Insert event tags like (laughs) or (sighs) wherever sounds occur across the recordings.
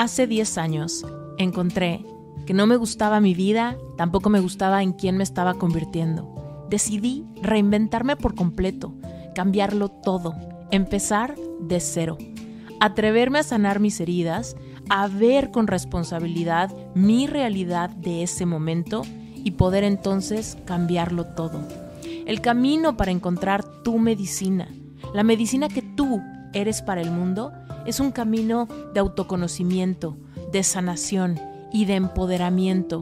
Hace 10 años encontré que no me gustaba mi vida, tampoco me gustaba en quién me estaba convirtiendo. Decidí reinventarme por completo, cambiarlo todo, empezar de cero, atreverme a sanar mis heridas, a ver con responsabilidad mi realidad de ese momento y poder entonces cambiarlo todo. El camino para encontrar tu medicina, la medicina que tú eres para el mundo, es un camino de autoconocimiento, de sanación y de empoderamiento.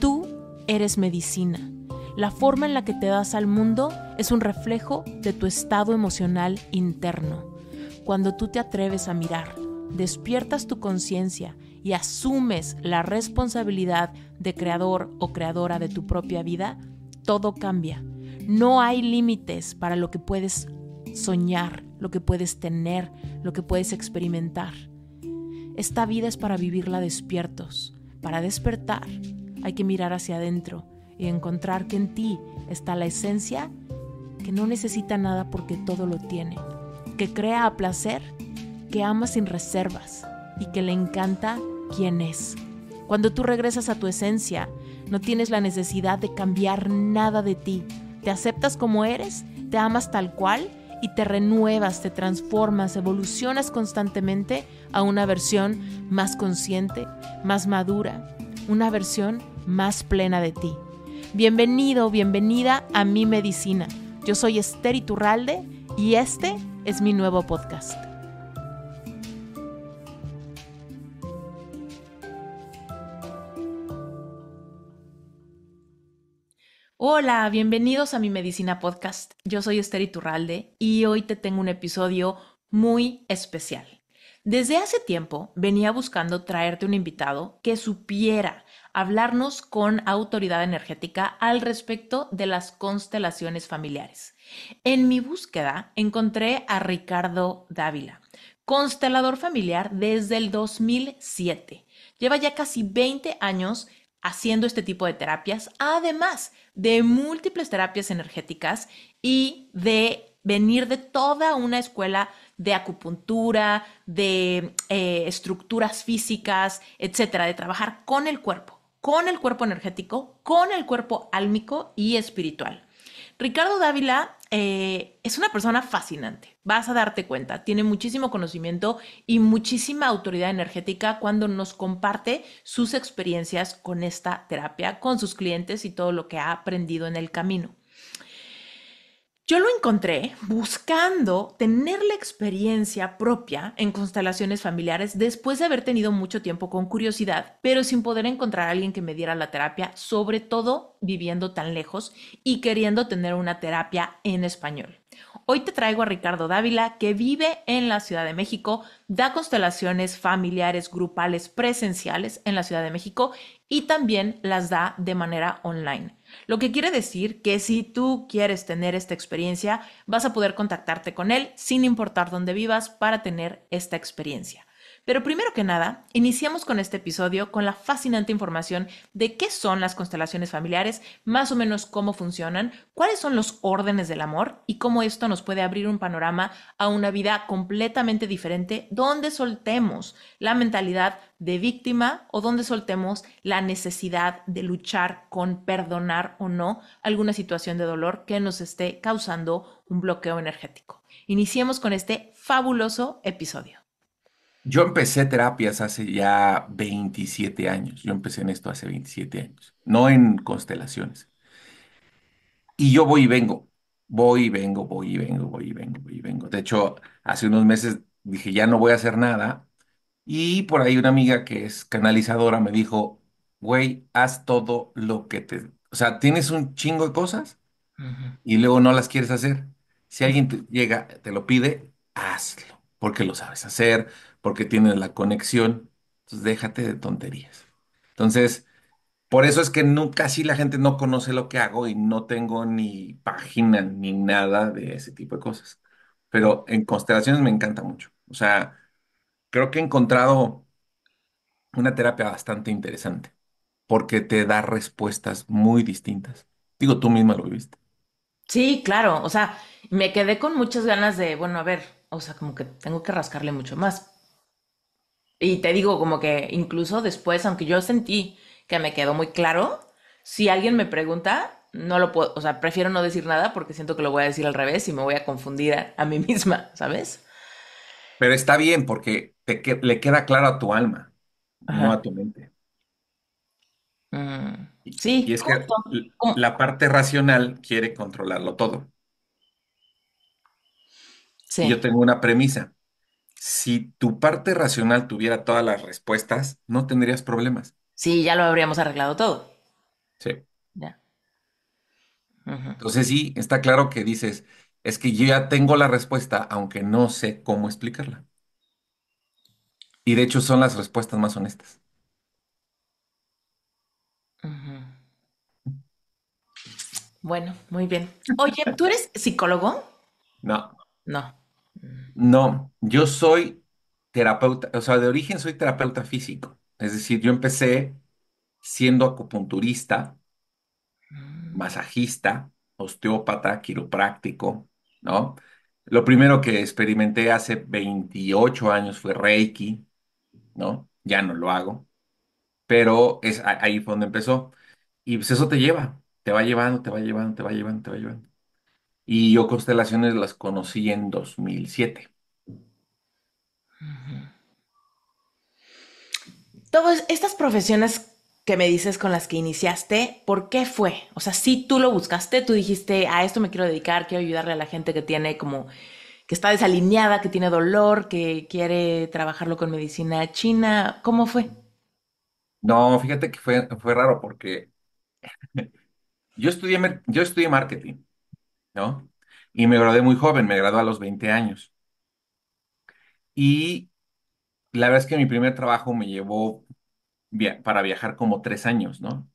Tú eres medicina. La forma en la que te das al mundo es un reflejo de tu estado emocional interno. Cuando tú te atreves a mirar, despiertas tu conciencia y asumes la responsabilidad de creador o creadora de tu propia vida, todo cambia. No hay límites para lo que puedes soñar, lo que puedes tener, lo que puedes experimentar. Esta vida es para vivirla despiertos. Para despertar hay que mirar hacia adentro y encontrar que en ti está la esencia que no necesita nada porque todo lo tiene, que crea a placer, que ama sin reservas y que le encanta quién es. Cuando tú regresas a tu esencia, no tienes la necesidad de cambiar nada de ti. Te aceptas como eres, te amas tal cual y te renuevas, te transformas, evolucionas constantemente a una versión más consciente, más madura, una versión más plena de ti. Bienvenido, bienvenida a mi medicina. Yo soy Esther Iturralde y este es mi nuevo podcast. Hola, bienvenidos a mi Medicina Podcast. Yo soy Esther Iturralde y hoy te tengo un episodio muy especial. Desde hace tiempo venía buscando traerte un invitado que supiera hablarnos con autoridad energética al respecto de las constelaciones familiares. En mi búsqueda encontré a Ricardo Dávila, constelador familiar desde el 2007. Lleva ya casi 20 años haciendo este tipo de terapias, además de múltiples terapias energéticas y de venir de toda una escuela de acupuntura, de eh, estructuras físicas, etcétera, de trabajar con el cuerpo, con el cuerpo energético, con el cuerpo álmico y espiritual. Ricardo Dávila eh, es una persona fascinante, vas a darte cuenta, tiene muchísimo conocimiento y muchísima autoridad energética cuando nos comparte sus experiencias con esta terapia, con sus clientes y todo lo que ha aprendido en el camino. Yo lo encontré buscando tener la experiencia propia en constelaciones familiares después de haber tenido mucho tiempo con curiosidad, pero sin poder encontrar a alguien que me diera la terapia, sobre todo viviendo tan lejos y queriendo tener una terapia en español. Hoy te traigo a Ricardo Dávila, que vive en la Ciudad de México, da constelaciones familiares, grupales, presenciales en la Ciudad de México y también las da de manera online. Lo que quiere decir que si tú quieres tener esta experiencia, vas a poder contactarte con él sin importar dónde vivas para tener esta experiencia. Pero primero que nada, iniciamos con este episodio con la fascinante información de qué son las constelaciones familiares, más o menos cómo funcionan, cuáles son los órdenes del amor y cómo esto nos puede abrir un panorama a una vida completamente diferente donde soltemos la mentalidad de víctima o donde soltemos la necesidad de luchar con perdonar o no alguna situación de dolor que nos esté causando un bloqueo energético. Iniciemos con este fabuloso episodio. Yo empecé terapias hace ya 27 años. Yo empecé en esto hace 27 años, no en constelaciones. Y yo voy y vengo, voy y vengo, voy y vengo, voy y vengo, voy y vengo. De hecho, hace unos meses dije, ya no voy a hacer nada. Y por ahí una amiga que es canalizadora me dijo, güey, haz todo lo que te... O sea, tienes un chingo de cosas y luego no las quieres hacer. Si alguien llega, te lo pide, hazlo porque lo sabes hacer, porque tienes la conexión. Entonces, déjate de tonterías. Entonces, por eso es que nunca, si la gente no conoce lo que hago y no tengo ni página ni nada de ese tipo de cosas. Pero en constelaciones me encanta mucho. O sea, creo que he encontrado una terapia bastante interesante porque te da respuestas muy distintas. Digo, tú misma lo viviste. Sí, claro. O sea, me quedé con muchas ganas de, bueno, a ver o sea, como que tengo que rascarle mucho más. Y te digo, como que incluso después, aunque yo sentí que me quedó muy claro, si alguien me pregunta, no lo puedo, o sea, prefiero no decir nada porque siento que lo voy a decir al revés y me voy a confundir a, mí (laughs) misma, ¿sabes? Pero está bien porque te le queda claro a tu alma, no a tu mente. Mm. sí. Y es que la parte racional quiere controlarlo todo yo tengo una premisa. Si tu parte racional tuviera todas las respuestas, no tendrías problemas. Sí, ya lo habríamos arreglado todo. Sí. Ya. Entonces sí, está claro que dices, es que yo ya tengo la respuesta, aunque no sé cómo explicarla. Y de hecho son las respuestas más honestas. Bueno, muy bien. Oye, ¿tú eres psicólogo? No. No. No, yo soy terapeuta, o sea, de origen soy terapeuta físico. Es decir, yo empecé siendo acupunturista, mm. masajista, osteópata, quiropráctico, ¿no? Lo primero que experimenté hace 28 años fue Reiki, ¿no? Ya no lo hago, pero es ahí fue donde empezó. Y pues eso te lleva, te va llevando, te va llevando, te va llevando, te va llevando. Y yo constelaciones las conocí en 2007. Todas estas profesiones que me dices con las que iniciaste, ¿por qué fue? O sea, si tú lo buscaste, tú dijiste, a esto me quiero dedicar, quiero ayudarle a la gente que tiene como, que está desalineada, que tiene dolor, que quiere trabajarlo con medicina china. ¿Cómo fue? No, fíjate que fue, fue raro porque (laughs) yo estudié, yo estudié marketing y me gradué muy joven, me gradué a los 20 años. Y la verdad es que mi primer trabajo me llevó para viajar como tres años, ¿no?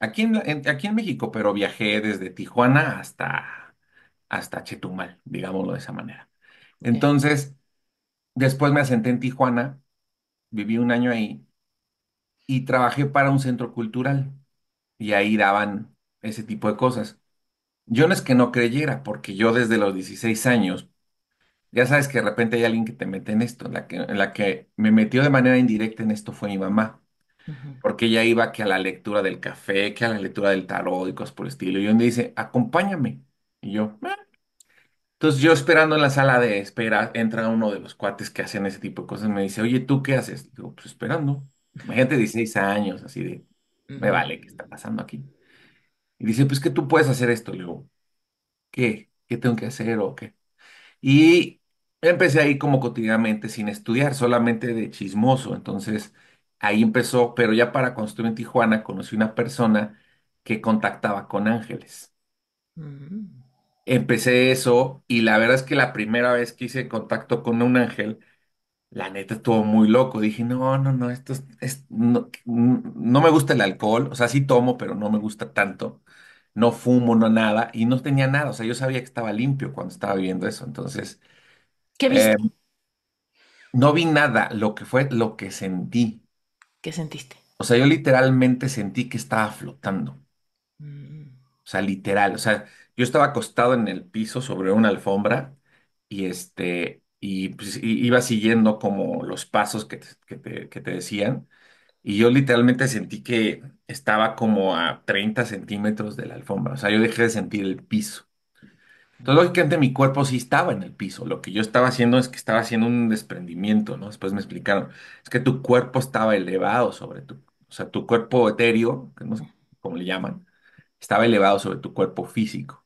Aquí en, aquí en México, pero viajé desde Tijuana hasta, hasta Chetumal, digámoslo de esa manera. Entonces, después me asenté en Tijuana, viví un año ahí y trabajé para un centro cultural y ahí daban ese tipo de cosas. Yo no es que no creyera, porque yo desde los 16 años, ya sabes que de repente hay alguien que te mete en esto, la que, la que me metió de manera indirecta en esto fue mi mamá, porque ella iba que a la lectura del café, que a la lectura del tarot y cosas por el estilo, y yo dice, acompáñame, y yo, ah". Entonces yo esperando en la sala de espera, entra uno de los cuates que hacen ese tipo de cosas, me dice, oye, ¿tú qué haces? Digo, pues esperando. Imagínate 16 años, así de, me vale, ¿qué está pasando aquí? Y dice, pues que tú puedes hacer esto. Le digo, ¿qué? ¿Qué tengo que hacer o qué? Y empecé ahí como cotidianamente, sin estudiar, solamente de chismoso. Entonces ahí empezó, pero ya para construir en Tijuana conocí una persona que contactaba con ángeles. Mm. Empecé eso y la verdad es que la primera vez que hice contacto con un ángel, la neta estuvo muy loco. Dije, no, no, no, esto es, no, no me gusta el alcohol. O sea, sí tomo, pero no me gusta tanto no fumo, no nada, y no tenía nada, o sea, yo sabía que estaba limpio cuando estaba viviendo eso, entonces ¿Qué viste? Em, no vi nada, lo que fue lo que sentí, ¿Qué sentiste? o sea, yo literalmente sentí que estaba flotando, mm. o sea, literal, o sea, yo estaba acostado en el piso sobre una alfombra y este, y pues, iba siguiendo como los pasos que que te decían, y yo literalmente sentí que estaba como a 30 centímetros de la alfombra. O sea, yo dejé de sentir el piso. Entonces, lógicamente, mi cuerpo sí estaba en el piso. Lo que yo estaba haciendo es que estaba haciendo un desprendimiento, ¿no? Después me explicaron. Es que tu cuerpo estaba elevado sobre tu... O sea, tu cuerpo etéreo, que no sé cómo le llaman, estaba elevado sobre tu cuerpo físico.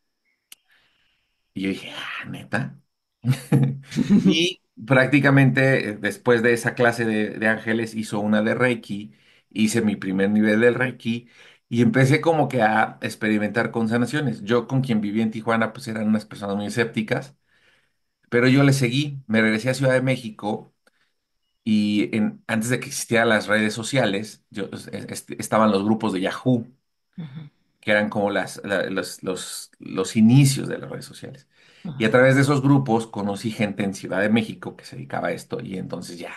Y yo dije, ah, neta. (laughs) (laughs) Y prácticamente eh, después de esa clase de ángeles hizo una de Reiki hice mi primer nivel del Reiki y empecé como que a experimentar con sanaciones. Yo con quien vivía en Tijuana, pues eran unas personas muy escépticas, pero yo le seguí, me regresé a Ciudad de México y antes de que existieran las redes sociales, yo, pues, e, estaban los grupos de Yahoo, que eran como las, los, los, inicios de las redes sociales. Y a través de esos grupos conocí gente en Ciudad de México que se dedicaba a esto y entonces ya.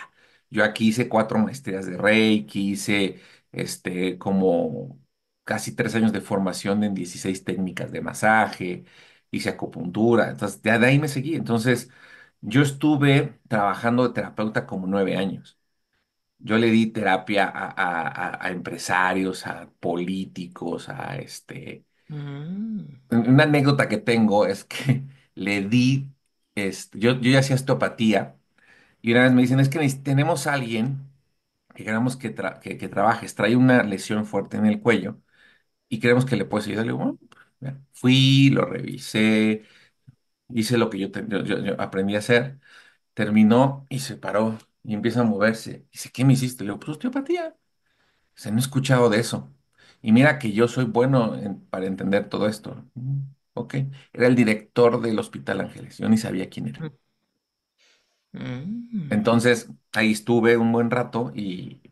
Yo aquí hice cuatro maestrías de Reiki, hice este, como casi tres años de formación en 16 técnicas de masaje, hice acupuntura, entonces de ahí me seguí. Entonces, yo estuve trabajando de terapeuta como nueve años. Yo le di terapia a, empresarios, a políticos, a este... Mm. Una anécdota que tengo es que (laughs) le di, este, yo, yo ya hacía osteopatía y una vez me dicen, es que tenemos a alguien que queremos que, que, trabajes, trae una lesión fuerte en el cuello y queremos que le puedes ayudar. Le digo, "Bueno, fui, lo revisé, hice lo que yo, aprendí a hacer, terminó y se paró y empieza a moverse. Dice, ¿qué me hiciste? Le digo, pues osteopatía. Se no he escuchado de eso. Y mira que yo soy bueno para entender todo esto. Ok. Era el director del Hospital Ángeles. Yo ni sabía quién era. Mm. Entonces, ahí estuve un buen rato y,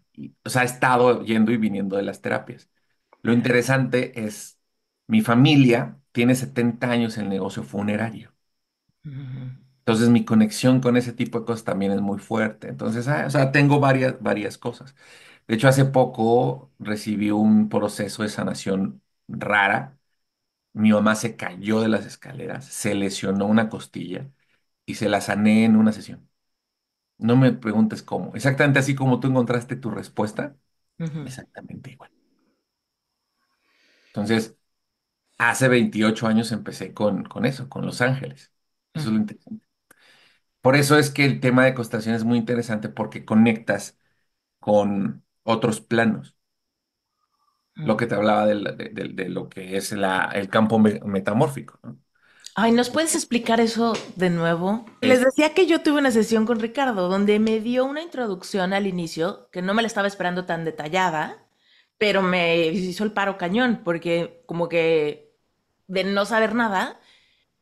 o sea, he estado yendo y viniendo de las terapias. Lo interesante es, mi familia tiene 70 años en negocio funerario. Entonces, mi conexión con ese tipo de cosas también es muy fuerte. Entonces, ah, o sea, tengo varias, varias cosas. De hecho, hace poco recibí un proceso de sanación rara. Mi mamá se cayó de las escaleras, se lesionó una costilla y se la sané en una sesión. No me preguntes cómo. Exactamente así como tú encontraste tu respuesta, exactamente igual. Entonces, hace 28 años empecé con, eso, con Los Ángeles. Eso es lo interesante. Por eso es que el tema de constelación es muy interesante porque conectas con otros planos. Lo mm. que te hablaba de, lo que es el campo metamórfico. ¿no? Ay, ¿nos puedes explicar eso de nuevo? Les decía que yo tuve una sesión con Ricardo donde me dio una introducción al inicio que no me la estaba esperando tan detallada, pero me hizo el paro cañón porque como que de no saber nada,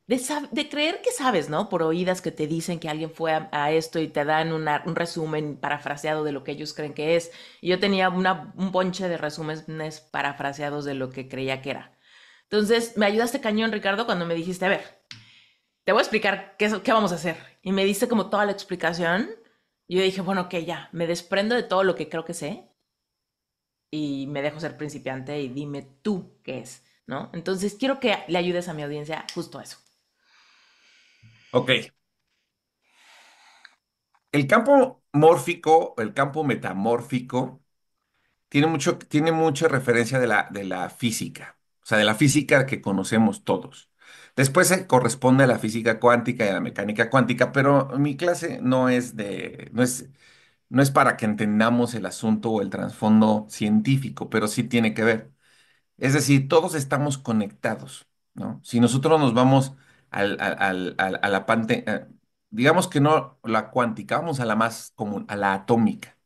de, creer que sabes, ¿no? Por oídas que te dicen que alguien fue a, esto y te dan un resumen parafraseado de lo que ellos creen que es. Y yo tenía un ponche de resúmenes parafraseados de lo que creía que era. Entonces, me ayudaste cañón, Ricardo, cuando me dijiste, a ver, te voy a explicar qué, qué vamos a hacer. Y me diste como toda la explicación. Yo dije, bueno, ok, ya, me desprendo de todo lo que creo que sé y me dejo ser principiante y dime tú qué es, ¿no? Entonces, quiero que le ayudes a mi audiencia justo a eso. Ok. El campo mórfico, el campo metamórfico, tiene, mucho, tiene mucha referencia de la, de la física o sea, de la física que conocemos todos. Después se eh, corresponde a la física cuántica y a la mecánica cuántica, pero mi clase no es de, no es, no es para que entendamos el asunto o el trasfondo científico, pero sí tiene que ver. Es decir, todos estamos conectados, ¿no? Si nosotros nos vamos al, a la parte, eh, digamos que no la cuántica, vamos a la más común, a la atómica,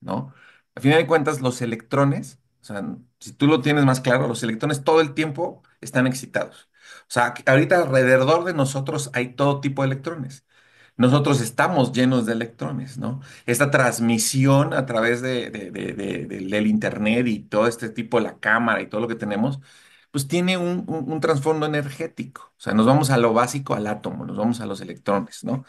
¿no? Al final de cuentas, los electrones, o sea, si tú lo tienes más claro, los electrones todo el tiempo están excitados. O sea, ahorita alrededor de nosotros hay todo tipo de electrones. Nosotros estamos llenos de electrones, ¿no? Esta transmisión a través de, del Internet y todo este tipo, de la cámara y todo lo que tenemos, pues tiene un, un, un trasfondo energético. O sea, nos vamos a lo básico, al átomo, nos vamos a los electrones, ¿no?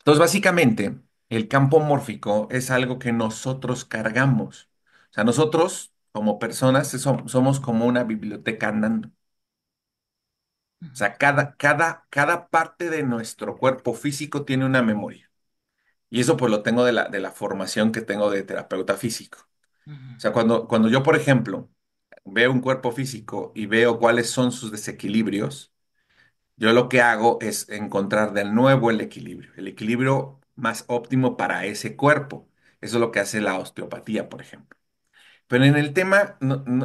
Entonces, básicamente, el campo mórfico es algo que nosotros cargamos. O sea, nosotros como personas somos como una biblioteca andando. O sea, cada, cada, cada parte de nuestro cuerpo físico tiene una memoria. Y eso pues lo tengo de la, de la formación que tengo de terapeuta físico. O sea, cuando, cuando yo, por ejemplo, veo un cuerpo físico y veo cuáles son sus desequilibrios, yo lo que hago es encontrar de nuevo el equilibrio, el equilibrio más óptimo para ese cuerpo. Eso es lo que hace la osteopatía, por ejemplo. Pero en el tema,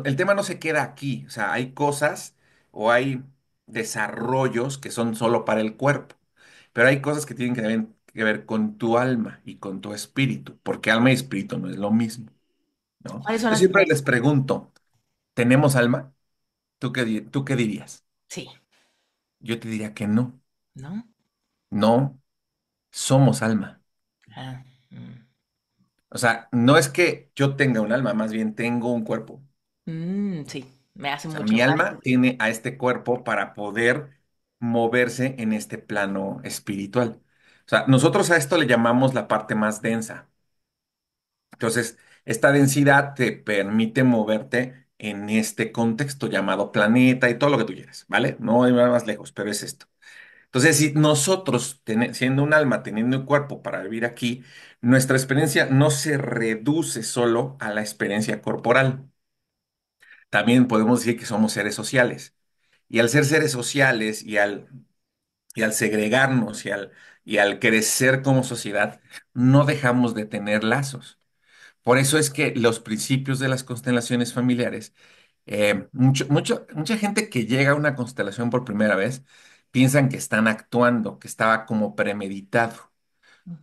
el tema no se queda aquí. O sea, hay cosas o hay desarrollos que son solo para el cuerpo. Pero hay cosas que tienen que ver, que ver con tu alma y con tu espíritu, porque alma y espíritu no es lo mismo, Yo siempre les pregunto, ¿tenemos alma? ¿Tú qué, tú qué dirías? Sí, Yo te diría que no. ¿no? No somos alma. Ah, mm. O sea, no es que yo tenga un alma, más bien tengo un cuerpo. Mm, sí, me hace mucho Mi alma tiene a este cuerpo para poder moverse en este plano espiritual. O sea, nosotros a esto le llamamos la parte más densa. Entonces, esta densidad te permite moverte en este contexto llamado planeta y todo lo que tú quieras, ¿vale? No ir más lejos, pero es esto. Entonces, si nosotros, siendo un alma, teniendo un cuerpo para vivir aquí, nuestra experiencia no se reduce solo a la experiencia corporal. También podemos decir que somos seres sociales. Y al ser seres sociales y al, y al segregarnos y al, y al crecer como sociedad, no dejamos de tener lazos. Por eso es que los principios de las constelaciones familiares, eh, mucha gente que llega a una constelación por primera vez, piensan que están actuando, que estaba como premeditado,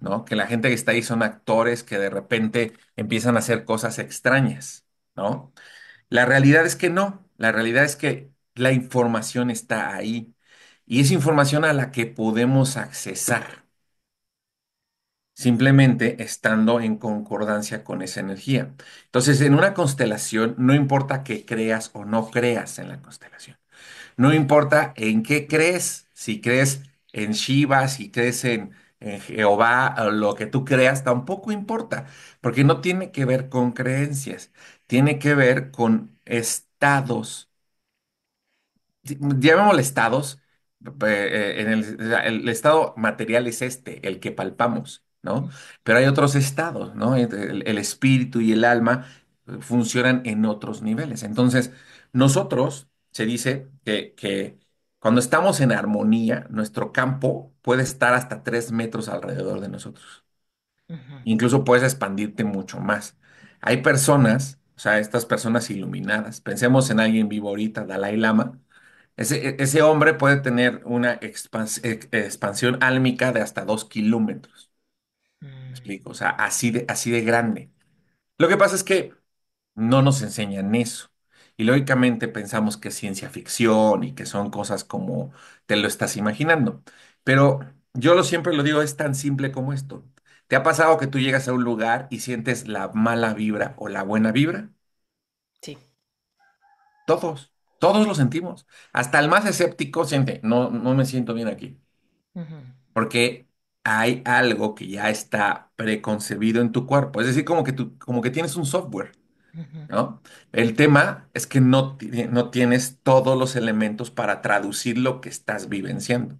¿no? Que la gente que está ahí son actores que de repente empiezan a hacer cosas extrañas, ¿no? La realidad es que no, la realidad es que la información está ahí y es información a la que podemos accesar, simplemente estando en concordancia con esa energía. Entonces, en una constelación, no importa que creas o no creas en la constelación. No importa en qué crees, si crees en Shiva, si crees en, Jehová, lo que tú creas, tampoco importa, porque no tiene que ver con creencias, tiene que ver con estados. Llamémosle estados, eh, eh, en el, estado material es este, el que palpamos, ¿no? Pero hay otros estados, ¿no? el espíritu y el alma eh, funcionan en otros niveles. Entonces, nosotros se dice que, cuando estamos en armonía, nuestro campo puede estar hasta tres metros alrededor de nosotros. Incluso puedes expandirte mucho más. Hay personas, o sea, estas personas iluminadas, pensemos en alguien vivo ahorita, Dalai Lama, ese, e, hombre puede tener una e, expansión álmica de hasta dos kilómetros. ¿Me mm. explico, o sea, así de, así de grande. Lo que pasa es que no nos enseñan eso. Y lógicamente pensamos que es ciencia ficción y que son cosas como te lo estás imaginando. Pero yo lo siempre lo digo, es tan simple como esto. ¿Te ha pasado que tú llegas a un lugar y sientes la mala vibra o la buena vibra? Sí. Todos, todos lo sentimos. Hasta el más escéptico siente, no, no me siento bien aquí. Porque hay algo que ya está preconcebido en tu cuerpo. Es decir, como que tú, como que tienes un software. El tema es que no, no tienes todos los elementos para traducir lo que estás vivenciando.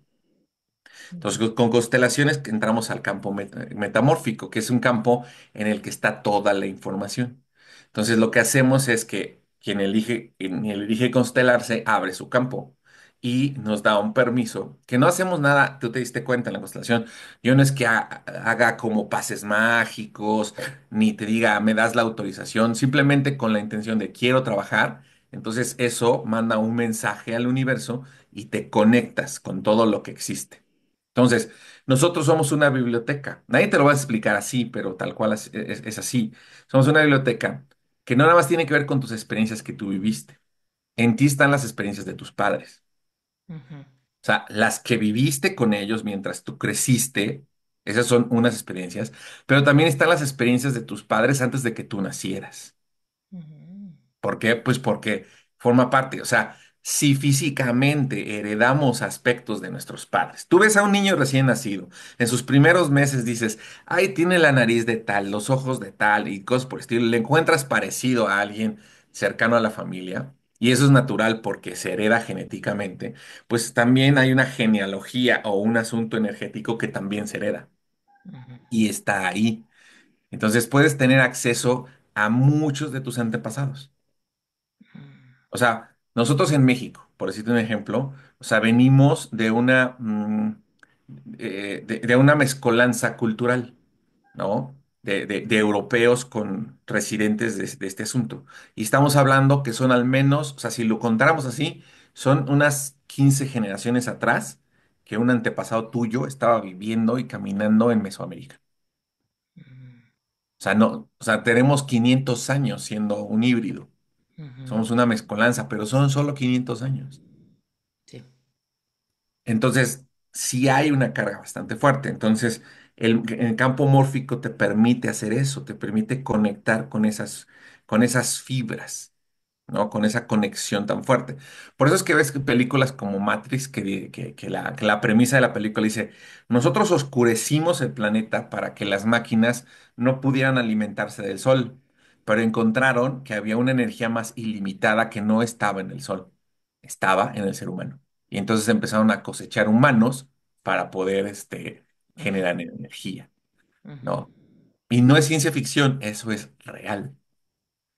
Entonces, con constelaciones entramos al campo metamórfico, que es un campo en el que está toda la información. Entonces, lo que hacemos es que quien elige, quien elige constelarse abre su campo y nos da un permiso, que no hacemos nada, tú te diste cuenta en la constelación, yo no es que haga como pases mágicos, ni te diga, me das la autorización, simplemente con la intención de quiero trabajar, entonces eso manda un mensaje al universo y te conectas con todo lo que existe. Entonces, nosotros somos una biblioteca, nadie te lo va a explicar así, pero tal cual es, es así, somos una biblioteca que no nada más tiene que ver con tus experiencias que tú viviste, en ti están las experiencias de tus padres. O sea, las que viviste con ellos mientras tú creciste, esas son unas experiencias, pero también están las experiencias de tus padres antes de que tú nacieras. ¿Por qué? Pues porque forma parte, o sea, si físicamente heredamos aspectos de nuestros padres. Tú ves a un niño recién nacido, en sus primeros meses dices, ay, tiene la nariz de tal, los ojos de tal y cosas por el estilo, le encuentras parecido a alguien cercano a la familia, y eso es natural porque se hereda genéticamente, pues también hay una genealogía o un asunto energético que también se hereda y está ahí. Entonces puedes tener acceso a muchos de tus antepasados. O sea, nosotros en México, por decirte un ejemplo, o sea, venimos de una, mm, eh, una mezcolanza cultural, ¿no? de, europeos con residentes de, este asunto. Y estamos hablando que son al menos, o sea, si lo contáramos así, son unas 15 generaciones atrás que un antepasado tuyo estaba viviendo y caminando en Mesoamérica. O sea, no, o sea, tenemos 500 años siendo un híbrido. Somos una mezcolanza, pero son solo 500 años. Sí. Entonces, sí hay una carga bastante fuerte. Entonces, el, campo mórfico te permite hacer eso, te permite conectar con esas, con esas fibras, ¿no? Con esa conexión tan fuerte. Por eso es que ves películas como Matrix, que, la, premisa de la película dice, nosotros oscurecimos el planeta para que las máquinas no pudieran alimentarse del sol, pero encontraron que había una energía más ilimitada que no estaba en el sol, estaba en el ser humano. Y entonces empezaron a cosechar humanos para poder, este, generan energía, ¿no? Y no es ciencia ficción, eso es real.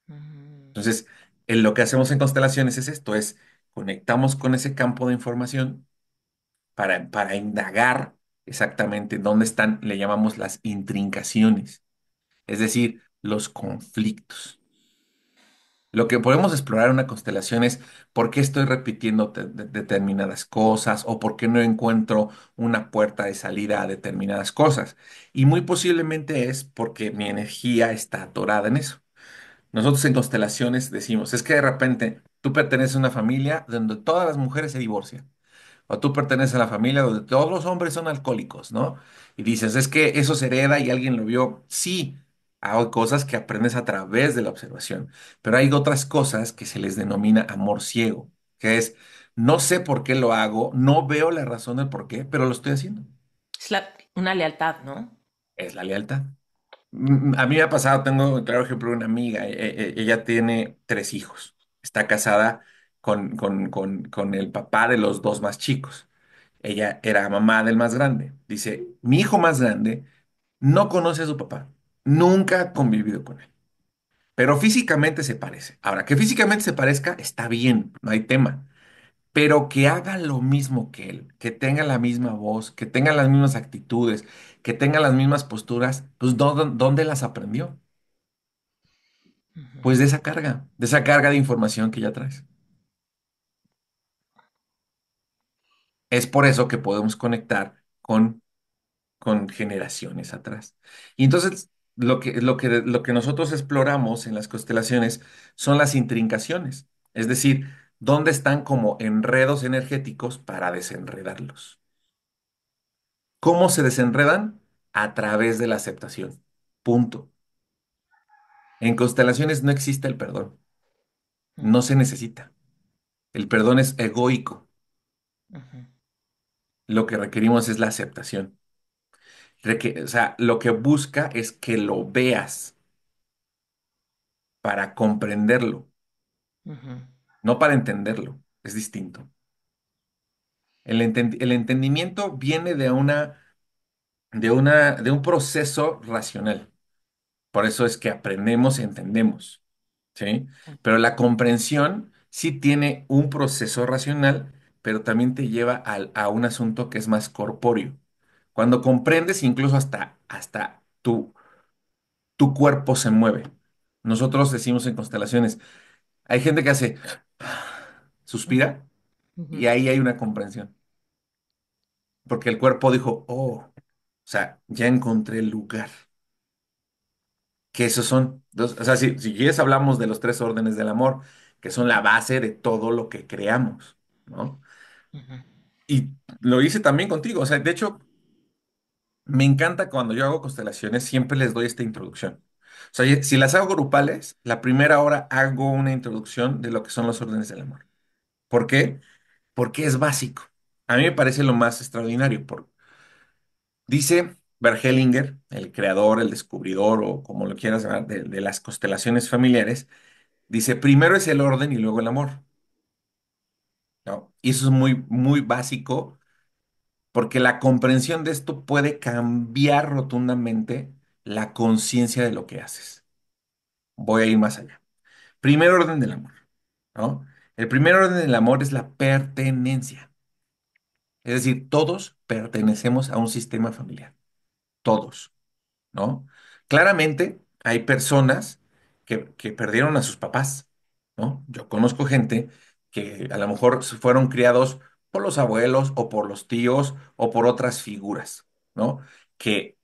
Entonces, lo que hacemos en constelaciones es esto, es conectamos con ese campo de información para, para indagar exactamente dónde están, le llamamos las intrincaciones, es decir, los conflictos. Lo que podemos explorar en una constelación es por qué estoy repitiendo determinadas cosas o por qué no encuentro una puerta de salida a determinadas cosas. Y muy posiblemente es porque mi energía está atorada en eso. Nosotros en constelaciones decimos, es que de repente tú perteneces a una familia donde todas las mujeres se divorcian. O tú perteneces a la familia donde todos los hombres son alcohólicos, ¿no? Y dices, es que eso se hereda y alguien lo vio. Sí, hay cosas que aprendes a través de la observación, pero hay otras cosas que se les denomina amor ciego, que es no sé por qué lo hago, no veo la razón del por qué, pero lo estoy haciendo. Es la, una lealtad, ¿no? Es la lealtad. Mm, mm, a mí me ha pasado, tengo, claro ejemplo, una amiga, e, e, ella tiene tres hijos, está casada con, con el papá de los dos más chicos. Ella era mamá del más grande. Dice, mi hijo más grande no conoce a su papá Nunca ha convivido con él. Pero físicamente se parece. Ahora, que físicamente se parezca está bien, no hay tema. Pero que haga lo mismo que él, que tenga la misma voz, que tenga las mismas actitudes, que tenga las mismas posturas, pues ¿dónde las aprendió? Pues de esa carga, de esa carga de información que ya traes. Es por eso que podemos conectar con, con generaciones atrás. Y entonces lo que, lo que, nosotros exploramos en las constelaciones son las intrincaciones, es decir, dónde están como enredos energéticos para desenredarlos. ¿Cómo se desenredan? A través de la aceptación. Punto. En constelaciones no existe el perdón. No se necesita. El perdón es egoico. Lo que requerimos es la aceptación o sea, lo que busca es que lo veas para comprenderlo, no para entenderlo. Es distinto. El, entendimiento viene de una, de una, de un proceso racional. Por eso es que aprendemos y entendemos, ¿sí? Pero la comprensión sí tiene un proceso racional, pero también te lleva a un asunto que es más corpóreo. Cuando comprendes, incluso hasta, hasta tu, tu cuerpo se mueve. Nosotros decimos en constelaciones, hay gente que hace, suspira, y ahí hay una comprensión. Porque el cuerpo dijo, oh, o sea, ya encontré el lugar. Que esos son, o sea, si, si quieres hablamos de los tres órdenes del amor, que son la base de todo lo que creamos, ¿no? Y lo hice también contigo, o sea, de hecho, me encanta cuando yo hago constelaciones, siempre les doy esta introducción. O sea, si las hago grupales, la primera hora hago una introducción de lo que son los órdenes del amor. ¿Por qué? Porque es básico. A mí me parece lo más extraordinario. Por- Dice Bergelinger, el creador, el descubridor o como lo quieras llamar, de, las constelaciones familiares, dice, primero es el orden y luego el amor, ¿no? Y eso es muy, muy básico porque la comprensión de esto puede cambiar rotundamente la conciencia de lo que haces. Voy a ir más allá. Primer orden del amor, ¿no? El primer orden del amor es la pertenencia. Es decir, todos pertenecemos a un sistema familiar. Todos, ¿no? Claramente hay personas que, perdieron a sus papás, ¿no? Yo conozco gente que a lo mejor fueron criados por los abuelos o por los tíos o por otras figuras, ¿no? Que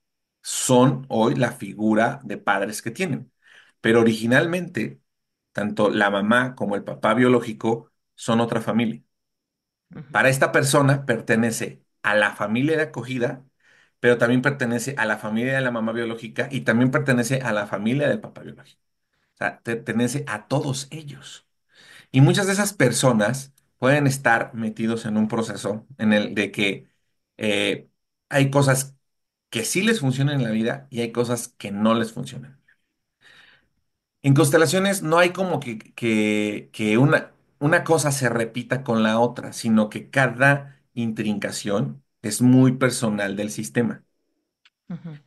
son hoy la figura de padres que tienen. Pero originalmente, tanto la mamá como el papá biológico son otra familia. Para esta persona pertenece a la familia de acogida, pero también pertenece a la familia de la mamá biológica y también pertenece a la familia del papá biológico. O sea, pertenece a todos ellos. Y muchas de esas personas pueden estar metidos en un proceso en el de que eh, hay cosas que sí les funcionan en la vida y hay cosas que no les funcionan. En constelaciones no hay como que, una, una cosa se repita con la otra, sino que cada intrincación es muy personal del sistema.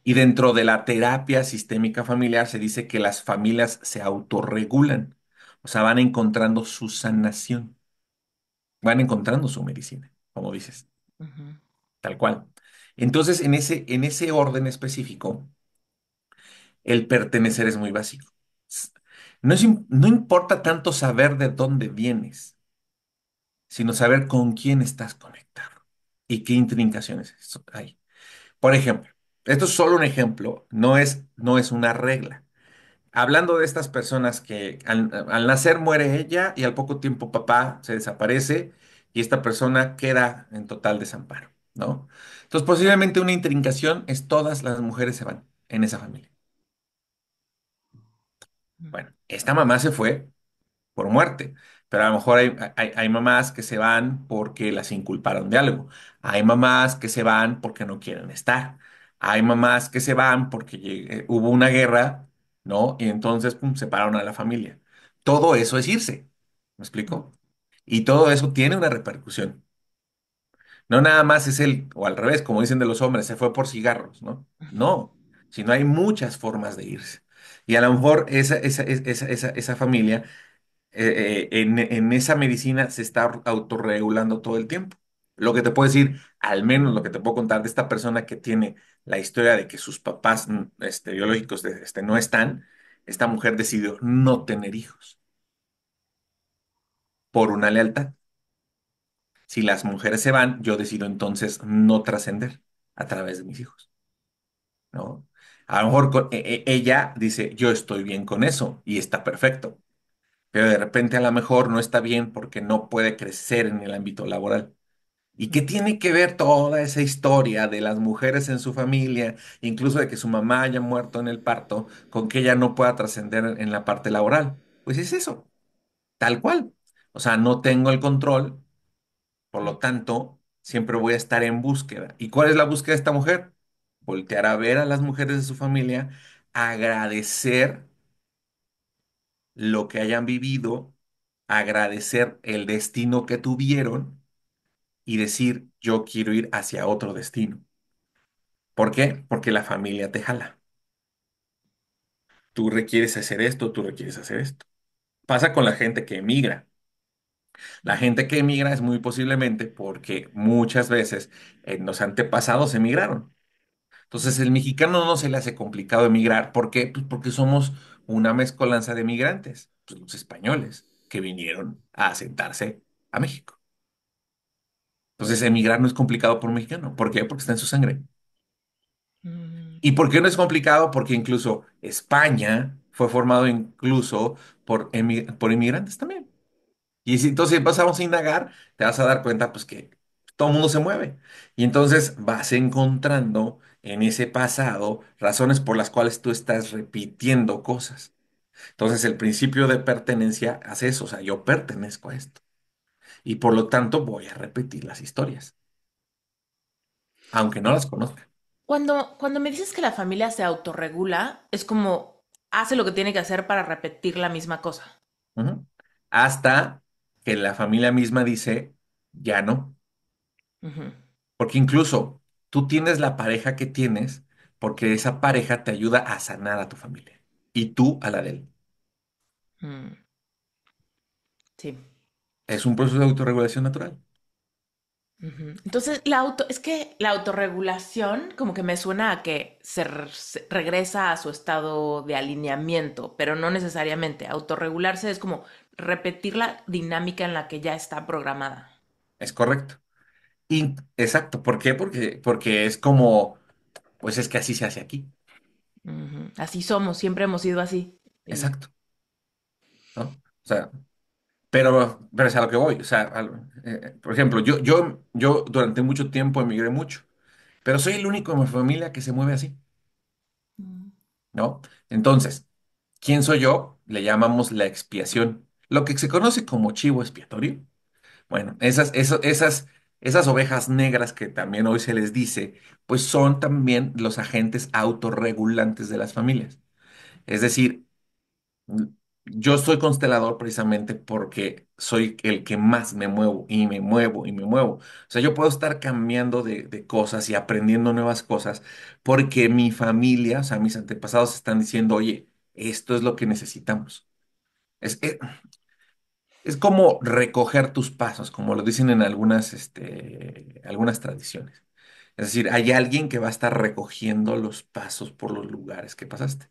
Y dentro de la terapia sistémica familiar se dice que las familias se autorregulan, o sea, van encontrando su sanación van encontrando su medicina, como dices. Tal cual. Entonces, en ese, en ese orden específico, el pertenecer es muy básico. No, no importa tanto saber de dónde vienes, sino saber con quién estás conectado y qué intrincaciones hay. Por ejemplo, esto es solo un ejemplo, no es, no es una regla hablando de estas personas que al, nacer muere ella y al poco tiempo papá se desaparece y esta persona queda en total desamparo, ¿no? Entonces posiblemente una intrincación es todas las mujeres se van en esa familia. Bueno, esta mamá se fue por muerte, pero a lo mejor hay mamás que se van porque las inculparon de algo, hay mamás que se van porque no quieren estar, hay mamás que se van porque eh, hubo una guerra ¿no? Y entonces, se separaron a la familia. Todo eso es irse, ¿me explico? Y todo eso tiene una repercusión. No nada más es el, o al revés, como dicen de los hombres, se fue por cigarros, ¿no? No, sino hay muchas formas de irse. Y a lo mejor esa, familia eh, eh, en, en esa medicina se está autorregulando todo el tiempo. Lo que te puedo decir, al menos lo que te puedo contar de esta persona que tiene la historia de que sus papás mm, este, biológicos este, no están, esta mujer decidió no tener hijos por una lealtad. Si las mujeres se van, yo decido entonces no trascender a través de mis hijos. ¿No? A lo mejor e, e, ella dice, yo estoy bien con eso y está perfecto. Pero de repente a lo mejor no está bien porque no puede crecer en el ámbito laboral. ¿Y qué tiene que ver toda esa historia de las mujeres en su familia, incluso de que su mamá haya muerto en el parto, con que ella no pueda trascender en la parte laboral? Pues es eso, tal cual. O sea, no tengo el control, por lo tanto, siempre voy a estar en búsqueda. ¿Y cuál es la búsqueda de esta mujer? Voltear a ver a las mujeres de su familia, agradecer lo que hayan vivido, agradecer el destino que tuvieron y decir, yo quiero ir hacia otro destino. ¿Por qué? Porque la familia te jala. Tú requieres hacer esto, tú requieres hacer esto. Pasa con la gente que emigra. La gente que emigra es muy posiblemente porque muchas veces en los antepasados emigraron. Entonces el mexicano no se le hace complicado emigrar. ¿Por qué? Pues porque somos una mezcolanza de migrantes, pues los españoles que vinieron a asentarse a México. Entonces, emigrar no es complicado por un mexicano. ¿Por qué? Porque está en su sangre. Mm. ¿Y por qué no es complicado? Porque incluso España fue formado incluso por, por inmigrantes también. Y si entonces pasamos a indagar, te vas a dar cuenta pues que todo el mundo se mueve. Y entonces vas encontrando en ese pasado razones por las cuales tú estás repitiendo cosas. Entonces el principio de pertenencia hace eso, o sea, yo pertenezco a esto y por lo tanto voy a repetir las historias, aunque no las conozca. Cuando, cuando me dices que la familia se autorregula, es como hace lo que tiene que hacer para repetir la misma cosa. Hasta que la familia misma dice, ya no. Porque incluso tú tienes la pareja que tienes porque esa pareja te ayuda a sanar a tu familia y tú a la de él. Mm. Es un proceso de autorregulación natural. Entonces, la auto, es que la autorregulación como que me suena a que se, regresa a su estado de alineamiento, pero no necesariamente. Autorregularse es como repetir la dinámica en la que ya está programada. Es correcto. Y- exacto. ¿Por qué? Porque, porque es como, pues es que así se hace aquí. Así somos, siempre hemos sido así. Exacto, ¿no? O sea. Pero, pero es a lo que voy. O sea, eh, por ejemplo, yo, yo, yo durante mucho tiempo emigré mucho, pero soy el único en mi familia que se mueve así, mm. ¿no? Entonces, ¿quién soy yo? Le llamamos la expiación. Lo que se conoce como chivo expiatorio. Bueno, esas, esas, esas, esas ovejas negras que también hoy se les dice, pues son también los agentes autorregulantes de las familias. Es decir, yo soy constelador precisamente porque soy el que más me muevo y me muevo y me muevo. O sea, yo puedo estar cambiando de, cosas y aprendiendo nuevas cosas porque mi familia, o sea, mis antepasados están diciendo, oye, esto es lo que necesitamos. Eh, es, como recoger tus pasos, como lo dicen en algunas, este, algunas tradiciones. Es decir, hay alguien que va a estar recogiendo los pasos por los lugares que pasaste.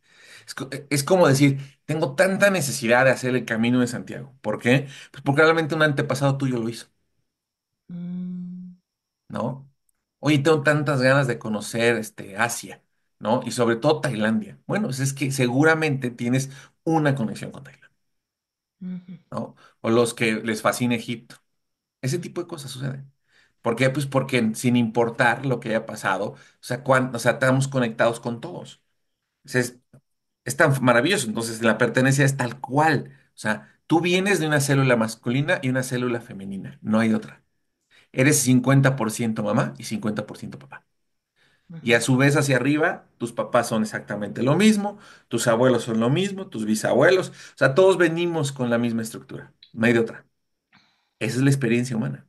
Eh, es, como decir, tengo tanta necesidad de hacer el camino de Santiago. ¿Por qué? Pues porque realmente un antepasado tuyo lo hizo, mm. ¿no? Oye, tengo tantas ganas de conocer este, Asia, ¿no? Y sobre todo Tailandia. Bueno, pues es que seguramente tienes una conexión con Tailandia, ¿no? O los que les fascina Egipto. Ese tipo de cosas suceden. ¿Por qué? Pues porque sin importar lo que haya pasado, o sea, o sea, estamos conectados con todos. Entonces, es tan maravilloso. Entonces, la pertenencia es tal cual. O sea, tú vienes de una célula masculina y una célula femenina, no hay otra. Eres 50% mamá y 50% papá. Y a su vez hacia arriba, tus papás son exactamente lo mismo, tus abuelos son lo mismo, tus bisabuelos. O sea, todos venimos con la misma estructura, no hay de otra. Esa es la experiencia humana.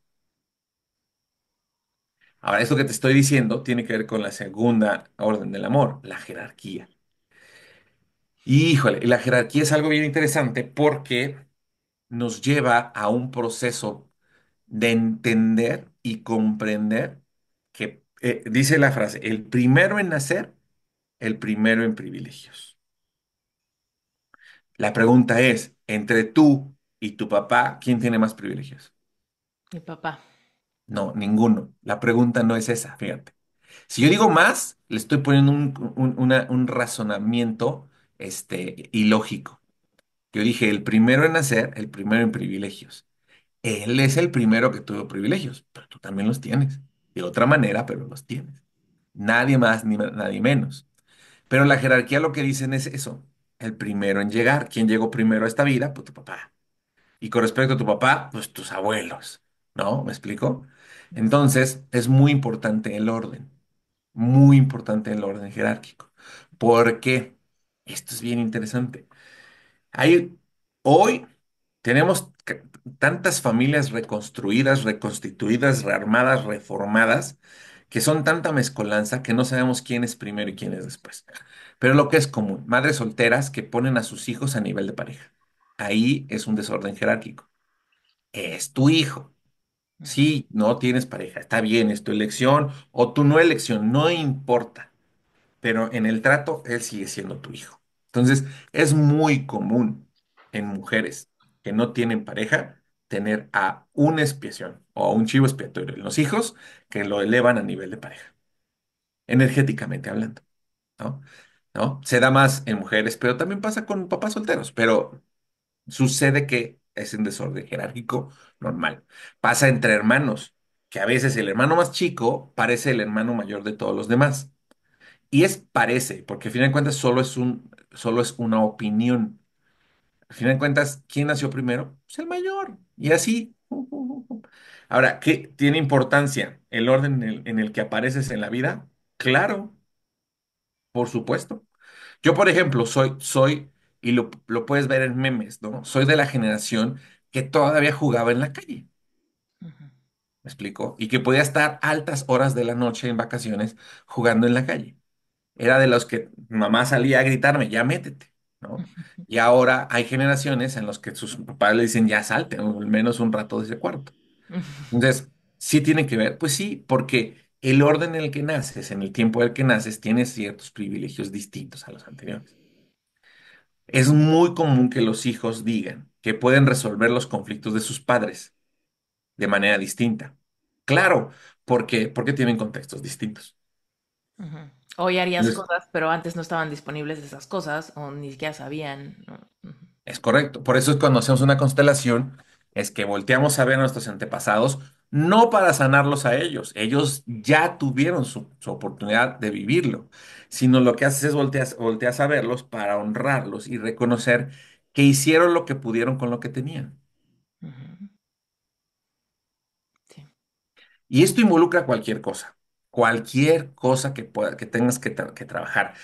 Ahora, esto que te estoy diciendo tiene que ver con la segunda orden del amor, la jerarquía. Híjole, la jerarquía es algo bien interesante porque nos lleva a un proceso de entender y comprender que, eh, dice la frase, el primero en nacer, el primero en privilegios. La pregunta es, entre tú y tu papá, ¿quién tiene más privilegios? Mi papá. No, ninguno. La pregunta no es esa, fíjate. Si yo digo más, le estoy poniendo un, un razonamiento este, ilógico. Yo dije, el primero en nacer, el primero en privilegios. Él es el primero que tuvo privilegios, pero tú también los tienes. De otra manera, pero los tienes. Nadie más ni nadie menos. Pero la jerarquía lo que dicen es eso. El primero en llegar. ¿Quién llegó primero a esta vida? Pues tu papá. Y con respecto a tu papá, pues tus abuelos. ¿No? ¿Me explico? Entonces, es muy importante el orden. Muy importante el orden jerárquico. ¿Por qué? Esto es bien interesante. hoy tenemos tantas familias reconstruidas, reconstituidas, rearmadas, reformadas, que son tanta mezcolanza que no sabemos quién es primero y quién es después. Pero lo que es común, madres solteras que ponen a sus hijos a nivel de pareja. Ahí es un desorden jerárquico. Es tu hijo. Sí, no tienes pareja, está bien, es tu elección o tu no elección, no importa. Pero en el trato, él sigue siendo tu hijo. Entonces, es muy común en mujeres que no tienen pareja tener a una expiación o a un chivo expiatorio en los hijos que lo elevan a nivel de pareja, energéticamente hablando, ¿no? ¿No? Se da más en mujeres, pero también pasa con papás solteros, pero sucede que es un desorden jerárquico normal. Pasa entre hermanos, que a veces el hermano más chico parece el hermano mayor de todos los demás. Y es parece, porque al final de cuentas solo es un, solo es una opinión. Al final de cuentas, ¿quién nació primero? Pues el mayor. Y así. Ahora, ¿qué tiene importancia el orden en el, que apareces en la vida? Claro, por supuesto. Yo, por ejemplo, soy, soy, y lo, puedes ver en memes, ¿no? Soy de la generación que todavía jugaba en la calle. ¿Me explico? Y que podía estar altas horas de la noche en vacaciones jugando en la calle era de los que mamá salía a gritarme, ya métete, ¿no? Y ahora hay generaciones en las que sus papás le dicen, ya salte, al menos un rato de ese cuarto. Entonces, ¿sí tiene que ver? Pues sí, porque el orden en el que naces, en el tiempo en el que naces, tiene ciertos privilegios distintos a los anteriores. Es muy común que los hijos digan que pueden resolver los conflictos de sus padres de manera distinta. Claro, porque, porque tienen contextos distintos. Hoy harías cosas, pero antes no estaban disponibles esas cosas o ni siquiera sabían. Es correcto. Por eso es cuando hacemos una constelación, es que volteamos a ver a nuestros antepasados, no para sanarlos a ellos, ellos ya tuvieron su, oportunidad de vivirlo, sino lo que haces es volteas, volteas a verlos para honrarlos y reconocer que hicieron lo que pudieron con lo que tenían. Y esto involucra cualquier cosa cualquier cosa que, pueda, que tengas que, trabajar,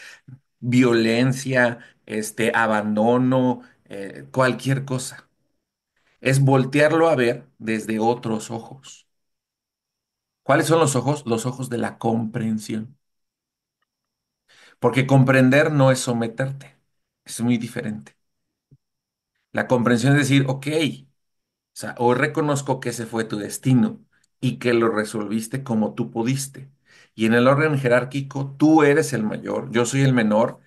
violencia, este, abandono, eh, cualquier cosa. Es voltearlo a ver desde otros ojos. ¿Cuáles son los ojos? Los ojos de la comprensión. Porque comprender no es someterte, es muy diferente. La comprensión es decir, ok, o reconozco que ese fue tu destino y que lo resolviste como tú pudiste. Y en el orden jerárquico, tú eres el mayor, yo soy el menor,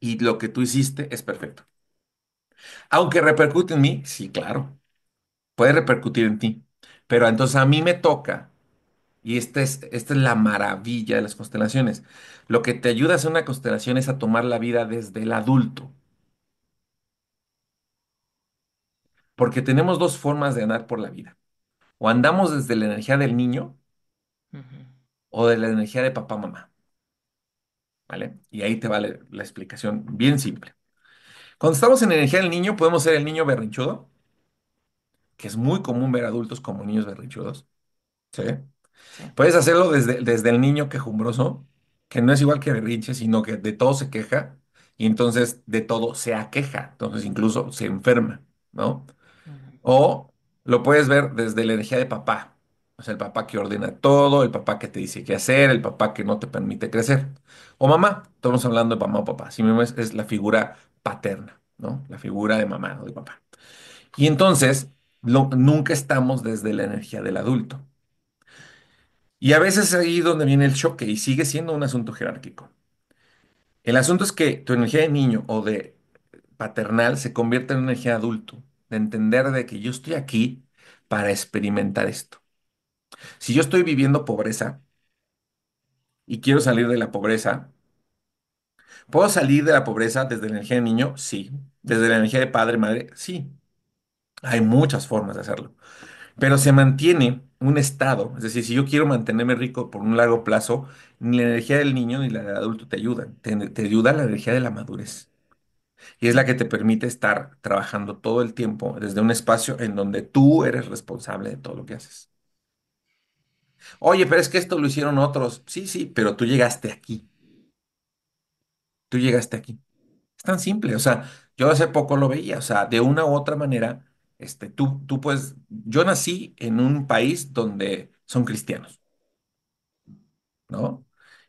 y lo que tú hiciste es perfecto. Aunque repercute en mí, sí, claro, puede repercutir en ti. Pero entonces a mí me toca, y esta es, esta es la maravilla de las constelaciones. Lo que te ayuda a hacer una constelación es a tomar la vida desde el adulto. Porque tenemos dos formas de andar por la vida. O andamos desde la energía del niño, o de la energía de papá mamá. ¿Vale? Y ahí te vale la explicación bien simple. Cuando estamos en energía del niño, podemos ser el niño berrinchudo, que es muy común ver adultos como niños berrinchudos. ¿Sí? Puedes hacerlo desde, desde el niño quejumbroso, que no es igual que berrinche, sino que de todo se queja y entonces de todo se aqueja, entonces incluso se enferma, ¿no? O lo puedes ver desde la energía de papá, o sea, el papá que ordena todo, el papá que te dice qué hacer, el papá que no te permite crecer. O mamá, estamos hablando de mamá o papá. Si mismo es, la figura paterna, ¿no? La figura de mamá o de papá. Y entonces, nunca estamos desde la energía del adulto. Y a veces ahí donde viene el choque y sigue siendo un asunto jerárquico. El asunto es que tu energía de niño o de paternal se convierte en energía de adulto, de entender de que yo estoy aquí para experimentar esto. Si yo estoy viviendo pobreza y quiero salir de la pobreza, ¿puedo salir de la pobreza desde la energía de niño? Sí. ¿Desde la energía de padre, madre? Sí. Hay muchas formas de hacerlo. Pero se mantiene un estado. Es decir, si yo quiero mantenerme rico por un largo plazo, ni la energía del niño ni la del adulto te ayudan. te ayuda la energía de la madurez. Y es la que te permite estar trabajando todo el tiempo desde un espacio en donde tú eres responsable de todo lo que haces. Oye, pero es que esto lo hicieron otros. Sí, sí, pero tú llegaste aquí. Tú llegaste aquí. Es tan simple. O sea, yo hace poco lo veía. O sea, de una u otra manera, este, tú, tú puedes. Yo nací en un país donde son cristianos, ¿no?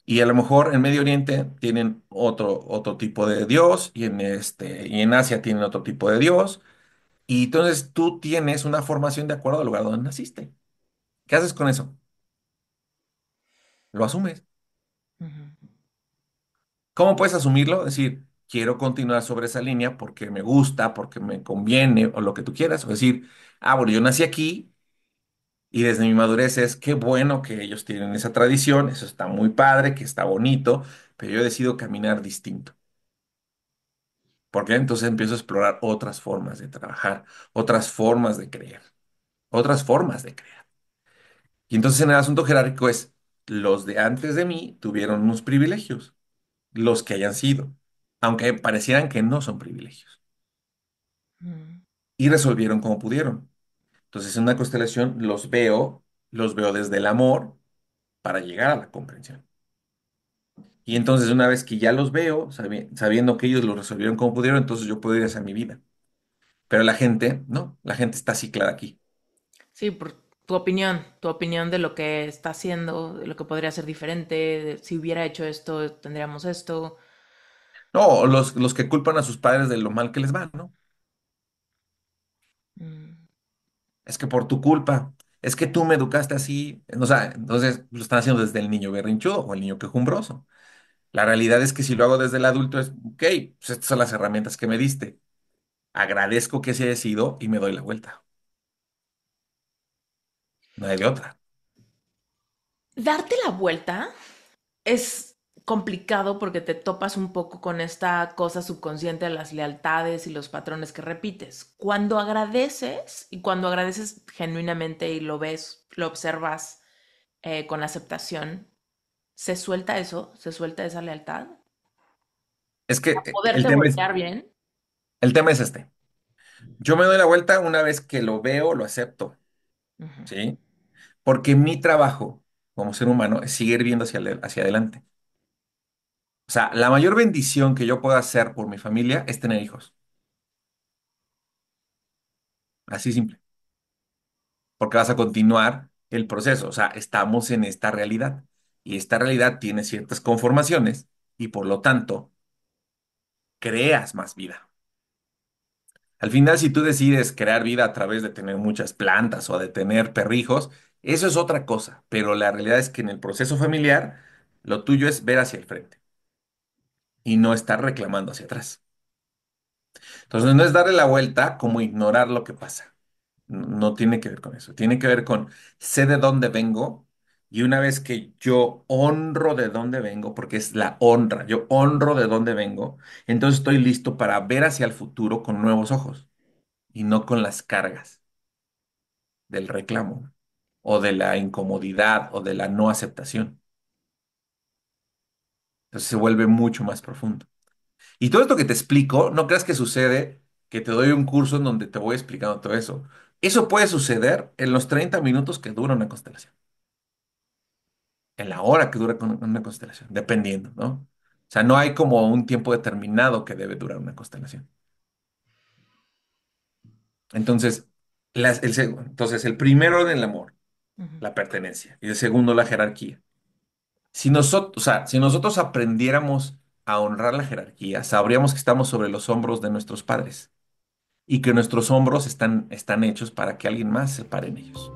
Y a lo mejor en Medio Oriente tienen otro, otro tipo de Dios, y en este, y en Asia tienen otro tipo de Dios. Y entonces tú tienes una formación de acuerdo al lugar donde naciste. ¿Qué haces con eso? lo asumes. ¿Cómo puedes asumirlo? decir, quiero continuar sobre esa línea porque me gusta, porque me conviene o lo que tú quieras. O decir, ah, bueno, yo nací aquí y desde mi madurez es qué bueno que ellos tienen esa tradición, eso está muy padre, que está bonito, pero yo decido caminar distinto. Porque entonces empiezo a explorar otras formas de trabajar, otras formas de creer, otras formas de crear. Y entonces en el asunto jerárquico es, los de antes de mí tuvieron unos privilegios, los que hayan sido, aunque parecieran que no son privilegios. Mm. Y resolvieron como pudieron. Entonces, en una constelación los veo, los veo desde el amor para llegar a la comprensión. Y entonces, una vez que ya los veo, sabiendo que ellos lo resolvieron como pudieron, entonces yo puedo ir hacia mi vida. Pero la gente, no, la gente está ciclada aquí. Sí, por, tu opinión, tu opinión de lo que está haciendo, de lo que podría ser diferente, si hubiera hecho esto, tendríamos esto. No, los, los que culpan a sus padres de lo mal que les va, ¿no? Mm. Es que por tu culpa, es que tú me educaste así. O sea, entonces lo están haciendo desde el niño berrinchudo o el niño quejumbroso. La realidad es que si lo hago desde el adulto es, ok, pues estas son las herramientas que me diste. Agradezco que se haya sido y me doy la vuelta. No hay de otra. Darte la vuelta es complicado porque te topas un poco con esta cosa subconsciente de las lealtades y los patrones que repites. Cuando agradeces y cuando agradeces genuinamente y lo ves, lo observas eh, con aceptación, ¿se suelta eso? ¿Se suelta esa lealtad? Es que e, el tema es, bien. El tema es este. Yo me doy la vuelta una vez que lo veo, lo acepto. ¿Sí? Porque mi trabajo como ser humano es seguir viendo hacia, adelante. O sea, la mayor bendición que yo pueda hacer por mi familia es tener hijos. Así simple. Porque vas a continuar el proceso. O sea, estamos en esta realidad. Y esta realidad tiene ciertas conformaciones y por lo tanto creas más vida. Al final, si tú decides crear vida a través de tener muchas plantas o de tener perrijos, eso es otra cosa, pero la realidad es que en el proceso familiar lo tuyo es ver hacia el frente y no estar reclamando hacia atrás. Entonces no es darle la vuelta como ignorar lo que pasa. No, tiene que ver con eso. Tiene que ver con sé de dónde vengo y una vez que yo honro de dónde vengo, porque es la honra, yo honro de dónde vengo, entonces estoy listo para ver hacia el futuro con nuevos ojos y no con las cargas del reclamo o de la incomodidad o de la no aceptación. Entonces se vuelve mucho más profundo. Y todo esto que te explico, no creas que sucede que te doy un curso en donde te voy explicando todo eso. Eso puede suceder en los 30 minutos que dura una constelación. En la hora que dura una constelación, dependiendo, ¿no? O sea, no hay como un tiempo determinado que debe durar una constelación. Entonces, el el, entonces el primero del amor, la pertenencia. Y el segundo, la jerarquía. Si nosotros, o sea, si nosotros aprendiéramos a honrar la jerarquía, sabríamos que estamos sobre los hombros de nuestros padres y que nuestros hombros están, están hechos para que alguien más se pare en ellos.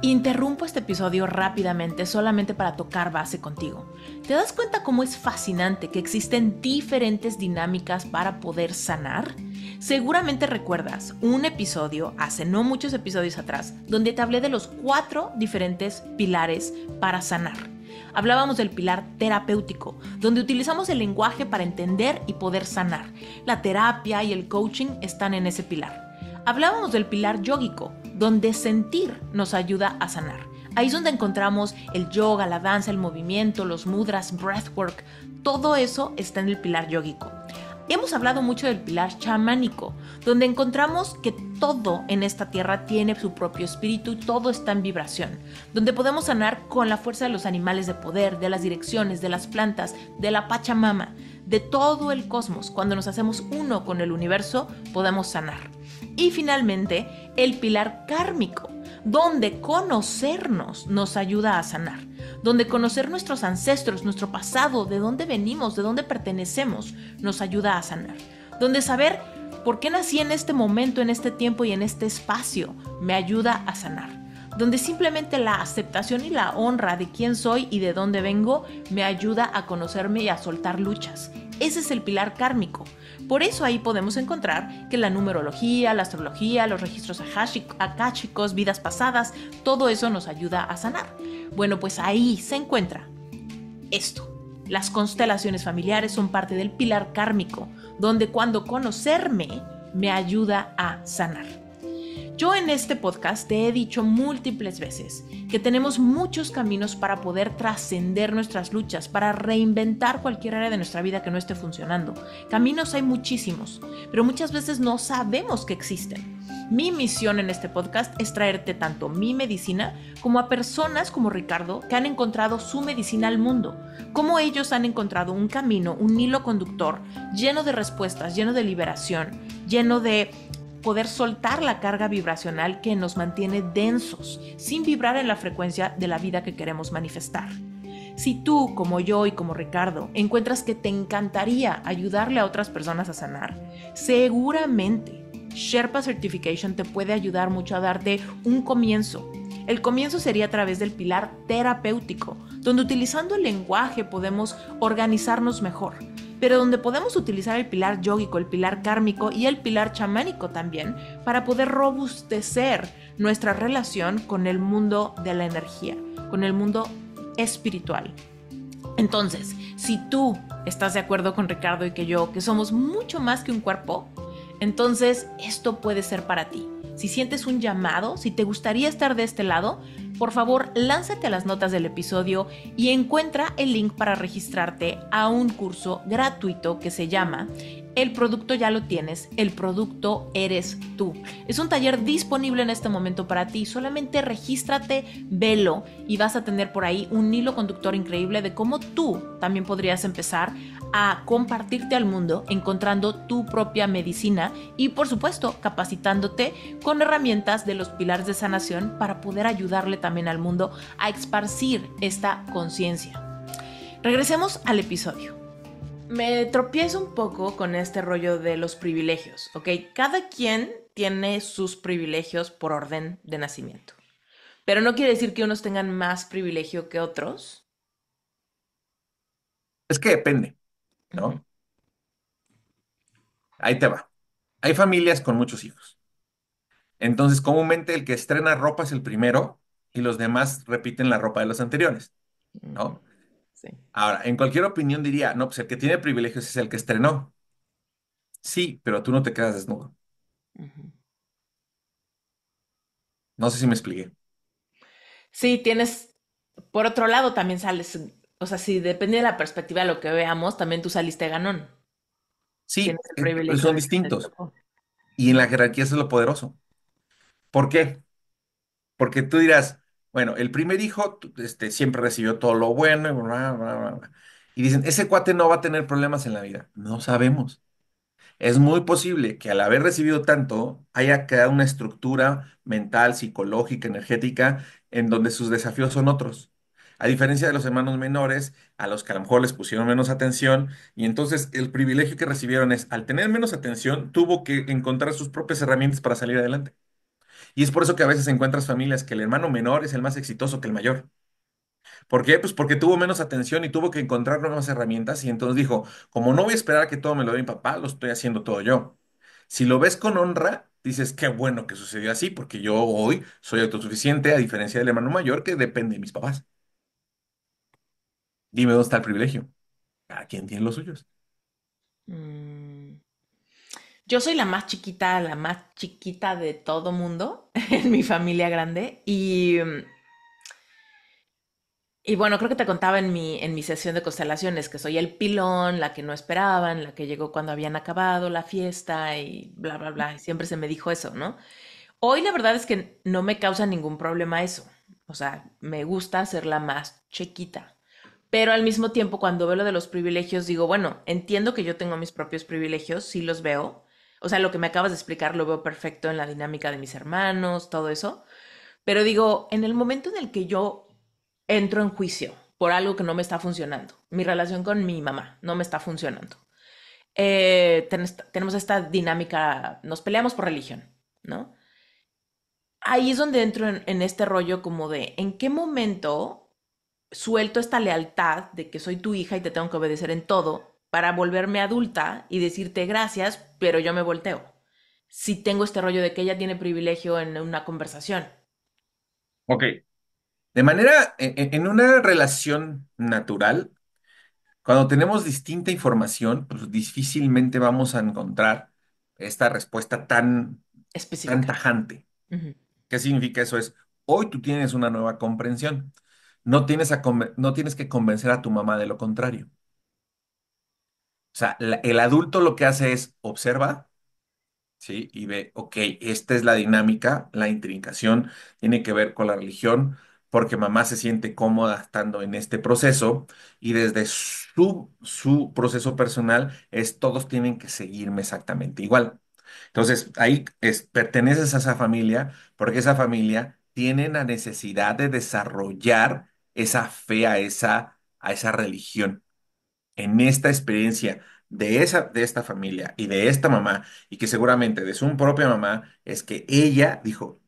Interrumpo este episodio rápidamente solamente para tocar base contigo. ¿Te das cuenta cómo es fascinante que existen diferentes dinámicas para poder sanar? Seguramente recuerdas un episodio, hace no muchos episodios atrás, donde te hablé de los cuatro diferentes pilares para sanar. Hablábamos del pilar terapéutico, donde utilizamos el lenguaje para entender y poder sanar. La terapia y el coaching están en ese pilar. Hablábamos del pilar yógico, donde sentir nos ayuda a sanar. Ahí es donde encontramos el yoga, la danza, el movimiento, los mudras, breathwork. Todo eso está en el pilar yógico. Hemos hablado mucho del pilar chamánico, donde encontramos que todo en esta tierra tiene su propio espíritu y todo está en vibración, donde podemos sanar con la fuerza de los animales de poder, de las direcciones, de las plantas, de la Pachamama, de todo el cosmos. Cuando nos hacemos uno con el universo, podemos sanar. Y finalmente, el pilar kármico donde conocernos nos ayuda a sanar, donde conocer nuestros ancestros, nuestro pasado, de dónde venimos, de dónde pertenecemos, nos ayuda a sanar, donde saber por qué nací en este momento, en este tiempo y en este espacio me ayuda a sanar donde simplemente la aceptación y la honra de quién soy y de dónde vengo me ayuda a conocerme y a soltar luchas. Ese es el pilar kármico, por eso ahí podemos encontrar que la numerología, la astrología, los registros akáshicos, vidas pasadas, todo eso nos ayuda a sanar. Bueno, pues ahí se encuentra esto. Las constelaciones familiares son parte del pilar kármico, donde cuando conocerme me ayuda a sanar. Yo en este podcast te he dicho múltiples veces que tenemos muchos caminos para poder trascender nuestras luchas, para reinventar cualquier área de nuestra vida que no esté funcionando. Caminos hay muchísimos, pero muchas veces no sabemos que existen. Mi misión en este podcast es traerte tanto mi medicina como a personas como Ricardo que han encontrado su medicina al mundo, cómo ellos han encontrado un camino, un hilo conductor lleno de respuestas, lleno de liberación, lleno de poder soltar la carga vibracional que nos mantiene densos, sin vibrar en la frecuencia de la vida que queremos manifestar. Si tú, como yo y como Ricardo, encuentras que te encantaría ayudarle a otras personas a sanar, seguramente Sherpa Certification te puede ayudar mucho a darte un comienzo. El comienzo sería a través del pilar terapéutico, donde utilizando el lenguaje podemos organizarnos mejor, pero donde podemos utilizar el pilar yógico, el pilar kármico y el pilar chamánico también para poder robustecer nuestra relación con el mundo de la energía, con el mundo espiritual. Entonces, si tú estás de acuerdo con Ricardo y que yo, que somos mucho más que un cuerpo, entonces esto puede ser para ti. Si sientes un llamado, si te gustaría estar de este lado, por favor lánzate a las notas del episodio y encuentra el link para registrarte a un curso gratuito que se llama El producto ya lo tienes, el producto eres tú. Es un taller disponible en este momento para ti, solamente regístrate, velo y vas a tener por ahí un hilo conductor increíble de cómo tú también podrías empezar a compartirte al mundo, encontrando tu propia medicina y por supuesto capacitándote con herramientas de los pilares de sanación para poder ayudarle también al mundo a esparcir esta conciencia. Regresemos al episodio. Me tropiezo un poco con este rollo de los privilegios, ¿ok? Cada quien tiene sus privilegios por orden de nacimiento. Pero no quiere decir que unos tengan más privilegio que otros, es que depende. ¿no? Ahí te va. Hay familias con muchos hijos. Entonces, comúnmente el que estrena ropa es el primero y los demás repiten la ropa de los anteriores, ¿no? Mm, sí. Ahora, en cualquier opinión diría, no, pues el que tiene privilegios es el que estrenó. Sí, pero tú no te quedas desnudo. No sé si me expliqué. Sí, tienes, por otro lado, también sales o sea, si depende de la perspectiva de lo que veamos, también tú saliste ganón. Sí, son distintos. Y en la jerarquía es lo poderoso. ¿Por qué? Porque tú dirás, bueno, el primer hijo este, siempre recibió todo lo bueno y, y dicen, ese cuate no va a tener problemas en la vida. No sabemos. Es muy posible que al haber recibido tanto haya creado una estructura mental, psicológica, energética, en donde sus desafíos son otros a diferencia de los hermanos menores, a los que a lo mejor les pusieron menos atención, y entonces el privilegio que recibieron es, al tener menos atención, tuvo que encontrar sus propias herramientas para salir adelante. Y es por eso que a veces encuentras familias que el hermano menor es el más exitoso que el mayor. ¿Por qué? Pues porque tuvo menos atención y tuvo que encontrar nuevas herramientas y entonces dijo, como no voy a esperar que todo me lo dé mi papá, lo estoy haciendo todo yo. Si lo ves con honra, dices, qué bueno que sucedió así, porque yo hoy soy autosuficiente, a diferencia del hermano mayor que depende de mis papás. Dime dónde está el privilegio. ¿A quien tiene los suyos. Mm. Yo soy la más chiquita, la más chiquita de todo mundo (laughs) en mi familia grande y... Y bueno, creo que te contaba en mi, en mi sesión de constelaciones que soy el pilón, la que no esperaban, la que llegó cuando habían acabado la fiesta y bla, bla, bla. siempre se me dijo eso, ¿no? Hoy la verdad es que no me causa ningún problema eso. O sea, me gusta ser la más chiquita. Pero al mismo tiempo, cuando veo lo de los privilegios, digo, bueno, entiendo que yo tengo mis propios privilegios, sí los veo. O sea, lo que me acabas de explicar lo veo perfecto en la dinámica de mis hermanos, todo eso. Pero digo, en el momento en el que yo entro en juicio por algo que no me está funcionando, mi relación con mi mamá no me está funcionando. Eh, tenemos esta dinámica, nos peleamos por religión, ¿no? Ahí es donde entro en este rollo como de, ¿en qué momento suelto esta lealtad de que soy tu hija y te tengo que obedecer en todo para volverme adulta y decirte gracias, pero yo me volteo. Si tengo este rollo de que ella tiene privilegio en una conversación. Ok. De manera, en una relación natural, cuando tenemos distinta información, pues difícilmente vamos a encontrar esta respuesta tan, Específica. tan tajante. ¿Qué significa eso? Es, hoy tú tienes una nueva comprensión no tienes, a no tienes que convencer a tu mamá de lo contrario. O sea, el adulto lo que hace es observa, ¿sí? Y ve, ok, esta es la dinámica, la intrincación tiene que ver con la religión, porque mamá se siente cómoda estando en este proceso y desde su, su proceso personal es todos tienen que seguirme exactamente igual. Entonces, ahí es, perteneces a esa familia porque esa familia tiene la necesidad de desarrollar esa fe, a esa, a esa religión. En esta experiencia de, esa, de esta familia y de esta mamá, y que seguramente de su propia mamá, es que ella dijo,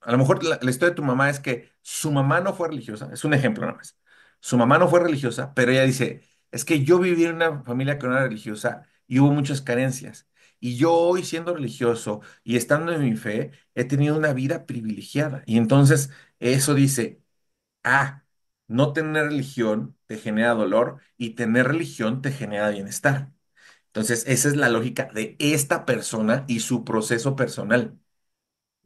a lo mejor la historia de tu mamá es que su mamá no fue religiosa, es un ejemplo nada más, su mamá no fue religiosa, pero ella dice, es que yo viví en una familia que no era religiosa y hubo muchas carencias. Y yo hoy siendo religioso y estando en mi fe, he tenido una vida privilegiada. Y entonces eso dice, ah, no tener religión te genera dolor y tener religión te genera bienestar. Entonces, esa es la lógica de esta persona y su proceso personal.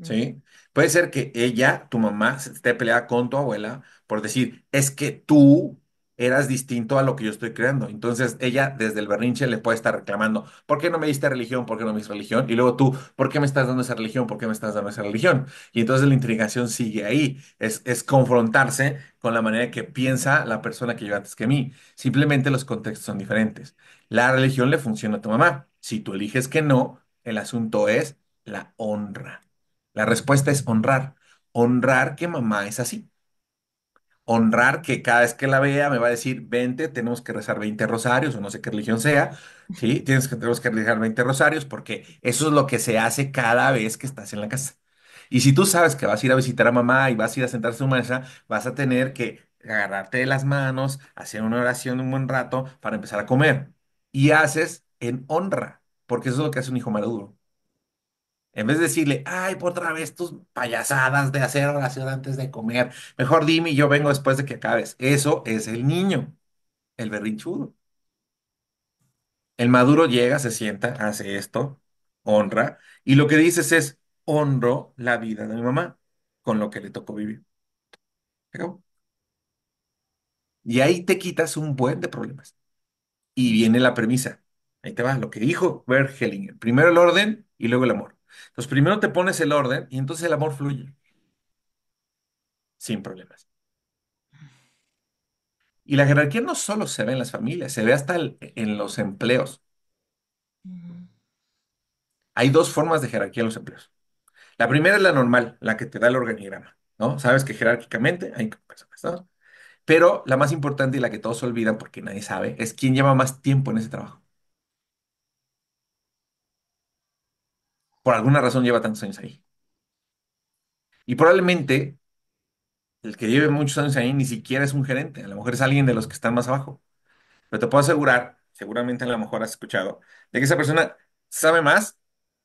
¿Sí? Puede ser que ella, tu mamá, esté peleada con tu abuela por decir, es que tú eras distinto a lo que yo estoy creando. Entonces ella desde el berrinche le puede estar reclamando, ¿por qué no me diste religión? ¿Por qué no me diste religión? Y luego tú, ¿por qué me estás dando esa religión? ¿Por qué me estás dando esa religión? Y entonces la intrigación sigue ahí, es, confrontarse con la manera que piensa la persona que yo antes que mí. Simplemente los contextos son diferentes. La religión le funciona a tu mamá. Si tú eliges que no, el asunto es la honra. La respuesta es honrar. Honrar que mamá es así honrar que cada vez que la vea me va a decir, vente, tenemos que rezar 20 rosarios o no sé qué religión sea, ¿sí? Tienes que, tenemos que rezar 20 rosarios porque eso es lo que se hace cada vez que estás en la casa. Y si tú sabes que vas a ir a visitar a mamá y vas a ir a sentarse a su mesa, vas a tener que agarrarte de las manos, hacer una oración un buen rato para empezar a comer. Y haces en honra, porque eso es lo que hace un hijo maduro. En vez de decirle, ay, por pues otra vez tus payasadas de hacer oración antes de comer, mejor dime y yo vengo después de que acabes. Eso es el niño, el berrinchudo. El maduro llega, se sienta, hace esto, honra, y lo que dices es, honro la vida de mi mamá con lo que le tocó vivir. Y ahí te quitas un buen de problemas. Y viene la premisa. Ahí te va, lo que dijo Bert Hellinger. Primero el orden y luego el amor. Entonces, primero te pones el orden y entonces el amor fluye. Sin problemas. Y la jerarquía no solo se ve en las familias, se ve hasta en los empleos. Hay dos formas de jerarquía en los empleos. La primera es la normal, la que te da el organigrama, ¿no? Sabes que jerárquicamente hay personas, Pero la más importante y la que todos olvidan porque nadie sabe es quién lleva más tiempo en ese trabajo. por alguna razón lleva tantos años ahí. Y probablemente el que lleve muchos años ahí ni siquiera es un gerente, a lo mejor es alguien de los que están más abajo. Pero te puedo asegurar, seguramente a lo mejor has escuchado, de que esa persona sabe más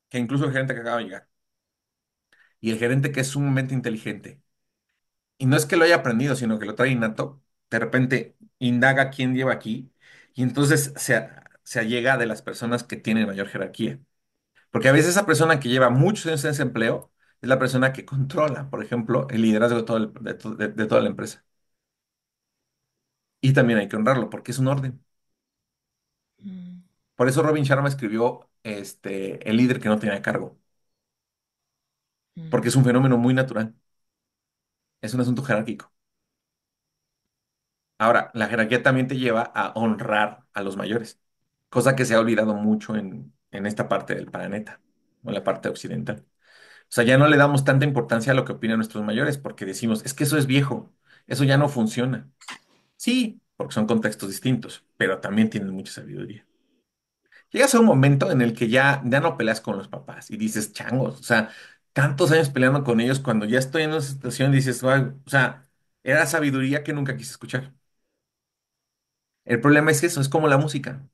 que incluso el gerente que acaba de llegar. Y el gerente que es sumamente inteligente. Y no es que lo haya aprendido, sino que lo trae innato. De repente indaga quién lleva aquí y entonces se, se allega de las personas que tienen mayor jerarquía. Porque a veces esa persona que lleva muchos años en ese empleo es la persona que controla, por ejemplo, el liderazgo de, toda la empresa. Y también hay que honrarlo porque es un orden. Mm. Por eso Robin Sharma escribió este, El líder que no tenía cargo, porque es un mm. fenómeno muy natural, es un asunto jerárquico. Ahora, la jerarquía también te lleva a honrar a los mayores, cosa que se ha olvidado mucho en en esta parte del planeta, o en la parte occidental. O sea, ya no le damos tanta importancia a lo que opinan nuestros mayores porque decimos, es que eso es viejo, eso ya no funciona. Sí, porque son contextos distintos, pero también tienen mucha sabiduría. Llegas a un momento en el que ya, ya no peleas con los papás y dices, changos, o sea, tantos años peleando con ellos cuando ya estoy en una situación dices, o sea, era sabiduría que nunca quise escuchar. El problema es que eso, es como la música.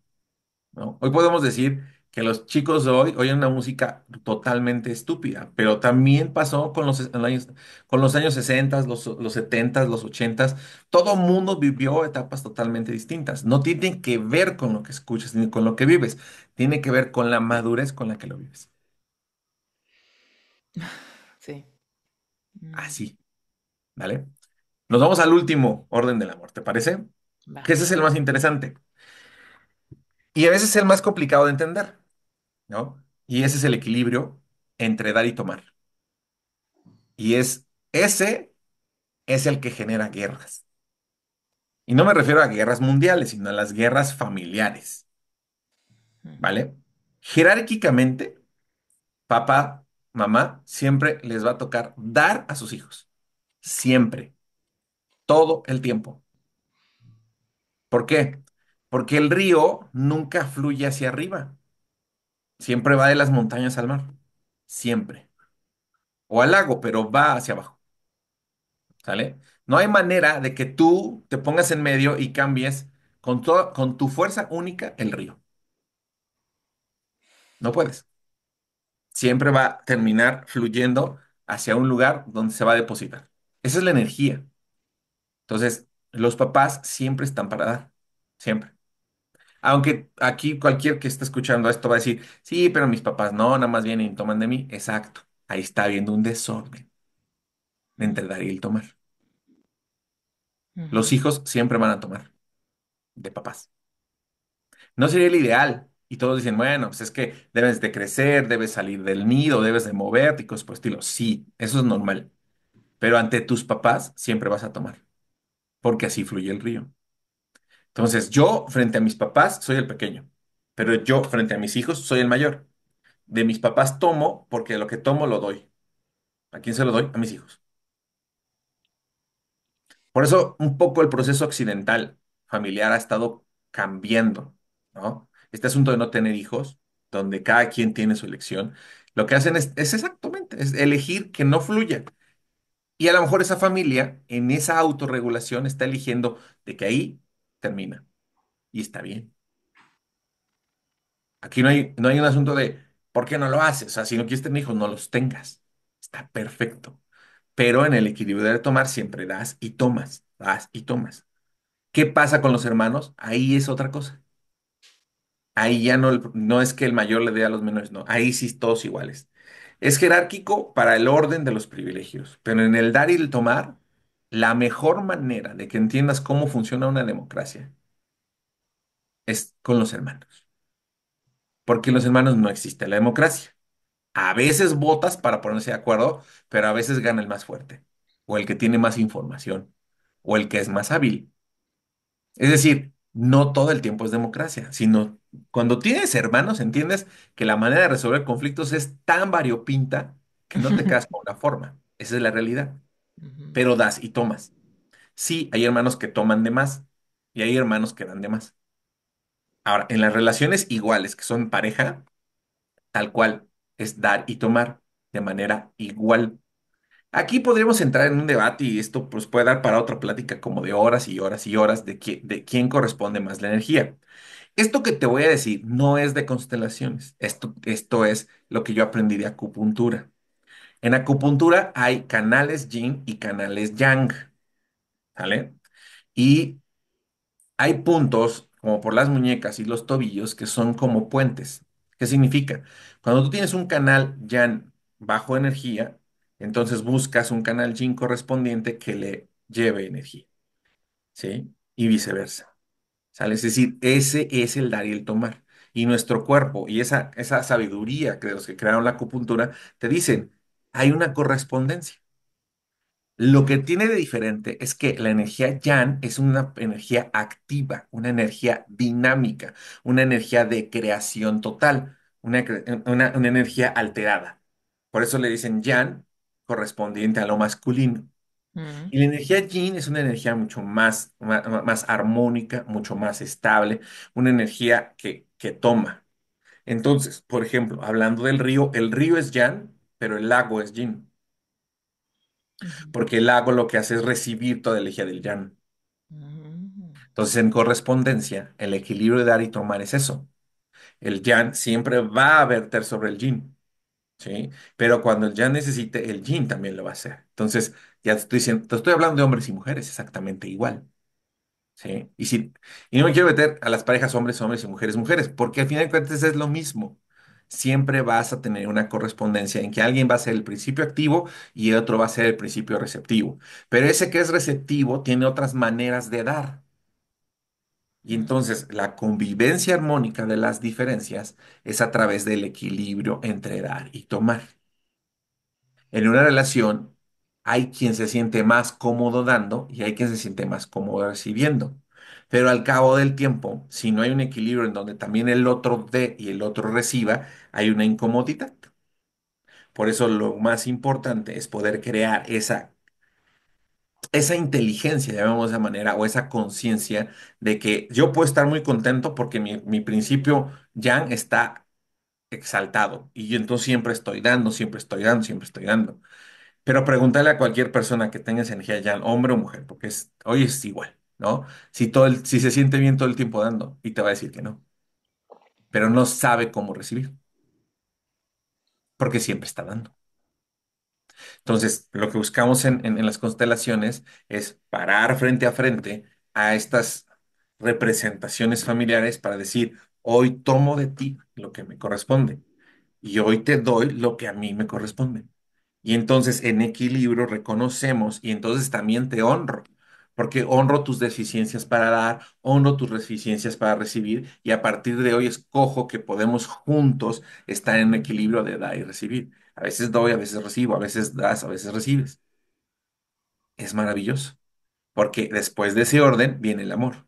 Hoy podemos decir que los chicos de hoy oyen una música totalmente estúpida, pero también pasó con los, años, con los años 60, los, los 70, los 80, todo mundo vivió etapas totalmente distintas. No tiene que ver con lo que escuchas ni con lo que vives, tiene que ver con la madurez con la que lo vives. (sighs) Sí. Mm. Así, ¿vale? Nos vamos al último orden del amor, ¿te parece? Que ese es el más interesante y a veces el más complicado de entender. Y ese es el equilibrio entre dar y tomar. Y es ese es el que genera guerras. Y no me refiero a guerras mundiales, sino a las guerras familiares. ¿Vale? Jerárquicamente, papá, mamá, siempre les va a tocar dar a sus hijos. Siempre. Todo el tiempo. ¿Por qué? Porque el río nunca fluye hacia arriba. Siempre va de las montañas al mar. Siempre. O al lago, pero va hacia abajo. ¿Sale? No hay manera de que tú te pongas en medio y cambies con, con tu fuerza única el río. No puedes. Siempre va a terminar fluyendo hacia un lugar donde se va a depositar. Esa es la energía. Entonces, los papás siempre están para dar. Siempre. Aunque aquí cualquier que esté escuchando esto va a decir, sí, pero mis papás no, nada más vienen y toman de mí. Exacto, ahí está habiendo un desorden entre dar y el tomar. Los hijos siempre van a tomar de papás. No sería el ideal. Y todos dicen, bueno, pues es que debes de crecer, debes salir del nido, debes de moverte y cosas por estilo. Sí, eso es normal. Pero ante tus papás siempre vas a tomar, porque así fluye el río. Entonces, yo frente a mis papás soy el pequeño, pero yo frente a mis hijos soy el mayor. De mis papás tomo porque lo que tomo lo doy. ¿A quién se lo doy? A mis hijos. Por eso un poco el proceso occidental familiar ha estado cambiando, ¿no? Este asunto de no tener hijos, donde cada quien tiene su elección, lo que hacen es, exactamente, es elegir que no fluya. Y a lo mejor esa familia en esa autorregulación está eligiendo de que ahí termina. Y está bien. Aquí no hay, no hay un asunto de por qué no lo haces. O sea, si no quieres tener hijos, no los tengas. Está perfecto. Pero en el equilibrio de tomar siempre das y tomas, das y tomas. ¿Qué pasa con los hermanos? Ahí es otra cosa. Ahí ya no, no es que el mayor le dé a los menores, no. Ahí sí todos iguales. Es jerárquico para el orden de los privilegios, pero en el dar y el tomar la mejor manera de que entiendas cómo funciona una democracia es con los hermanos. Porque los hermanos no existe la democracia. A veces votas para ponerse de acuerdo, pero a veces gana el más fuerte, o el que tiene más información, o el que es más hábil. Es decir, no todo el tiempo es democracia, sino cuando tienes hermanos entiendes que la manera de resolver conflictos es tan variopinta que no te (laughs) quedas con una forma. Esa es la realidad pero das y tomas. Sí, hay hermanos que toman de más y hay hermanos que dan de más. Ahora, en las relaciones iguales, que son pareja, tal cual, es dar y tomar de manera igual. Aquí podríamos entrar en un debate y esto pues, puede dar para otra plática como de horas y horas y horas de, de quién corresponde más la energía. Esto que te voy a decir no es de constelaciones, esto, esto es lo que yo aprendí de acupuntura. En acupuntura hay canales yin y canales yang, ¿sale? Y hay puntos como por las muñecas y los tobillos que son como puentes. ¿Qué significa? Cuando tú tienes un canal yang bajo energía, entonces buscas un canal yin correspondiente que le lleve energía, ¿sí? Y viceversa, ¿sale? Es decir, ese es el dar y el tomar. Y nuestro cuerpo y esa, esa sabiduría que de los que crearon la acupuntura te dicen, hay una correspondencia. Lo que tiene de diferente es que la energía yang es una energía activa, una energía dinámica, una energía de creación total, una, energía alterada. Por eso le dicen yang correspondiente a lo masculino. Mm. Y la energía yin es una energía mucho más, más, armónica, mucho más estable, una energía que, que toma. Entonces, por ejemplo, hablando del río, el río es yang, pero el lago es yin. Porque el lago lo que hace es recibir toda la energía del yang. Mm. Entonces, en correspondencia, el equilibrio de dar y tomar es eso. El yang siempre va a verter sobre el yin, ¿sí? Pero cuando el yang necesite, el yin también lo va a hacer. Entonces, ya te estoy diciendo, te estoy hablando de hombres y mujeres exactamente igual, Y, si, y no me quiero meter a las parejas hombres, hombres y mujeres, mujeres, porque al final de cuentas es lo mismo siempre vas a tener una correspondencia en que alguien va a ser el principio activo y el otro va a ser el principio receptivo. Pero ese que es receptivo tiene otras maneras de dar. Y entonces la convivencia armónica de las diferencias es a través del equilibrio entre dar y tomar. En una relación hay quien se siente más cómodo dando y hay quien se siente más cómodo recibiendo. Pero al cabo del tiempo, si no hay un equilibrio en donde también el otro dé y el otro reciba, hay una incomodidad. Por eso lo más importante es poder crear esa, esa inteligencia, llamémosla de esa manera, o esa conciencia de que yo puedo estar muy contento porque mi, principio yang está exaltado y yo entonces siempre estoy dando, siempre estoy dando, siempre estoy dando. Pero pregúntale a cualquier persona que tenga esa energía yang, hombre o mujer, porque es, hoy es igual. ¿no? Si, todo si se siente bien todo el tiempo dando y te va a decir que no, pero no sabe cómo recibir, porque siempre está dando. Entonces, lo que buscamos en las constelaciones es parar frente a frente a estas representaciones familiares para decir, hoy tomo de ti lo que me corresponde y hoy te doy lo que a mí me corresponde. Y entonces en equilibrio reconocemos y entonces también te honro porque honro tus deficiencias para dar, honro tus deficiencias para recibir, y a partir de hoy escojo que podemos juntos estar en equilibrio de dar y recibir. A veces doy, a veces recibo, a veces das, a veces recibes. Es maravilloso, porque después de ese orden viene el amor.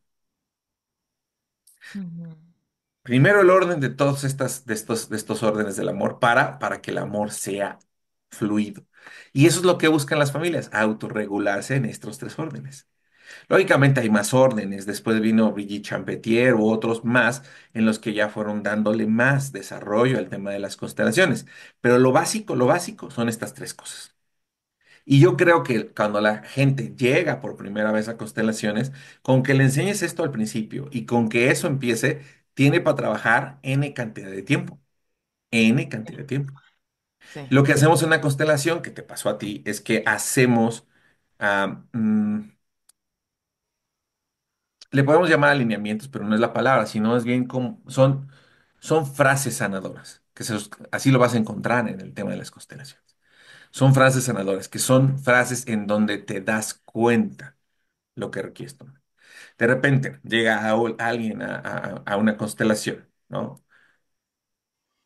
Primero el orden de todos estos, de estos órdenes del amor para, para que el amor sea fluido. Y eso es lo que buscan las familias, autorregularse en estos tres órdenes. Lógicamente hay más órdenes, después vino Brigitte Champetier u otros más en los que ya fueron dándole más desarrollo al tema de las constelaciones, pero lo básico, lo básico son estas tres cosas. Y yo creo que cuando la gente llega por primera vez a constelaciones, con que le enseñes esto al principio y con que eso empiece, tiene para trabajar N cantidad de tiempo, N cantidad de tiempo. Lo que hacemos en una constelación, que te pasó a ti, es que hacemos... Ah, mm, le podemos llamar alineamientos, pero no es la palabra, sino es bien como son, son frases sanadoras, que así lo vas a encontrar en el tema de las constelaciones. Son frases sanadoras, que son frases en donde te das cuenta lo que requieres De repente llega alguien a una constelación, ¿no?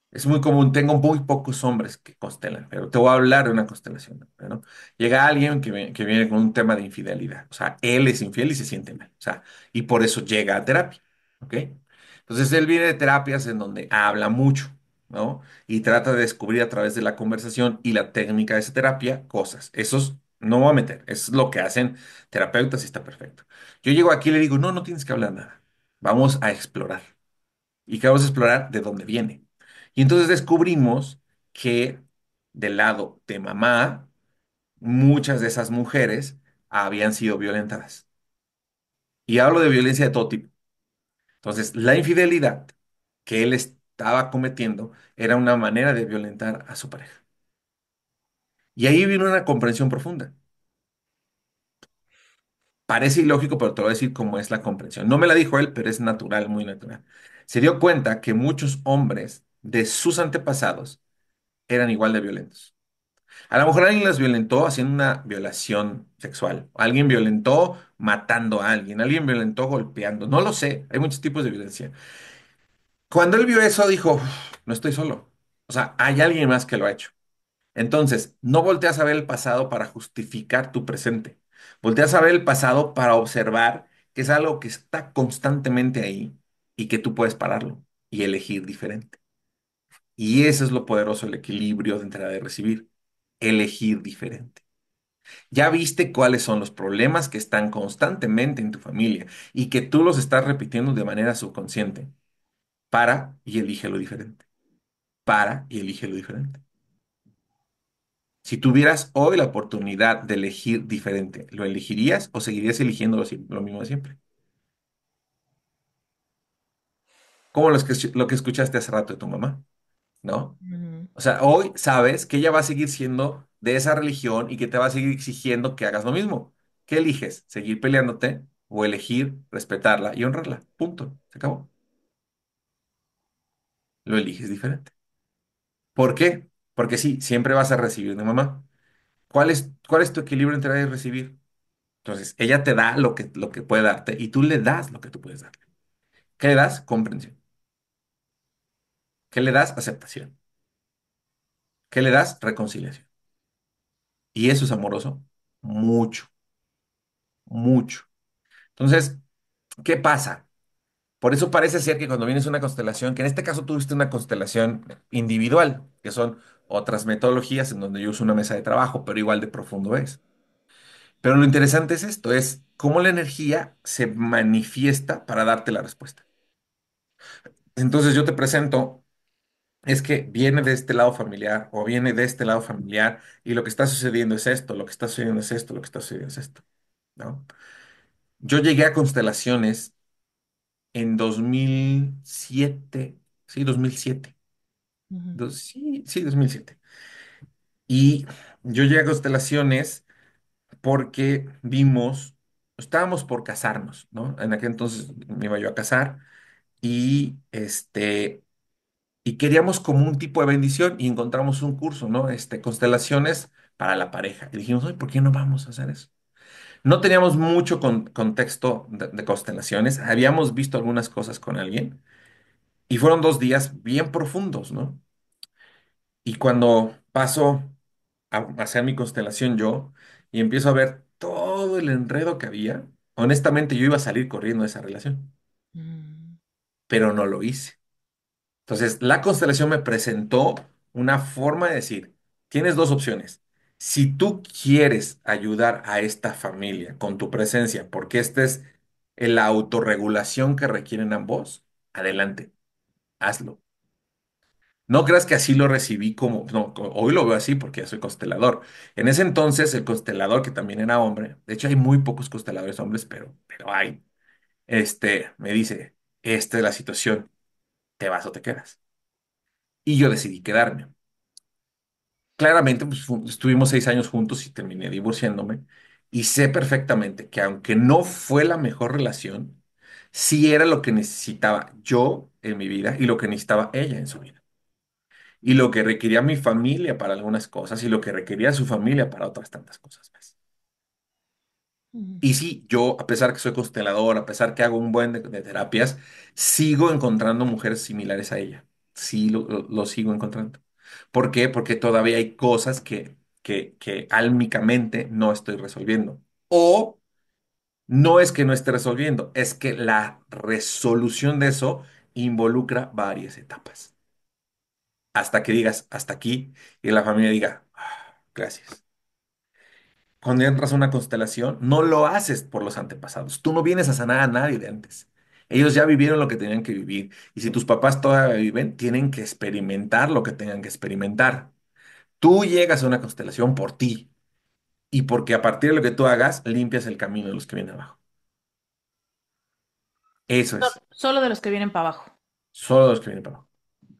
Es muy común, tengo muy pocos hombres que constelan, pero te voy a hablar de una constelación. ¿no? Llega alguien que, viene con un tema de infidelidad, o sea, él es infiel y se siente mal, o sea, y por eso llega a terapia, ¿ok? Entonces él viene de terapias en donde habla mucho, ¿no? Y trata de descubrir a través de la conversación y la técnica de esa terapia cosas. Eso no voy a meter, es lo que hacen terapeutas y está perfecto. Yo llego aquí y le digo, no, no tienes que hablar nada, vamos a explorar. ¿Y qué vamos a explorar? ¿De dónde viene? Y entonces descubrimos que del lado de mamá, muchas de esas mujeres habían sido violentadas. Y hablo de violencia de todo tipo. Entonces, la infidelidad que él estaba cometiendo era una manera de violentar a su pareja. Y ahí vino una comprensión profunda. Parece ilógico, pero te voy a decir cómo es la comprensión. No me la dijo él, pero es natural, muy natural. Se dio cuenta que muchos hombres de sus antepasados eran igual de violentos. A lo mejor alguien las violentó haciendo una violación sexual. Alguien violentó matando a alguien. Alguien violentó golpeando. No lo sé. Hay muchos tipos de violencia. Cuando él vio eso, dijo, no estoy solo. O sea, hay alguien más que lo ha hecho. Entonces, no volteas a ver el pasado para justificar tu presente. Volteas a ver el pasado para observar que es algo que está constantemente ahí y que tú puedes pararlo y elegir diferente. Y ese es lo poderoso del equilibrio de entrada y recibir. Elegir diferente. Ya viste cuáles son los problemas que están constantemente en tu familia y que tú los estás repitiendo de manera subconsciente. Para y elige lo diferente. Para y elige lo diferente. Si tuvieras hoy la oportunidad de elegir diferente, ¿lo elegirías o seguirías eligiendo lo, mismo de siempre? Como lo que escuchaste hace rato de tu mamá. ¿no? O sea, hoy sabes que ella va a seguir siendo de esa religión y que te va a seguir exigiendo que hagas lo mismo. ¿Qué eliges? ¿Seguir peleándote o elegir respetarla y honrarla? Punto. Se acabó. Lo eliges diferente. ¿Por qué? Porque sí, siempre vas a recibir de mamá. ¿Cuál es, cuál es tu equilibrio entre dar y recibir? Entonces, ella te da lo que, lo que puede darte y tú le das lo que tú puedes dar. ¿Qué le das? Comprensión. ¿Qué le das? Aceptación. ¿Qué le das? Reconciliación. Y eso es amoroso. Mucho. Mucho. Entonces, ¿qué pasa? Por eso parece ser que cuando vienes a una constelación, que en este caso tuviste una constelación individual, que son otras metodologías en donde yo uso una mesa de trabajo, pero igual de profundo es. Pero lo interesante es esto, es cómo la energía se manifiesta para darte la respuesta. Entonces yo te presento es que viene de este lado familiar o viene de este lado familiar y lo que está sucediendo es esto, lo que está sucediendo es esto, lo que está sucediendo es esto, ¿no? Yo llegué a constelaciones en 2007, sí, 2007. sí, sí, 2007. Y yo llegué a constelaciones porque vimos, estábamos por casarnos, ¿no? En aquel entonces me iba yo a casar y este, y queríamos como un tipo de bendición y encontramos un curso, ¿no? Este, constelaciones para la pareja. Y dijimos, ¿por qué no vamos a hacer eso? No teníamos mucho contexto de, constelaciones, habíamos visto algunas cosas con alguien y fueron dos días bien profundos, ¿no? Y cuando paso a hacer mi constelación yo y empiezo a ver todo el enredo que había, honestamente yo iba a salir corriendo de esa relación, mm. pero no lo hice. Entonces, la constelación me presentó una forma de decir, tienes dos opciones. Si tú quieres ayudar a esta familia con tu presencia, porque esta es la autorregulación que requieren ambos, adelante, hazlo. No creas que así lo recibí como, no, hoy lo veo así porque ya soy constelador. En ese entonces, el constelador, que también era hombre, de hecho hay muy pocos consteladores hombres, pero, pero hay, este, me dice, esta es la situación ¿Te vas o te quedas? Y yo decidí quedarme. Claramente, pues, estuvimos seis años juntos y terminé divorciándome. Y sé perfectamente que aunque no fue la mejor relación, sí era lo que necesitaba yo en mi vida y lo que necesitaba ella en su vida. Y lo que requería mi familia para algunas cosas y lo que requería su familia para otras tantas cosas más. Y sí, yo, a pesar que soy constelador, a pesar que hago un buen de, terapias, sigo encontrando mujeres similares a ella. Sí, lo, sigo encontrando. ¿Por qué? Porque todavía hay cosas que, que, que álmicamente no estoy resolviendo. O no es que no esté resolviendo, es que la resolución de eso involucra varias etapas. Hasta que digas, hasta aquí, y la familia diga, ah, gracias cuando entras a una constelación, no lo haces por los antepasados. Tú no vienes a sanar a nadie de antes. Ellos ya vivieron lo que tenían que vivir. Y si tus papás todavía viven, tienen que experimentar lo que tengan que experimentar. Tú llegas a una constelación por ti. Y porque a partir de lo que tú hagas, limpias el camino de los que vienen abajo. Eso es. Solo de los que vienen para abajo. Solo de los que vienen para abajo.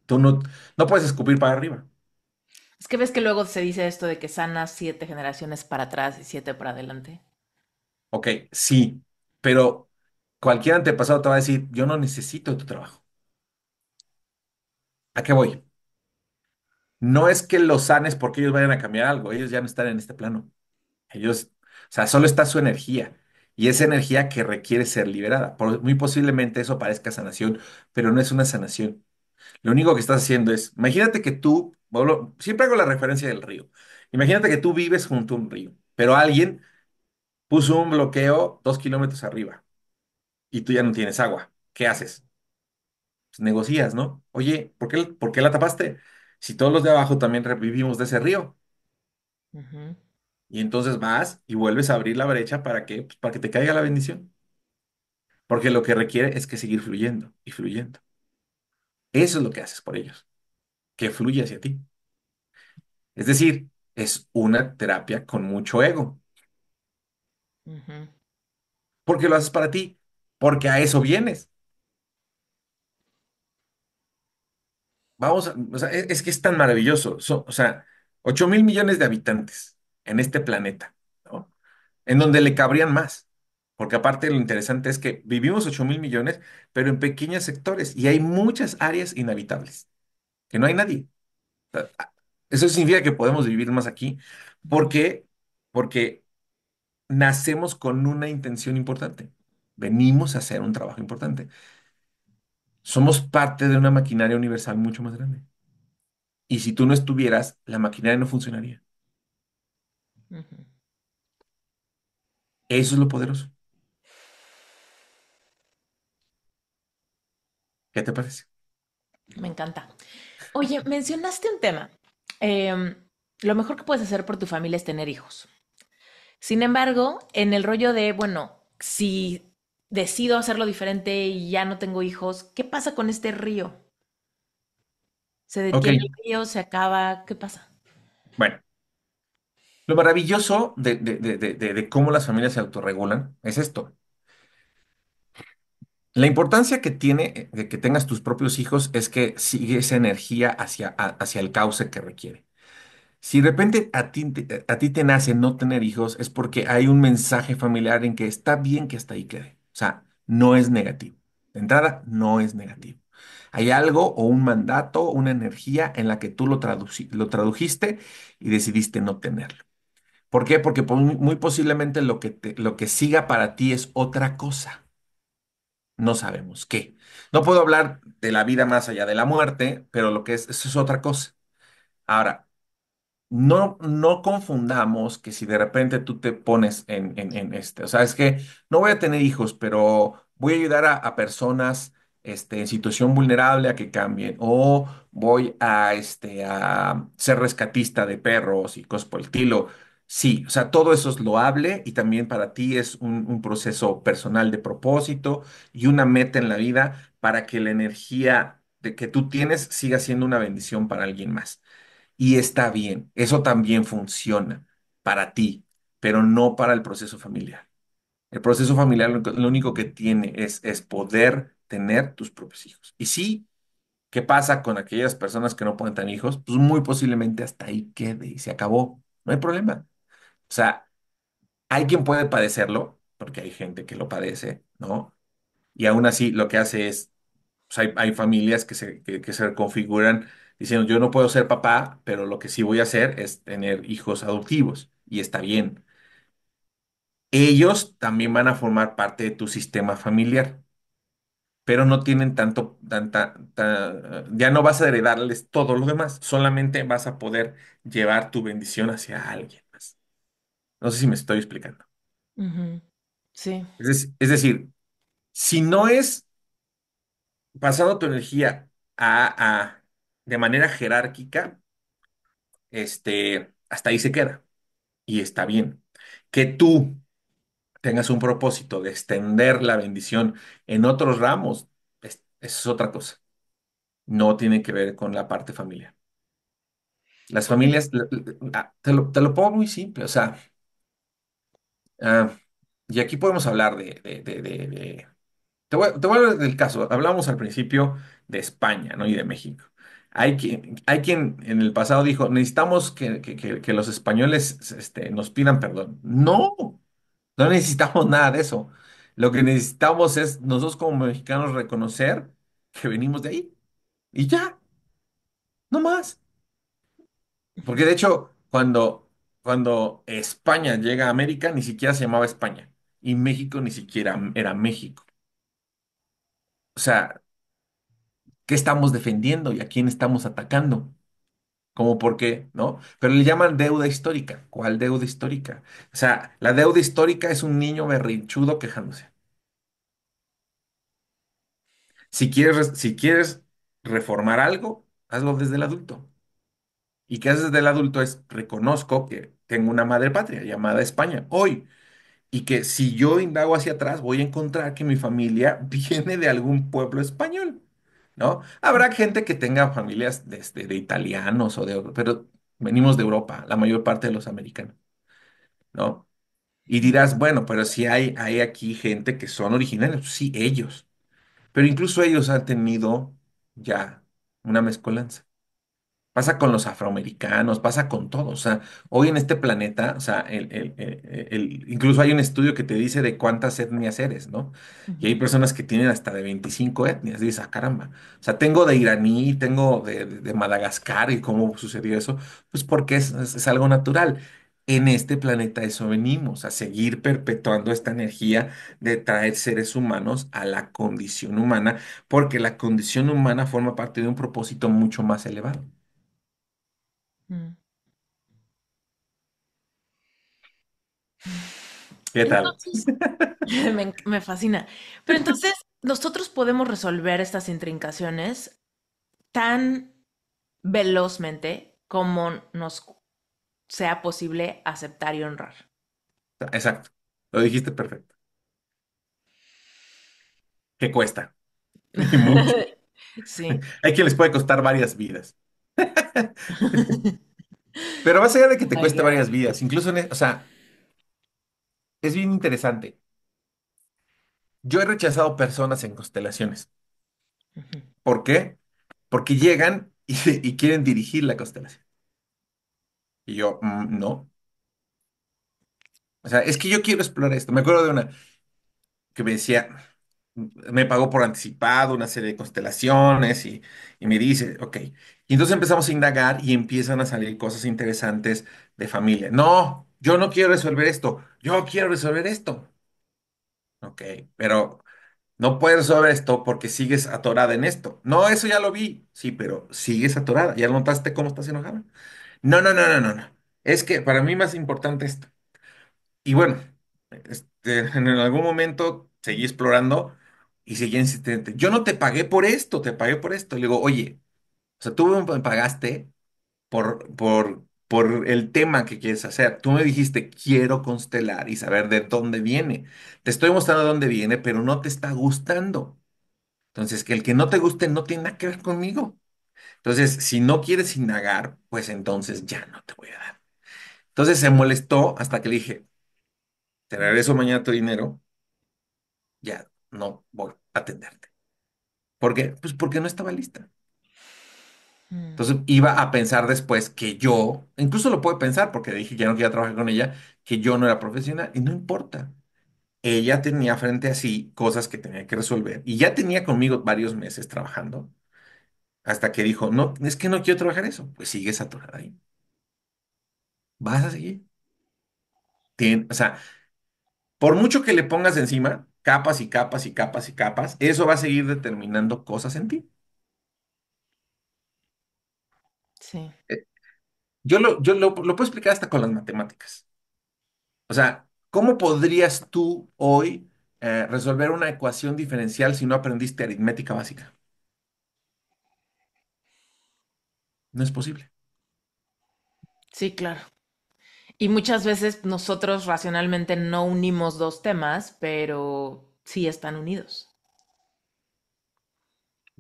Tú no, no puedes escupir para arriba. Es que ves que luego se dice esto de que sanas siete generaciones para atrás y siete para adelante. Ok, sí, pero cualquier antepasado te va a decir, yo no necesito tu trabajo. ¿A qué voy? No es que los sanes porque ellos vayan a cambiar algo, ellos ya no están en este plano. Ellos, o sea, solo está su energía y esa energía que requiere ser liberada. muy posiblemente eso parezca sanación, pero no es una sanación. Lo único que estás haciendo es, imagínate que tú, siempre hago la referencia del río. Imagínate que tú vives junto a un río, pero alguien puso un bloqueo dos kilómetros arriba y tú ya no tienes agua. ¿Qué haces? Pues negocias, ¿no? Oye, ¿por qué, la tapaste? Si todos los de abajo también revivimos de ese río. Y entonces vas y vuelves a abrir la brecha para que, pues, para que te caiga la bendición. Porque lo que requiere es que seguir fluyendo y fluyendo. Eso es lo que haces por ellos, que fluye hacia ti. Es decir, es una terapia con mucho ego. Porque lo haces para ti, porque a eso vienes. Vamos, o sea, e, es, que es tan maravilloso. o sea, 8 mil millones de habitantes en este planeta, ¿no? En donde le cabrían más. Porque aparte lo interesante es que vivimos 8 mil millones, pero en pequeños sectores y hay muchas áreas inhabitables, que no hay nadie. Ah, ah, eso significa que podemos vivir más aquí. ¿Por qué? Porque nacemos con una intención importante. Venimos a hacer un trabajo importante. Somos parte de una maquinaria universal mucho más grande. Y si tú no estuvieras, la maquinaria no funcionaría. Eso es lo poderoso. ¿Qué te parece? Me encanta. Oye, mencionaste un tema. Em, lo mejor que puedes hacer por tu familia es tener hijos. Sin embargo, en el rollo de, bueno, si decido hacerlo diferente y ya no tengo hijos, ¿qué pasa con este río? ¿Se detiene el río? ¿Se acaba? ¿Qué pasa? Bueno, lo maravilloso de, de, cómo las familias se autorregulan es esto. La importancia que tiene eh, de que tengas tus propios hijos es que sigue esa energía hacia, hacia el cauce que requiere. Si de repente a ti, te- nace no tener hijos, es porque hay un mensaje familiar en que está bien que hasta ahí quede. O sea, no es negativo. De entrada, no es negativo. Hay algo o un mandato, una energía en la que tú lo, lo tradujiste y decidiste no tenerlo. ¿Por qué? Porque muy posiblemente lo que, lo que siga para ti es otra cosa no sabemos qué. No puedo hablar de la vida más allá de la muerte, pero lo que es, eso es otra cosa. Ahora, no, no confundamos que si de repente tú te pones en, en, este, o sea, es que no voy a tener hijos, pero voy a ayudar a, personas este, en situación vulnerable a que cambien, o voy a, este, a ser rescatista de perros y cosas por el estilo Sí, o sea, todo eso es loable y también para ti es un, proceso personal de propósito y una meta en la vida para que la energía que tú tienes siga siendo una bendición para alguien más. Y está bien, eso también funciona para ti, pero no para el proceso familiar. El proceso familiar lo, único que tiene es, es poder tener tus propios hijos. Y sí, ¿qué pasa con aquellas personas que no pueden tener hijos? Pues muy posiblemente hasta ahí quede y se acabó. No hay problema. O sea, alguien puede padecerlo, porque hay gente que lo padece, ¿no? Y aún así lo que hace es, pues, hay, familias que se, que, diciendo, yo no puedo ser papá, pero lo que sí voy a hacer es tener hijos adoptivos y está bien. Ellos también van a formar parte de tu sistema familiar, pero no tienen tanto, tanta, ya no vas a heredarles todo lo demás, solamente vas a poder llevar tu bendición hacia alguien. No sé si me estoy explicando. Sí. Es, decir, si no es pasado tu energía a, a de manera jerárquica, este, hasta ahí se queda. Y está bien. Que tú tengas un propósito de extender la bendición en otros ramos, es, es otra cosa. No tiene que ver con la parte familiar. Las familias, te te lo pongo muy simple, o sea, Ah, y aquí podemos hablar de, Te voy, a hablar del caso. Hablamos al principio de España, ¿no? Y de México. Hay quien, hay quien en el pasado dijo, necesitamos que, los españoles este, nos pidan perdón. No, no necesitamos (laughs) nada de eso. Lo que necesitamos es nosotros como mexicanos reconocer que venimos de ahí. Y ya, no más. Porque de hecho, cuando cuando España llega a América, ni siquiera se llamaba España. Y México ni siquiera era México. O sea, ¿qué estamos defendiendo y a quién estamos atacando? Como por qué, ¿no? Pero le llaman deuda histórica. ¿Cuál deuda histórica? O sea, la deuda histórica es un niño berrinchudo quejándose. Si quieres, si quieres reformar algo, hazlo desde el adulto. ¿Y qué haces desde el adulto? Es reconozco que tengo una madre patria llamada España hoy. Y que si yo indago hacia atrás, voy a encontrar que mi familia (laughs) viene de algún pueblo español, ¿no? Habrá gente que tenga familias de, de italianos o de otros, pero venimos de Europa, la mayor parte de los americanos, ¿no? Y dirás, bueno, pero si hay, hay aquí gente que son originales. sí, ellos. Pero incluso ellos han tenido ya una mezcolanza pasa con los afroamericanos, pasa con todo. O sea, hoy en este planeta, o sea, el, incluso hay un estudio que te dice de cuántas etnias eres, ¿no? Y hay personas que tienen hasta de 25 etnias. Dices, ah, caramba. O sea, tengo de iraní, tengo de, de- Madagascar y cómo sucedió eso. Pues porque es, algo natural. En este planeta eso venimos, a seguir perpetuando esta energía de traer seres humanos a la condición humana, porque la condición humana forma parte de un propósito mucho más elevado. Mm. ¿Qué tal? (laughs) me, fascina. Pero entonces, nosotros podemos resolver estas intrincaciones tan velozmente como nos sea posible aceptar y honrar. Exacto, lo dijiste perfecto. ¿Qué cuesta? (laughs) (laughs) sí. Hay quien les puede costar varias vidas. (laughs) Pero a allá de que te cueste varias vidas, incluso en, e, o sea, es bien interesante. Yo he rechazado personas en constelaciones. ¿Por qué? Porque llegan (laughs) y, quieren dirigir la constelación. Y yo, mm, no. O sea, es que yo quiero explorar esto. Me acuerdo de una que me decía, me pagó por anticipado una serie de constelaciones y, me dice, ok. Y entonces empezamos a indagar y empiezan a salir cosas interesantes de familia. No, yo no quiero resolver esto, yo quiero resolver esto. Ok, pero no puedes resolver esto porque sigues atorada en esto. No, eso ya lo vi. Sí, pero sigues atorada. ¿Ya notaste cómo estás enojada? No, no, no, no, no, no. Es que para mí más importante esto. Y bueno, este, en algún momento seguí explorando y seguía insistente, yo no te pagué por esto, te pagué por esto. le digo, oye, o sea, tú me pagaste por, por, por el tema que quieres hacer. Tú me dijiste, quiero constelar y saber de dónde viene. Te estoy mostrando dónde viene, pero no te está gustando. Entonces, que el que no te guste no tiene nada que ver conmigo. Entonces, si no quieres indagar, pues entonces ya no te voy a dar. Entonces se molestó hasta que le dije, te regreso mañana tu dinero. Ya, no voy a atenderte. ¿Por qué? Pues porque no estaba lista. Mm. Entonces iba a pensar después que yo, incluso lo puede pensar porque dije ya no quería trabajar con ella, que yo no era profesional y no importa. Ella tenía frente a sí cosas que tenía que resolver y ya tenía conmigo varios meses trabajando hasta que dijo, no, es que no quiero trabajar eso. Pues sigue saturada ahí. Vas a seguir. o sea, por mucho que le pongas encima, capas y capas y capas y capas, eso va a seguir determinando cosas en ti. Sí. Eh, yo, lo, puedo explicar hasta con las matemáticas. O sea, ¿cómo podrías tú hoy eh, resolver una ecuación diferencial si no aprendiste aritmética básica? No es posible. Sí, claro. Y muchas veces nosotros racionalmente no unimos dos temas, pero sí están unidos.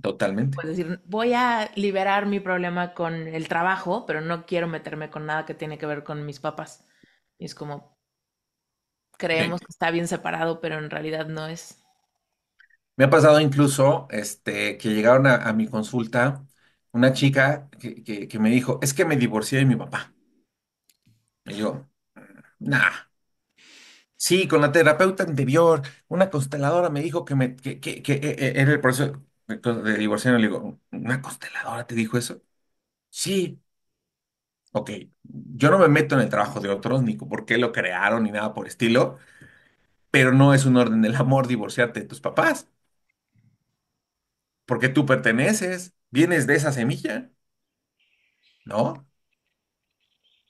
Totalmente. Puedes decir, voy a liberar mi problema con el trabajo, pero no quiero meterme con nada que tiene que ver con mis papás. Y es como, creemos que está bien separado, pero en realidad no es. Me ha pasado incluso este, que llegaron a, mi consulta una chica que me dijo, es que me divorcié de mi papá. Y yo, nah. Sí, con la terapeuta anterior, una consteladora me dijo que, me, que, que, que, eh, eh, era el proceso de, de divorciarme. Le digo, ¿una consteladora te dijo eso? Sí. Ok, yo no me meto en el trabajo de otros, ni por qué lo crearon, ni nada por estilo, pero no es un orden del amor divorciarte de tus papás, porque tú perteneces, vienes de esa semilla, ¿no?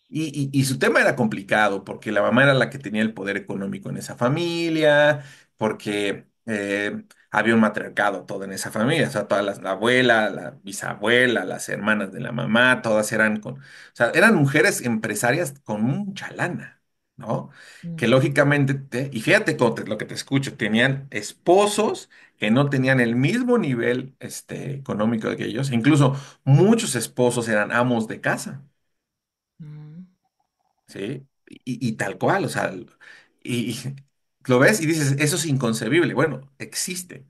Y, su tema era complicado porque la mamá era la que tenía el poder económico en esa familia, porque eh, había un matriarcado todo en esa familia, o sea, todas la abuela, la bisabuela, las hermanas de la mamá, todas eran con, o sea, eran mujeres empresarias con mucha lana, ¿no? Que mm. lógicamente, y fíjate cotes lo que te escucho, tenían esposos que no tenían el mismo nivel este, económico que ellos, incluso muchos esposos eran amos de casa. ¿sí? Y, tal cual, o sea, y, lo ves y dices, eso es inconcebible. Bueno, existe,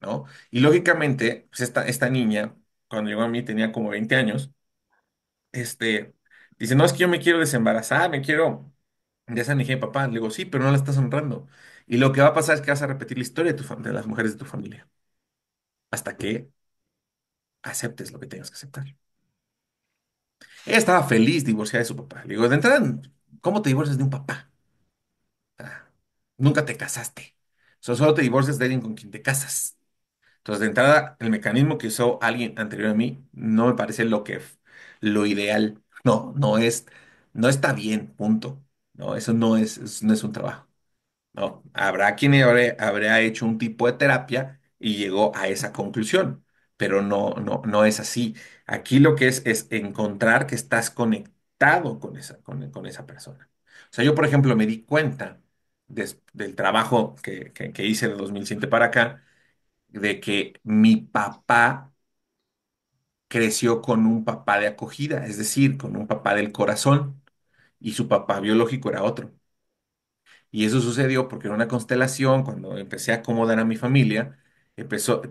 ¿no? Y lógicamente, pues esta, niña, cuando llegó a mí tenía como 20 años, este, dice, no, es que yo me quiero desembarazar, me quiero ya esa dije, papá. Le digo, sí, pero no la estás honrando. Y lo que va a pasar es que vas a repetir la historia de, tu de las mujeres de tu familia, hasta que aceptes lo que tengas que aceptar. Ella estaba feliz divorciada de su papá. Le digo, de entrada, ¿cómo te divorcias de un papá? nunca te casaste. solo te divorcias de alguien con quien te casas. Entonces, de entrada, el mecanismo que usó alguien anterior a mí no me parece lo que, lo ideal. No, no es, no está bien, punto. No, eso no es, no es un trabajo. No, habrá quien habrá hecho un tipo de terapia y llegó a esa conclusión pero no, no, no es así. Aquí lo que es es encontrar que estás conectado con esa, con, esa persona. O sea, yo, por ejemplo, me di cuenta del trabajo que, hice de 2007 para acá, de que mi papá creció con un papá de acogida, es decir, con un papá del corazón, y su papá biológico era otro. Y eso sucedió porque era una constelación, cuando empecé a acomodar a mi familia, Empezó,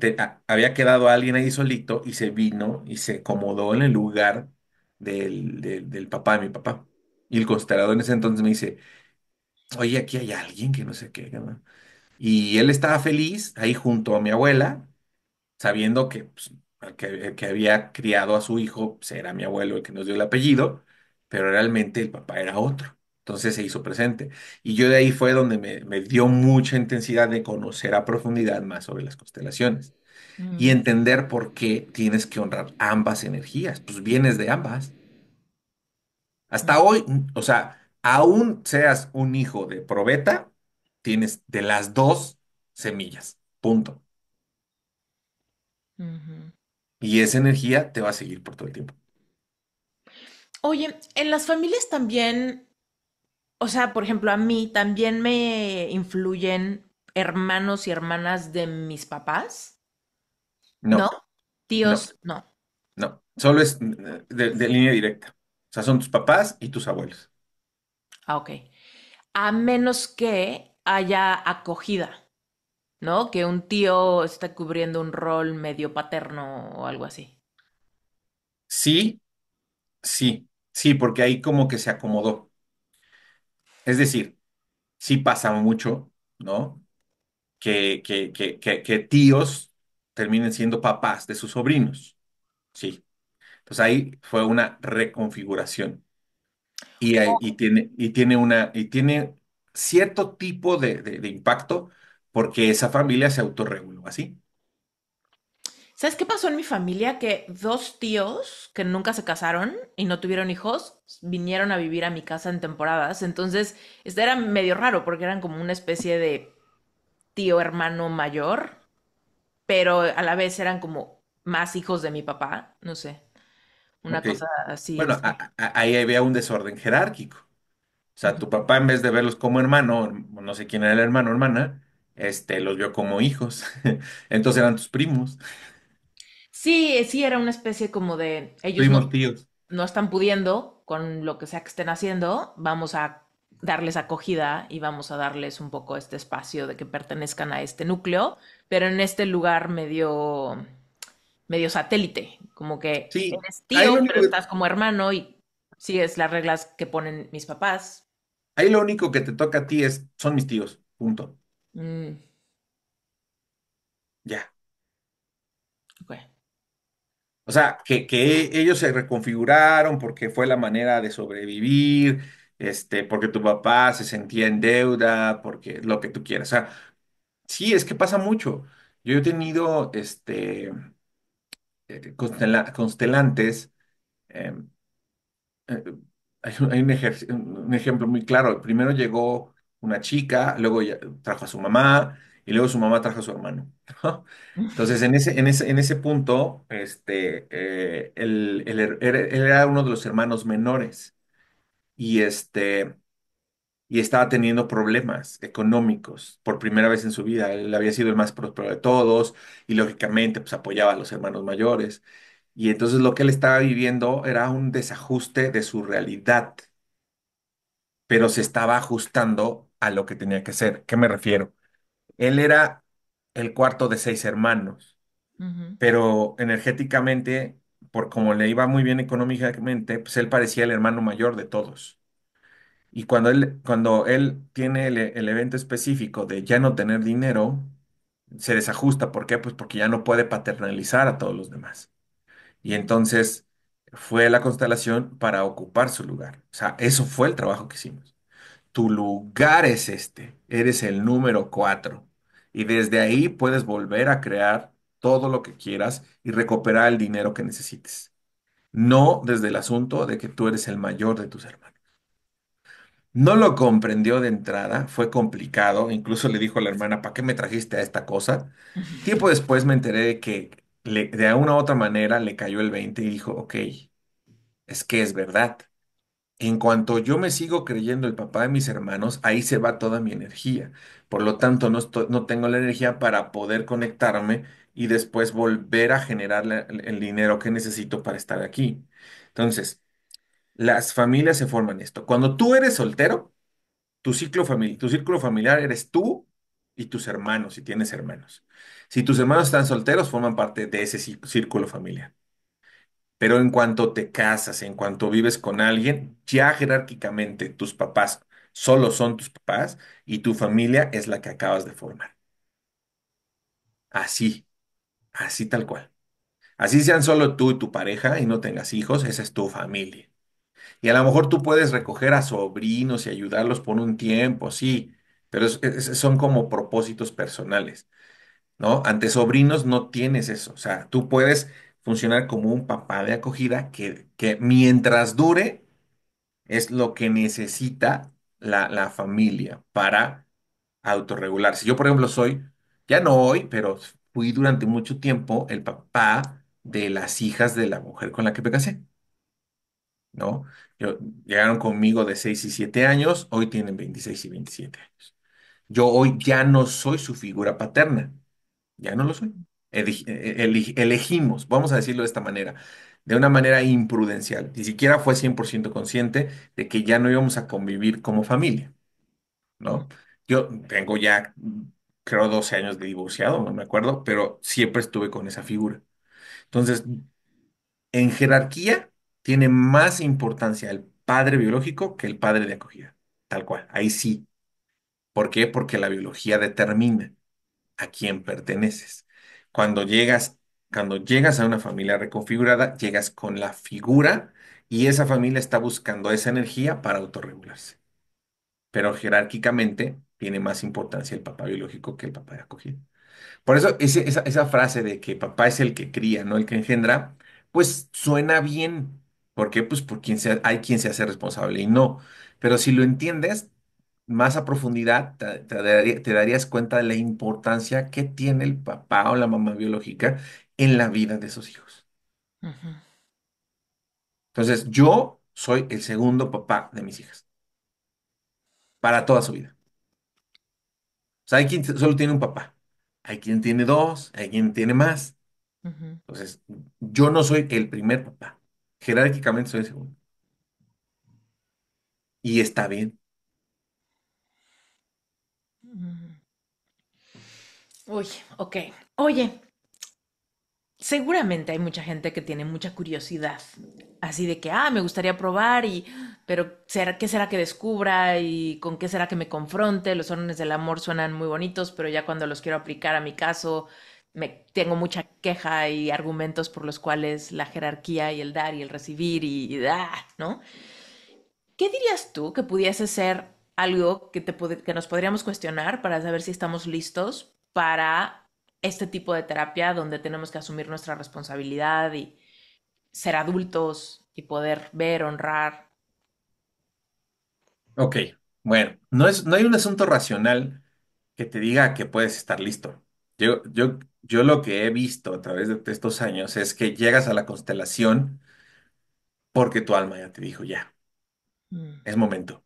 había quedado alguien ahí solito y se vino y se acomodó en el lugar del, del, papá de mi papá. Y el constelador en ese entonces me dice, oye, aquí hay alguien que no sé qué, Y él estaba feliz ahí junto a mi abuela, sabiendo pues, que el que, había criado a su hijo pues, era mi abuelo el que nos dio el apellido, pero realmente el papá era otro. Entonces se hizo presente. Y yo de ahí fue donde me, dio mucha intensidad de conocer a profundidad más sobre las constelaciones y mm. entender por qué tienes que honrar ambas energías, pues vienes de ambas. Hasta mm. hoy, o sea, aún seas un hijo de probeta, tienes de las dos semillas, punto. Y esa energía te va a seguir por todo el tiempo. Oye, en las familias también o sea, por ejemplo, a mí también me influyen hermanos y hermanas de mis papás. No. ¿No? Tíos, no. No, solo es de, línea directa. O sea, son tus papás y tus abuelos. Ah, ok. A menos que haya acogida, ¿no? Que un tío está cubriendo un rol medio paterno o algo así. Sí, sí, sí, porque ahí como que se acomodó. Es decir, sí pasa mucho, ¿no? Que, que, que, que, tíos terminen siendo papás de sus sobrinos. Sí. Entonces ahí fue una reconfiguración. Y, tiene, y tiene una, y tiene cierto tipo de, de impacto porque esa familia se autorreguló así. ¿Sabes qué pasó en mi familia? Que dos tíos que nunca se casaron y no tuvieron hijos vinieron a vivir a mi casa en temporadas. Entonces, este era medio raro porque eran como una especie de tío hermano mayor, pero a la vez eran como más hijos de mi papá, no sé. Una cosa así. Bueno, este. ahí había un desorden jerárquico. O sea, tu papá en vez de verlos como hermano, no sé quién era el hermano, hermana, este, los vio como hijos. (laughs) Entonces eran tus primos. Sí, sí, era una especie como de ellos no, están pudiendo con lo que sea que estén haciendo, vamos a darles acogida y vamos a darles un poco este espacio de que pertenezcan a este núcleo, pero en este lugar medio, medio satélite, como que eres tío, pero estás como hermano y es las reglas que ponen mis papás. Ahí lo único que te toca a ti es, son mis tíos, punto. Mm. Ya. O sea, que, ellos se reconfiguraron porque fue la manera de sobrevivir, este, porque tu papá se sentía en deuda, porque lo que tú quieras. O sea, sí, es que pasa mucho. Yo he tenido este, eh, constelantes. Em, eh, hay un, ejemplo muy claro. Primero llegó una chica, luego trajo a su mamá, y luego su mamá trajo a su hermano, Entonces, en ese, en ese, punto, este, eh, él, era uno de los hermanos menores y, este, y estaba teniendo problemas económicos por primera vez en su vida. Él había sido el más próspero de todos y lógicamente pues apoyaba a los hermanos mayores. Y entonces lo que él estaba viviendo era un desajuste de su realidad, pero se estaba ajustando a lo que tenía que ser. ¿Qué me refiero? Él era el cuarto de seis hermanos, pero energéticamente, por como le iba muy bien económicamente, pues él parecía el hermano mayor de todos. Y cuando él, cuando él tiene el, el evento específico de ya no tener dinero, se desajusta. ¿Por qué? Pues porque ya no puede paternalizar a todos los demás. Y entonces fue la constelación para ocupar su lugar. O sea, eso fue el trabajo que hicimos. Tu lugar es este eres el número cuatro. Y desde ahí puedes volver a crear todo lo que quieras y recuperar el dinero que necesites. No desde el asunto de que tú eres el mayor de tus hermanos. No lo comprendió de entrada, fue complicado, incluso le dijo a la hermana, ¿para qué me trajiste a esta cosa? Tiempo después me enteré de que de una u otra manera le cayó el 20 y dijo, ok, es que es verdad. En cuanto yo me sigo creyendo el papá de mis hermanos, ahí se va toda mi energía. Por lo tanto, no, tengo la energía para poder conectarme y después volver a generar el dinero que necesito para estar aquí. Entonces, las familias se forman esto. Cuando tú eres soltero, tu ciclo tu círculo familiar eres tú y tus hermanos, si tienes hermanos. Si tus hermanos están solteros, forman parte de ese círculo familiar. Pero en cuanto te casas, en cuanto vives con alguien, ya jerárquicamente tus papás solo son tus papás y tu familia es la que acabas de formar. Así, así tal cual. Así sean solo tú y tu pareja y no tengas hijos, esa es tu familia. Y a lo mejor tú puedes recoger a sobrinos y ayudarlos por un tiempo, sí, pero son como propósitos personales, ¿no? Ante sobrinos no tienes eso. O sea, tú puedes funcionar como un papá de acogida que, mientras dure es lo que necesita la, familia para autorregularse. Yo, por ejemplo, soy, ya no hoy, pero fui durante mucho tiempo el papá de las hijas de la mujer con la que me casé, ¿no? llegaron conmigo de 6 y 7 años, hoy tienen 26 y 27 años. Yo hoy ya no soy su figura paterna, ya no lo soy. Eh, elegimos, vamos a decirlo de esta manera, de una manera imprudencial. Ni siquiera fue 100% consciente de que ya no íbamos a convivir como familia, ¿no? Yo tengo ya, creo, 12 años de divorciado, no me acuerdo, pero siempre estuve con esa figura. Entonces, en jerarquía, tiene más importancia el padre biológico que el padre de acogida, tal cual, ahí sí. ¿Por qué? Porque la biología determina a quién perteneces cuando llegas, cuando llegas a una familia reconfigurada, llegas con la figura y esa familia está buscando esa energía para autorregularse. Pero jerárquicamente tiene más importancia el papá biológico que el papá de acogida. Por eso esa, frase de que papá es el que cría, no el que engendra, pues suena bien. ¿Por qué? Pues por sea, hay quien se hace responsable y no. Pero si lo entiendes, más a profundidad te, darías cuenta de la importancia que tiene el papá o la mamá biológica en la vida de esos hijos. Entonces, yo soy el segundo papá de mis hijas para toda su vida. O sea, hay quien solo tiene un papá, hay quien tiene dos, hay quien tiene más. Entonces, yo no soy el primer papá. Jerárquicamente soy el segundo. Y está bien. Uy, ok. Oye, seguramente hay mucha gente que tiene mucha curiosidad, así de que, ah, me gustaría probar y, pero ¿será, ¿qué será que descubra y con qué será que me confronte? Los órdenes del amor suenan muy bonitos, pero ya cuando los quiero aplicar a mi caso, me, tengo mucha queja y argumentos por los cuales la jerarquía y el dar y el recibir y, da, ah, ¿no? ¿Qué dirías tú que pudiese ser algo que, te, que nos podríamos cuestionar para saber si estamos listos para este tipo de terapia donde tenemos que asumir nuestra responsabilidad y ser adultos y poder ver, honrar. Ok, bueno, no, es, no hay un asunto racional que te diga que puedes estar listo. Yo, yo, yo lo que he visto a través de estos años es que llegas a la constelación porque tu alma ya te dijo, ya, mm. es momento.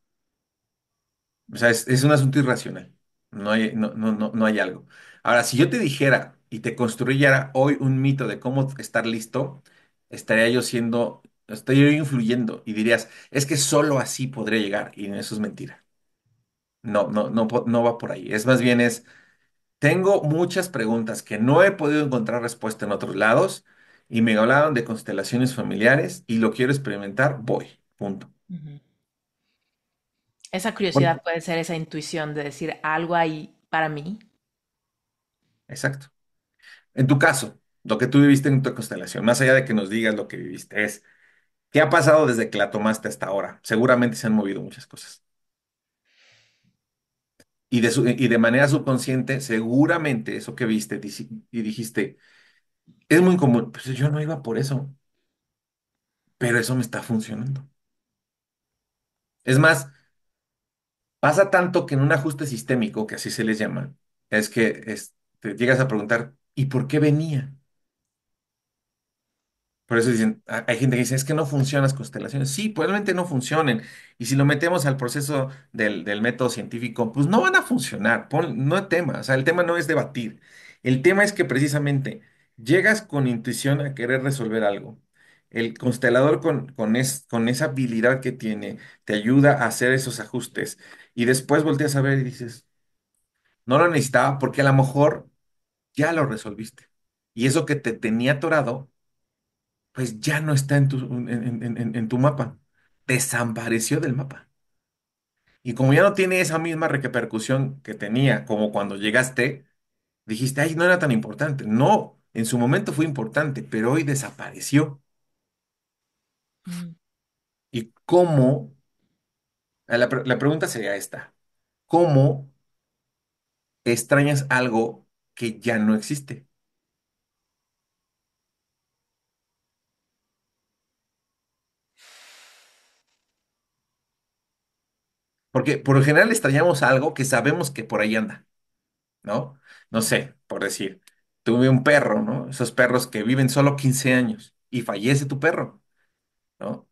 O sea, es un asunto irracional. No hay, no, no, no, hay algo. Ahora, si yo te dijera y te construyera hoy un mito de cómo estar listo, estaría yo siendo, estoy yo influyendo y dirías, es que solo así podré llegar. Y eso es mentira. No, no, no, no va por ahí. Es más bien es, tengo muchas preguntas que no he podido encontrar respuesta en otros lados y me hablaron de constelaciones familiares y lo quiero experimentar, voy. Punto. Esa curiosidad puede ser esa intuición de decir algo ahí para mí. Exacto. En tu caso, lo que tú viviste en tu constelación, más allá de que nos digas lo que viviste, es ¿qué ha pasado desde que la tomaste hasta ahora? Seguramente se han movido muchas cosas. Y de, y de manera subconsciente, seguramente eso que viste y dijiste, es muy común, pues yo no iba por eso, pero eso me está funcionando. Es más, Pasa tanto que en un ajuste sistémico, que así se les llama, es que te este, llegas a preguntar, ¿y por qué venía? Por eso dicen, ah, hay gente que dice, es que no funcionan las constelaciones. Sí, probablemente no funcionen. Y si lo metemos al proceso del, método científico, pues no van a funcionar. no hay tema. O sea, el tema no es debatir. El tema es que precisamente llegas con intuición a querer resolver algo. El constelador con, con, esa habilidad que tiene te ayuda a hacer esos ajustes y después volteas a ver y dices, no lo necesitaba porque a lo mejor ya lo resolviste. Y eso que te tenía atorado, pues ya no está en tu, en, en tu mapa. Desapareció del mapa. Y como ya no tiene esa misma repercusión que tenía como cuando llegaste, dijiste, ay, no era tan importante. No, en su momento fue importante, pero hoy desapareció. Y cómo, la, la pregunta sería esta, ¿cómo extrañas algo que ya no existe? Porque por lo general extrañamos algo que sabemos que por ahí anda, ¿no? No sé, por decir, tuve un perro, ¿no? Esos perros que viven solo 15 años y fallece tu perro. ¿no?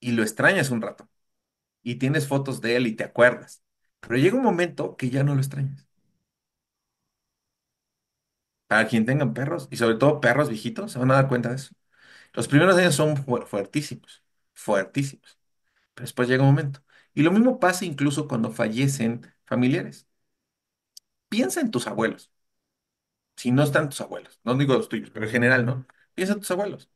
Y lo extrañas un rato. Y tienes fotos de él y te acuerdas. Pero llega un momento que ya no lo extrañas. Para quien tengan perros, y sobre todo perros viejitos, se van a dar cuenta de eso. Los primeros años son fuertísimos, fuertísimos. Pero después llega un momento. Y lo mismo pasa incluso cuando fallecen familiares. Piensa en tus abuelos, si no están tus abuelos. No digo los tuyos, pero en general, ¿no? Piensa en tus abuelos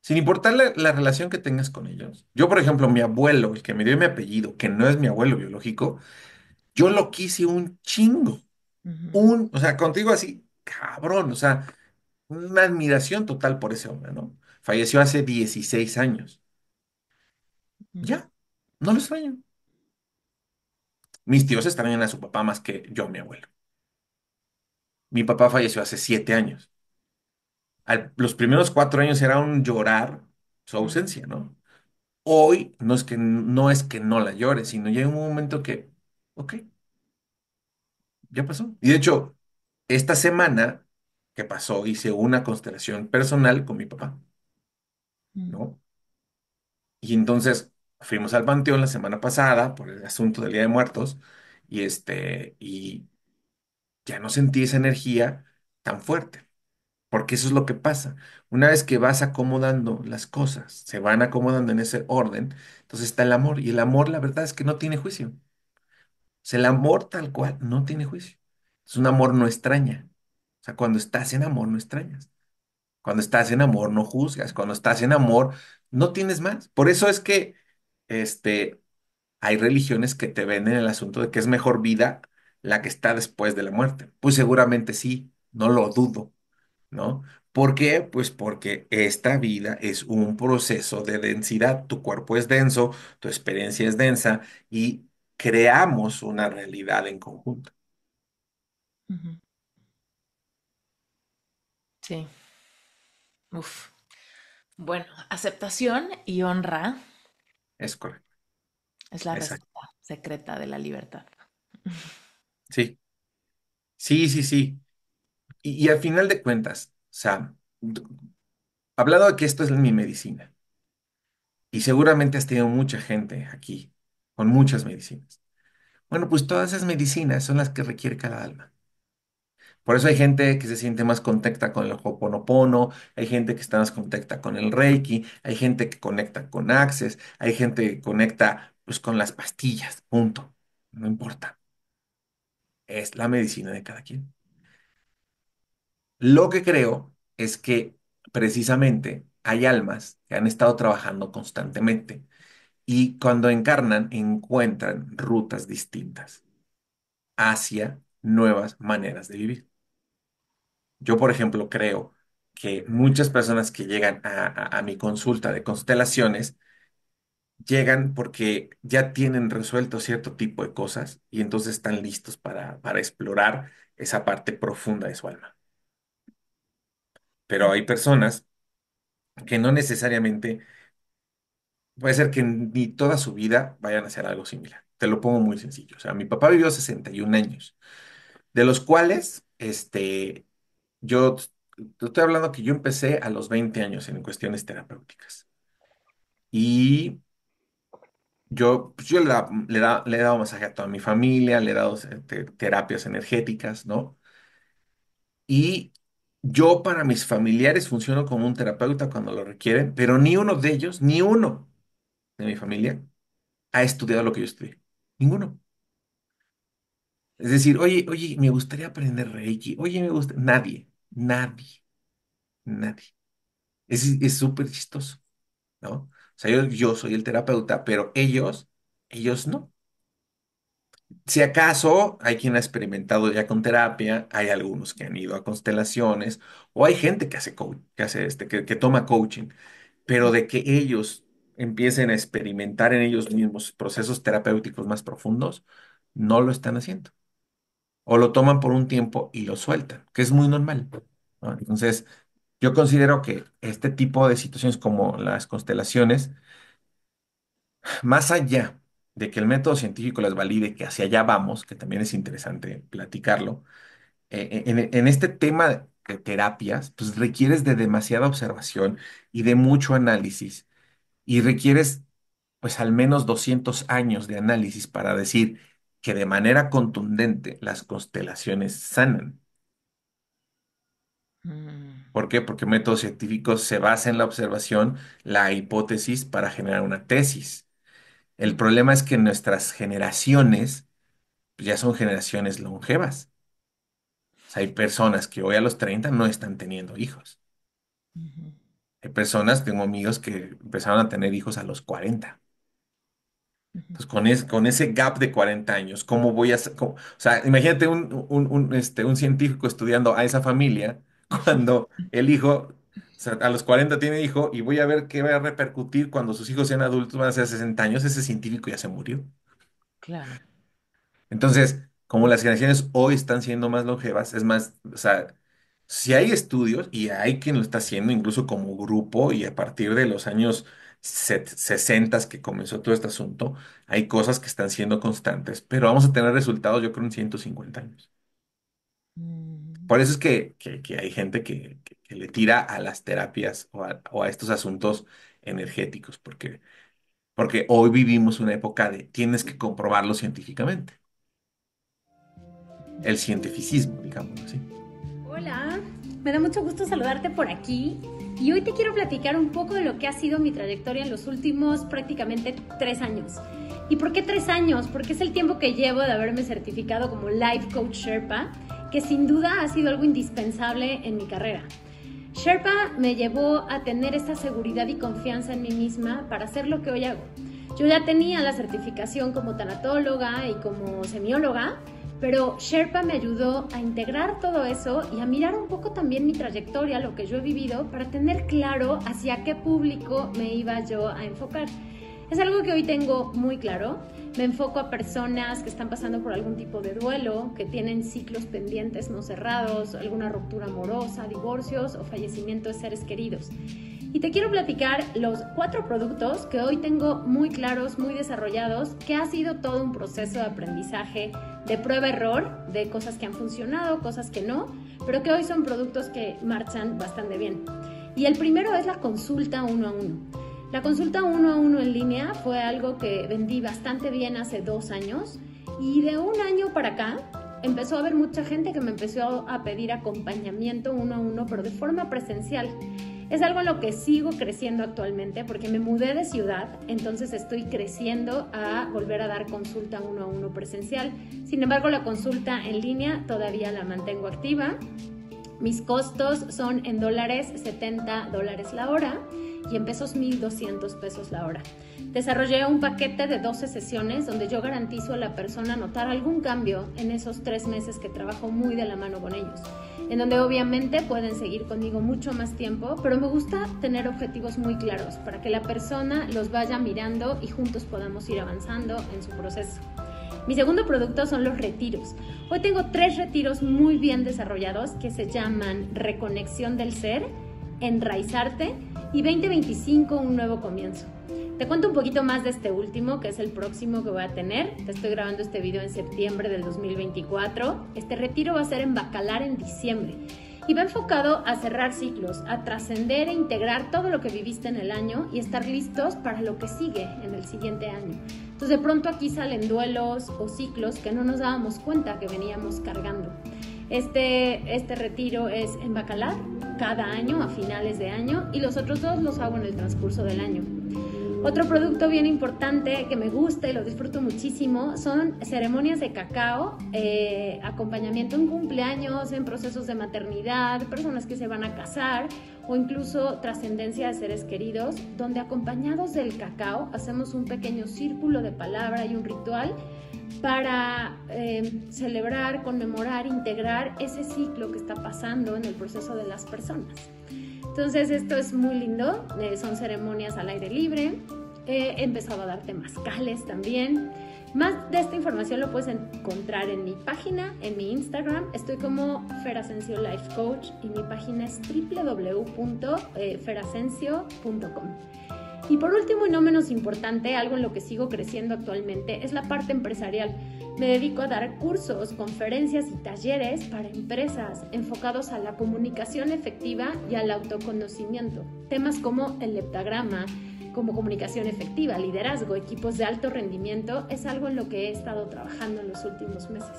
sin importar la, relación que tengas con ellos. Yo, por ejemplo, mi abuelo, el que me dio mi apellido, que no es mi abuelo biológico, yo lo quise un chingo. Un, o sea, contigo así, cabrón, o sea, una admiración total por ese hombre, ¿no? Falleció hace 16 años. Ya, no lo extraño. Mis tíos extrañan a su papá más que yo a mi abuelo. Mi papá falleció hace 7 años los primeros cuatro años era un llorar su ausencia, ¿no? Hoy no es que no es que no la llore, sino llega un momento que, ok, ya pasó. Y de hecho, esta semana que pasó, hice una constelación personal con mi papá, mm. ¿no? Y entonces fuimos al panteón la semana pasada por el asunto del Día de Muertos y este, y ya no sentí esa energía tan fuerte. Porque eso es lo que pasa. Una vez que vas acomodando las cosas, se van acomodando en ese orden, entonces está el amor. Y el amor, la verdad es que no tiene juicio. O el amor tal cual no tiene juicio. Es un amor no extraña. O sea, cuando estás en amor no extrañas. Cuando estás en amor no juzgas. Cuando estás en amor no tienes más. Por eso es que este, hay religiones que te venden el asunto de que es mejor vida la que está después de la muerte. Pues seguramente sí, no lo dudo ¿no? ¿Por qué? Pues porque esta vida es un proceso de densidad. Tu cuerpo es denso, tu experiencia es densa y creamos una realidad en conjunto. Sí. Uf. Bueno, aceptación y honra Es correcto. es la respuesta secreta de la libertad. Sí, sí, sí, sí. Y, al final de cuentas, o sea, hablado de que esto es mi medicina, y seguramente has tenido mucha gente aquí con muchas medicinas. Bueno, pues todas esas medicinas son las que requiere cada alma. Por eso hay gente que se siente más contacta con el Hoponopono, hay gente que está más contacta con el Reiki, hay gente que conecta con Access, hay gente que conecta pues con las pastillas, punto. No importa. Es la medicina de cada quien. Lo que creo es que precisamente hay almas que han estado trabajando constantemente y cuando encarnan encuentran rutas distintas hacia nuevas maneras de vivir. Yo, por ejemplo, creo que muchas personas que llegan a, mi consulta de constelaciones llegan porque ya tienen resuelto cierto tipo de cosas y entonces están listos para explorar esa parte profunda de su alma pero hay personas que no necesariamente, puede ser que ni toda su vida vayan a hacer algo similar. Te lo pongo muy sencillo. O sea, mi papá vivió 61 años, de los cuales, este, yo estoy hablando que yo empecé a los 20 años en cuestiones terapéuticas. Y yo, pues, yo le, le he dado masaje a toda mi familia, le he dado este, terapias energéticas, ¿no? Y yo para mis familiares funciono como un terapeuta cuando lo requieren, pero ni uno de ellos, ni uno de mi familia ha estudiado lo que yo estudié. Ninguno. Es decir, oye, oye, me gustaría aprender Reiki. Oye, me gusta. Nadie, nadie, nadie. Es súper chistoso, ¿no? O sea, yo soy el terapeuta, pero ellos, ellos no. Si acaso hay quien ha experimentado ya con terapia, hay algunos que han ido a constelaciones o hay gente que hace que hace este, que, toma coaching, pero de que ellos empiecen a experimentar en ellos mismos procesos terapéuticos más profundos, no lo están haciendo. O lo toman por un tiempo y lo sueltan, que es muy normal. Entonces, yo considero que este tipo de situaciones como las constelaciones, más allá de que el método científico las valide, que hacia allá vamos, que también es interesante platicarlo, eh, eh, en, este tema de terapias, pues requieres de demasiada observación y de mucho análisis y requieres pues al menos 200 años de análisis para decir que de manera contundente las constelaciones sanan. Mm. ¿Por qué? Porque el método científico se basa en la observación, la hipótesis para generar una tesis. El problema es que nuestras generaciones pues, ya son generaciones longevas. hay personas que hoy a los 30 no están teniendo hijos. Hay personas, tengo amigos que empezaron a tener hijos a los 40. Entonces, con, con ese gap de 40 años, ¿cómo voy a...? o sea, imagínate este, un científico estudiando a esa familia cuando el hijo a los 40 tiene hijo y voy a ver qué va a repercutir cuando sus hijos sean adultos, van a ser 60 años, ese científico ya se murió. Claro. Entonces, como las generaciones hoy están siendo más longevas, es más, o sea, si hay estudios y hay quien lo está haciendo incluso como grupo y a partir de los años 60 que comenzó todo este asunto, hay cosas que están siendo constantes, pero vamos a tener resultados yo creo en 150 años. Mm. Por eso es que, hay gente que que le tira a las terapias o a, estos asuntos energéticos, porque, porque hoy vivimos una época de tienes que comprobarlo científicamente. El cientificismo, digamos así. Hola, me da mucho gusto saludarte por aquí y hoy te quiero platicar un poco de lo que ha sido mi trayectoria en los últimos prácticamente tres años. ¿Y por qué tres años? Porque es el tiempo que llevo de haberme certificado como Life Coach Sherpa, que sin duda ha sido algo indispensable en mi carrera. Sherpa me llevó a tener esta seguridad y confianza en mí misma para hacer lo que hoy hago. Yo ya tenía la certificación como tanatóloga y como semióloga, pero Sherpa me ayudó a integrar todo eso y a mirar un poco también mi trayectoria, lo que yo he vivido, para tener claro hacia qué público me iba yo a enfocar. Es algo que hoy tengo muy claro. Me enfoco a personas que están pasando por algún tipo de duelo, que tienen ciclos pendientes no cerrados, alguna ruptura amorosa, divorcios o fallecimiento de seres queridos. Y te quiero platicar los cuatro productos que hoy tengo muy claros, muy desarrollados, que ha sido todo un proceso de aprendizaje, de prueba-error, de cosas que han funcionado, cosas que no, pero que hoy son productos que marchan bastante bien. Y el primero es la consulta uno a uno. La consulta uno a uno en línea fue algo que vendí bastante bien hace dos años y de un año para acá empezó a haber mucha gente que me empezó a pedir acompañamiento uno a uno, pero de forma presencial. Es algo en lo que sigo creciendo actualmente porque me mudé de ciudad, entonces estoy creciendo a volver a dar consulta uno a uno presencial. Sin embargo, la consulta en línea todavía la mantengo activa. Mis costos son en dólares, 70 dólares la hora y en pesos 1.200 pesos la hora. Desarrollé un paquete de 12 sesiones donde yo garantizo a la persona notar algún cambio en esos tres meses que trabajo muy de la mano con ellos, en donde obviamente pueden seguir conmigo mucho más tiempo, pero me gusta tener objetivos muy claros para que la persona los vaya mirando y juntos podamos ir avanzando en su proceso. Mi segundo producto son los retiros. Hoy tengo tres retiros muy bien desarrollados que se llaman Reconexión del Ser, Enraizarte, y 2025 un nuevo comienzo. Te cuento un poquito más de este último, que es el próximo que voy a tener. Te estoy grabando este video en septiembre del 2024. Este retiro va a ser en Bacalar en diciembre y va enfocado a cerrar ciclos, a trascender e integrar todo lo que viviste en el año y estar listos para lo que sigue en el siguiente año. Entonces de pronto aquí salen duelos o ciclos que no nos dábamos cuenta que veníamos cargando. Este, este, retiro es en Bacalar, cada año, a finales de año, y los otros dos los hago en el transcurso del año. Otro producto bien importante que me gusta y lo disfruto muchísimo son ceremonias de cacao, eh, acompañamiento en cumpleaños, en procesos de maternidad, personas que se van a casar o incluso trascendencia de seres queridos, donde acompañados del cacao hacemos un pequeño círculo de palabra y un ritual para eh, celebrar, conmemorar, integrar ese ciclo que está pasando en el proceso de las personas. Entonces esto es muy lindo, eh, son ceremonias al aire libre, he empezado a dar cales también. Más de esta información lo puedes encontrar en mi página, en mi Instagram. Estoy como Ferasencio Life Coach y mi página es www.ferasencio.com. Y por último y no menos importante, algo en lo que sigo creciendo actualmente es la parte empresarial. Me dedico a dar cursos, conferencias y talleres para empresas enfocados a la comunicación efectiva y al autoconocimiento. Temas como el leptograma, como comunicación efectiva, liderazgo, equipos de alto rendimiento, es algo en lo que he estado trabajando en los últimos meses.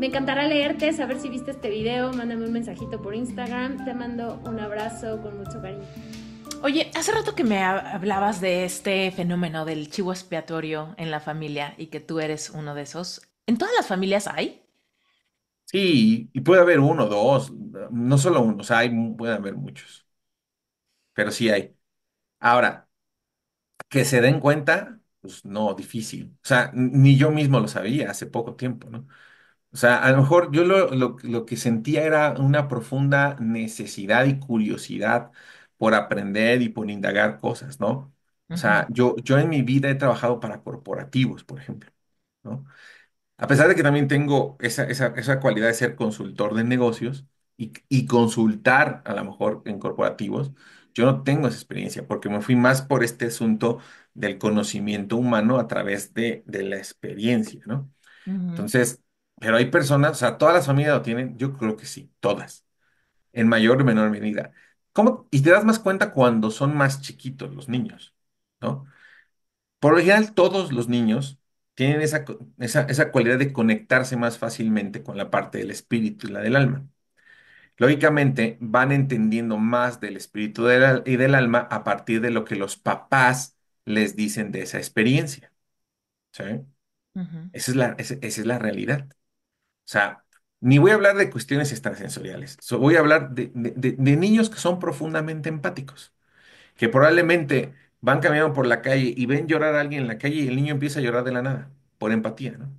Me encantará leerte, saber si viste este video, mándame un mensajito por Instagram, te mando un abrazo con mucho cariño. Oye, hace rato que me hablabas de este fenómeno del chivo expiatorio en la familia y que tú eres uno de esos. ¿En todas las familias hay? Sí, y puede haber uno, dos, no solo uno, o sea, hay, puede haber muchos, pero sí hay. Ahora, que se den cuenta, pues no, difícil. O sea, ni yo mismo lo sabía hace poco tiempo, ¿no? O sea, a lo mejor yo lo, lo- lo que sentía era una profunda necesidad y curiosidad por aprender y por indagar cosas, ¿no? O sea, yo, yo en mi vida he trabajado para corporativos, por ejemplo, ¿no? A pesar de que también tengo esa, esa, esa cualidad de ser consultor de negocios y, y consultar a lo mejor en corporativos, yo no tengo esa experiencia porque me fui más por este asunto del conocimiento humano a través de, de la experiencia, ¿no? Entonces, pero hay personas, o sea, todas las familias lo tienen, yo creo que sí, todas, en mayor o menor medida. Y te das más cuenta cuando son más chiquitos los niños, ¿no? Por lo general, todos los niños tienen esa, cualidad de conectarse más fácilmente con la parte del espíritu y la del alma. Lógicamente, van entendiendo más del espíritu y del alma a partir de lo que los papás les dicen de esa experiencia. ¿Sí? esa, es la, esa es la realidad. O sea, ni voy a hablar de cuestiones extrasensoriales, voy a hablar de, niños que son profundamente empáticos, que probablemente van caminando por la calle y ven llorar a alguien en la calle y el niño empieza a llorar de la nada, por empatía, ¿no?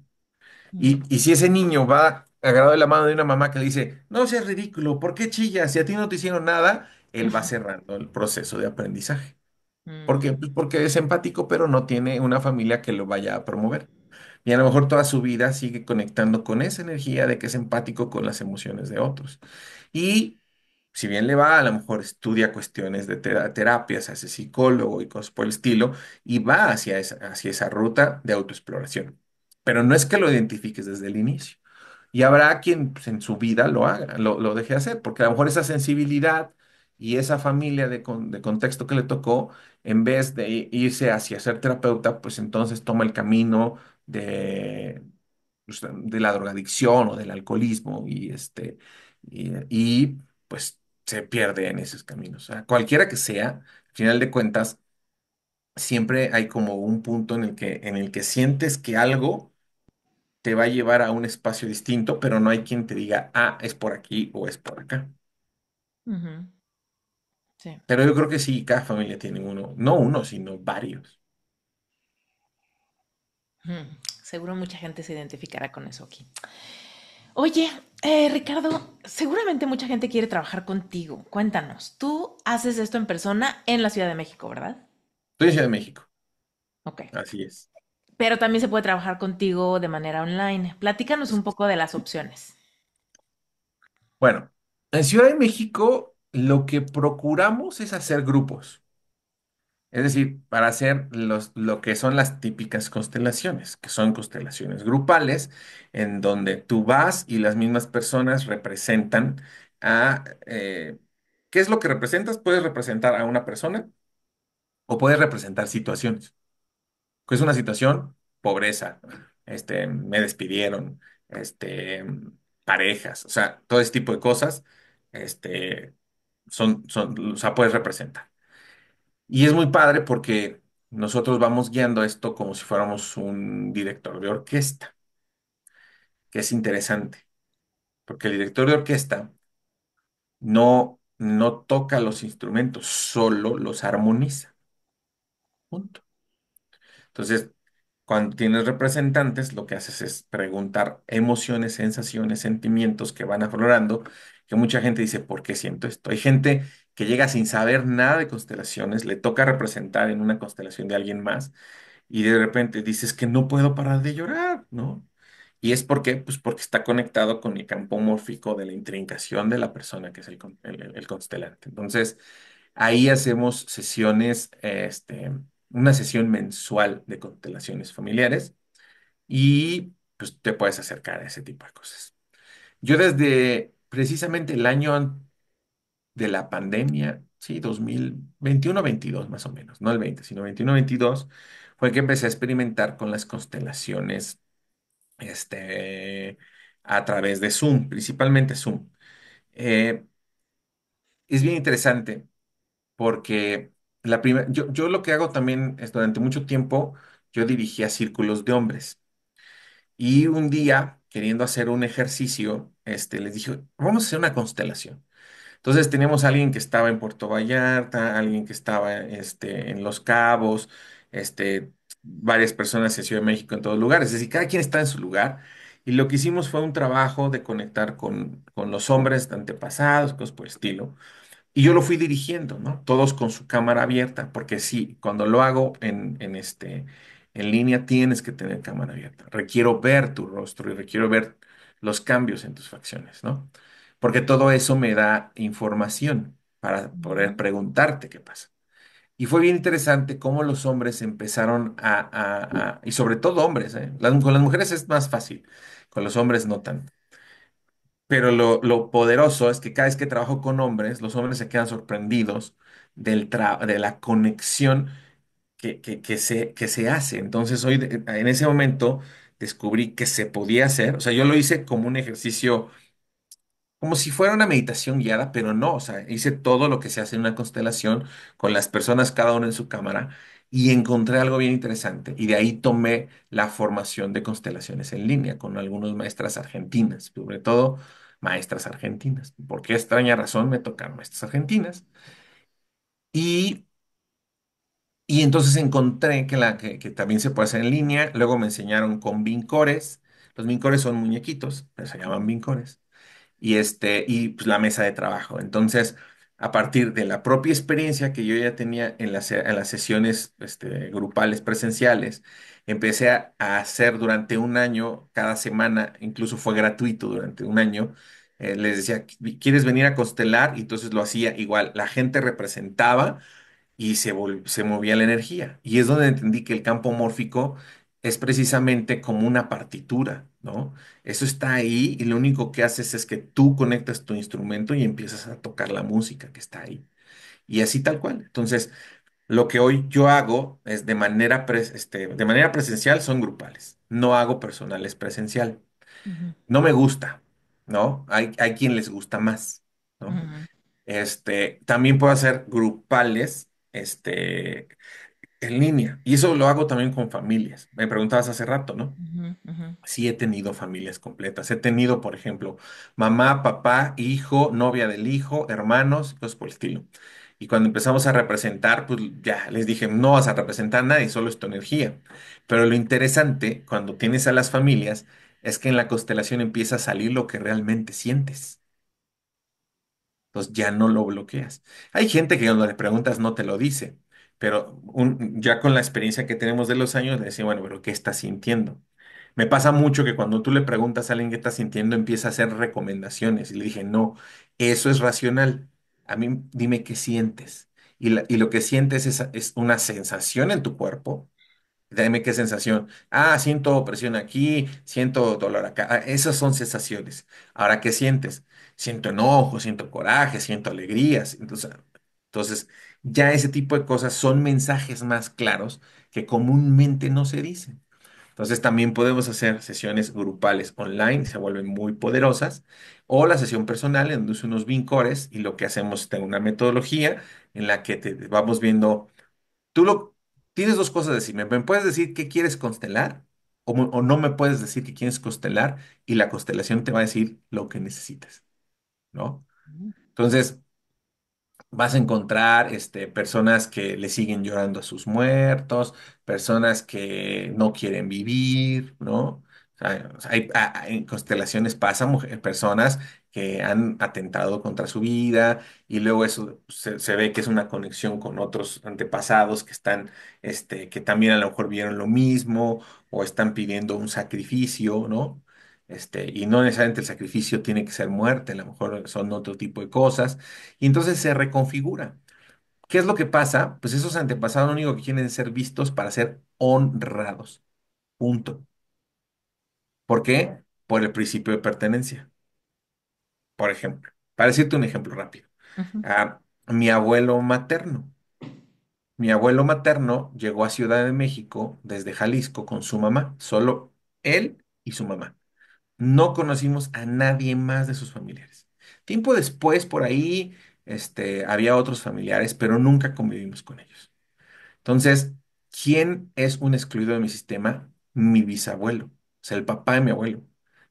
Y, si ese niño va agarrado de la mano de una mamá que dice, no seas ridículo, ¿por qué chillas? Si a ti no te hicieron nada, él va (laughs) cerrando el proceso de aprendizaje. ¿Por qué? Mm. Pues porque es empático, pero no tiene una familia que lo vaya a promover. Y a lo mejor toda su vida sigue conectando con esa energía de que es empático con las emociones de otros. Y si bien le va, a lo mejor estudia cuestiones de terapias, hace psicólogo y cosas por el estilo, y va hacia esa, hacia esa ruta de autoexploración. Pero no es que lo identifiques desde el inicio. Y habrá quien pues, en su vida lo haga, lo, lo deje hacer, porque a lo mejor esa sensibilidad y esa familia de, de, contexto que le tocó, en vez de irse hacia ser terapeuta, pues entonces toma el camino de, pues, de la drogadicción o del alcoholismo y, este, y, pues se pierde en esos caminos. cualquiera que sea, al final de cuentas, siempre hay como un punto en el que, en el que sientes que algo te va a llevar a un espacio distinto, pero no hay quien te diga, ah, es por aquí o es por acá. Pero yo creo que sí, cada familia tiene uno, no uno, sino varios. Mm, seguro mucha gente se identificará con eso aquí. Oye, eh, Ricardo, seguramente mucha gente quiere trabajar contigo. Cuéntanos, tú haces esto en persona en la Ciudad de México, ¿verdad? Estoy en Ciudad de México. Ok. Así es. Pero también se puede trabajar contigo de manera online. Platícanos un poco de las opciones. Bueno, en Ciudad de México lo que procuramos es hacer grupos. Es decir, para hacer los, lo que son las típicas constelaciones, que son constelaciones grupales, en donde tú vas y las mismas personas representan a... Eh, ¿qué es lo que representas? Puedes representar a una persona o puedes representar situaciones. ¿Qué es una situación? Pobreza, este, me despidieron, este, parejas, o sea, todo ese tipo de cosas, este, son, son, o sea, puedes representar. Y es muy padre porque nosotros vamos guiando esto como si fuéramos un director de orquesta, que es interesante, porque el director de orquesta no, no toca los instrumentos, solo los armoniza. Punto. Entonces, cuando tienes representantes, lo que haces es preguntar emociones, sensaciones, sentimientos que van aflorando, que mucha gente dice, ¿por qué siento esto? Hay gente que llega sin saber nada de constelaciones, le toca representar en una constelación de alguien más y de repente dices que no puedo parar de llorar, ¿no? Y es porque, pues porque está conectado con el campo mórfico de la intrincación de la persona que es el, constelante. Entonces, ahí hacemos sesiones, este, una sesión mensual de constelaciones familiares y pues te puedes acercar a ese tipo de cosas. Yo desde precisamente el año de la pandemia, sí, 2021-22 más o menos, no el 20, sino 21-22, fue que empecé a experimentar con las constelaciones este, a través de Zoom, principalmente Zoom. Eh, es bien interesante porque la yo, lo que hago también es durante mucho tiempo yo dirigía círculos de hombres. Y un día, queriendo hacer un ejercicio, este, les dije, vamos a hacer una constelación. Entonces tenemos a alguien que estaba en Puerto Vallarta, alguien que estaba este, en Los Cabos, este, varias personas en Ciudad de México, en todos lugares. Es decir, cada quien está en su lugar. Y lo que hicimos fue un trabajo de conectar con, con los hombres antepasados, cosas por estilo. Y yo lo fui dirigiendo, ¿no? Todos con su cámara abierta, porque sí, cuando lo hago en, en este, en línea tienes que tener cámara abierta. Requiero ver tu rostro y requiero ver los cambios en tus facciones, ¿no? porque todo eso me da información para poder preguntarte qué pasa. Y fue bien interesante cómo los hombres empezaron a, y sobre todo hombres, ¿eh? con las mujeres es más fácil, con los hombres no tanto. Pero lo, poderoso es que cada vez que trabajo con hombres, los hombres se quedan sorprendidos del de la conexión que, se, que se hace. Entonces, hoy, en ese momento, descubrí que se podía hacer. O sea, yo lo hice como un ejercicio como si fuera una meditación guiada, pero no, o sea, hice todo lo que se hace en una constelación con las personas, cada una en su cámara, y encontré algo bien interesante. Y de ahí tomé la formación de constelaciones en línea con algunas maestras argentinas, sobre todo maestras argentinas. ¿Por qué extraña razón me tocaron maestras argentinas? Y, y entonces encontré que, la, que también se puede hacer en línea. Luego me enseñaron con vincores. Los vincores son muñequitos, pero se llaman vincores y, este, y pues, la mesa de trabajo. Entonces, a partir de la propia experiencia que yo ya tenía en las, sesiones este, grupales presenciales, empecé a, hacer durante un año, cada semana, incluso fue gratuito durante un año. Eh, les decía, ¿quieres venir a constelar? Y entonces lo hacía igual. La gente representaba y se, se movía la energía. Y es donde entendí que el campo mórfico es precisamente como una partitura ¿no? Eso está ahí y lo único que haces es que tú conectas tu instrumento y empiezas a tocar la música que está ahí. Y así tal cual. Entonces, lo que hoy yo hago es de manera, este, de manera presencial son grupales. No hago personales presencial. No me gusta, ¿no? Hay, hay quien les gusta más, Este, también puedo hacer grupales, este, en línea. Y eso lo hago también con familias. Me preguntabas hace rato, ¿no? Sí he tenido familias completas. He tenido, por ejemplo, mamá, papá, hijo, novia del hijo, hermanos, cosas pues, por el estilo. Y cuando empezamos a representar, pues ya les dije, no vas a representar a nadie, solo es tu energía. Pero lo interesante cuando tienes a las familias es que en la constelación empieza a salir lo que realmente sientes. Entonces ya no lo bloqueas. Hay gente que cuando le preguntas no te lo dice pero ya con la experiencia que tenemos de los años, decía, bueno, pero ¿qué estás sintiendo? Me pasa mucho que cuando tú le preguntas a alguien qué está sintiendo, empieza a hacer recomendaciones. Y le dije, no, eso es racional. A mí dime qué sientes. Y, lo que sientes es, una sensación en tu cuerpo. Dime qué sensación. Ah, siento presión aquí, siento dolor acá. Ah, esas son sensaciones. Ahora, ¿qué sientes? Siento enojo, siento coraje, siento alegrías. Entonces, entonces ya ese tipo de cosas son mensajes más claros que comúnmente no se dicen. Entonces también podemos hacer sesiones grupales online, se vuelven muy poderosas, o la sesión personal en donde unos vincores y lo que hacemos es una metodología en la que te vamos viendo, tú lo, tienes dos cosas a decirme, me puedes decir qué quieres constelar o, o no me puedes decir qué quieres constelar y la constelación te va a decir lo que necesitas, ¿no? Entonces, Vas a encontrar este, personas que le siguen llorando a sus muertos, personas que no quieren vivir, ¿no? hay, en constelaciones pasan eh, personas que han atentado contra su vida y luego eso se, se ve que es una conexión con otros antepasados que están, este, que también a lo mejor vieron lo mismo o están pidiendo un sacrificio, ¿no? Este, y no necesariamente el sacrificio tiene que ser muerte, a lo mejor son otro tipo de cosas. Y entonces se reconfigura. ¿Qué es lo que pasa? Pues esos antepasados lo único que quieren ser vistos para ser honrados. Punto. ¿Por qué? Por el principio de pertenencia. Por ejemplo, para decirte un ejemplo rápido. Ah, mi abuelo materno. Mi abuelo materno llegó a Ciudad de México desde Jalisco con su mamá, solo él y su mamá no conocimos a nadie más de sus familiares. Tiempo después, por ahí, este, había otros familiares, pero nunca convivimos con ellos. Entonces, ¿quién es un excluido de mi sistema? Mi bisabuelo, o sea, el papá de mi abuelo.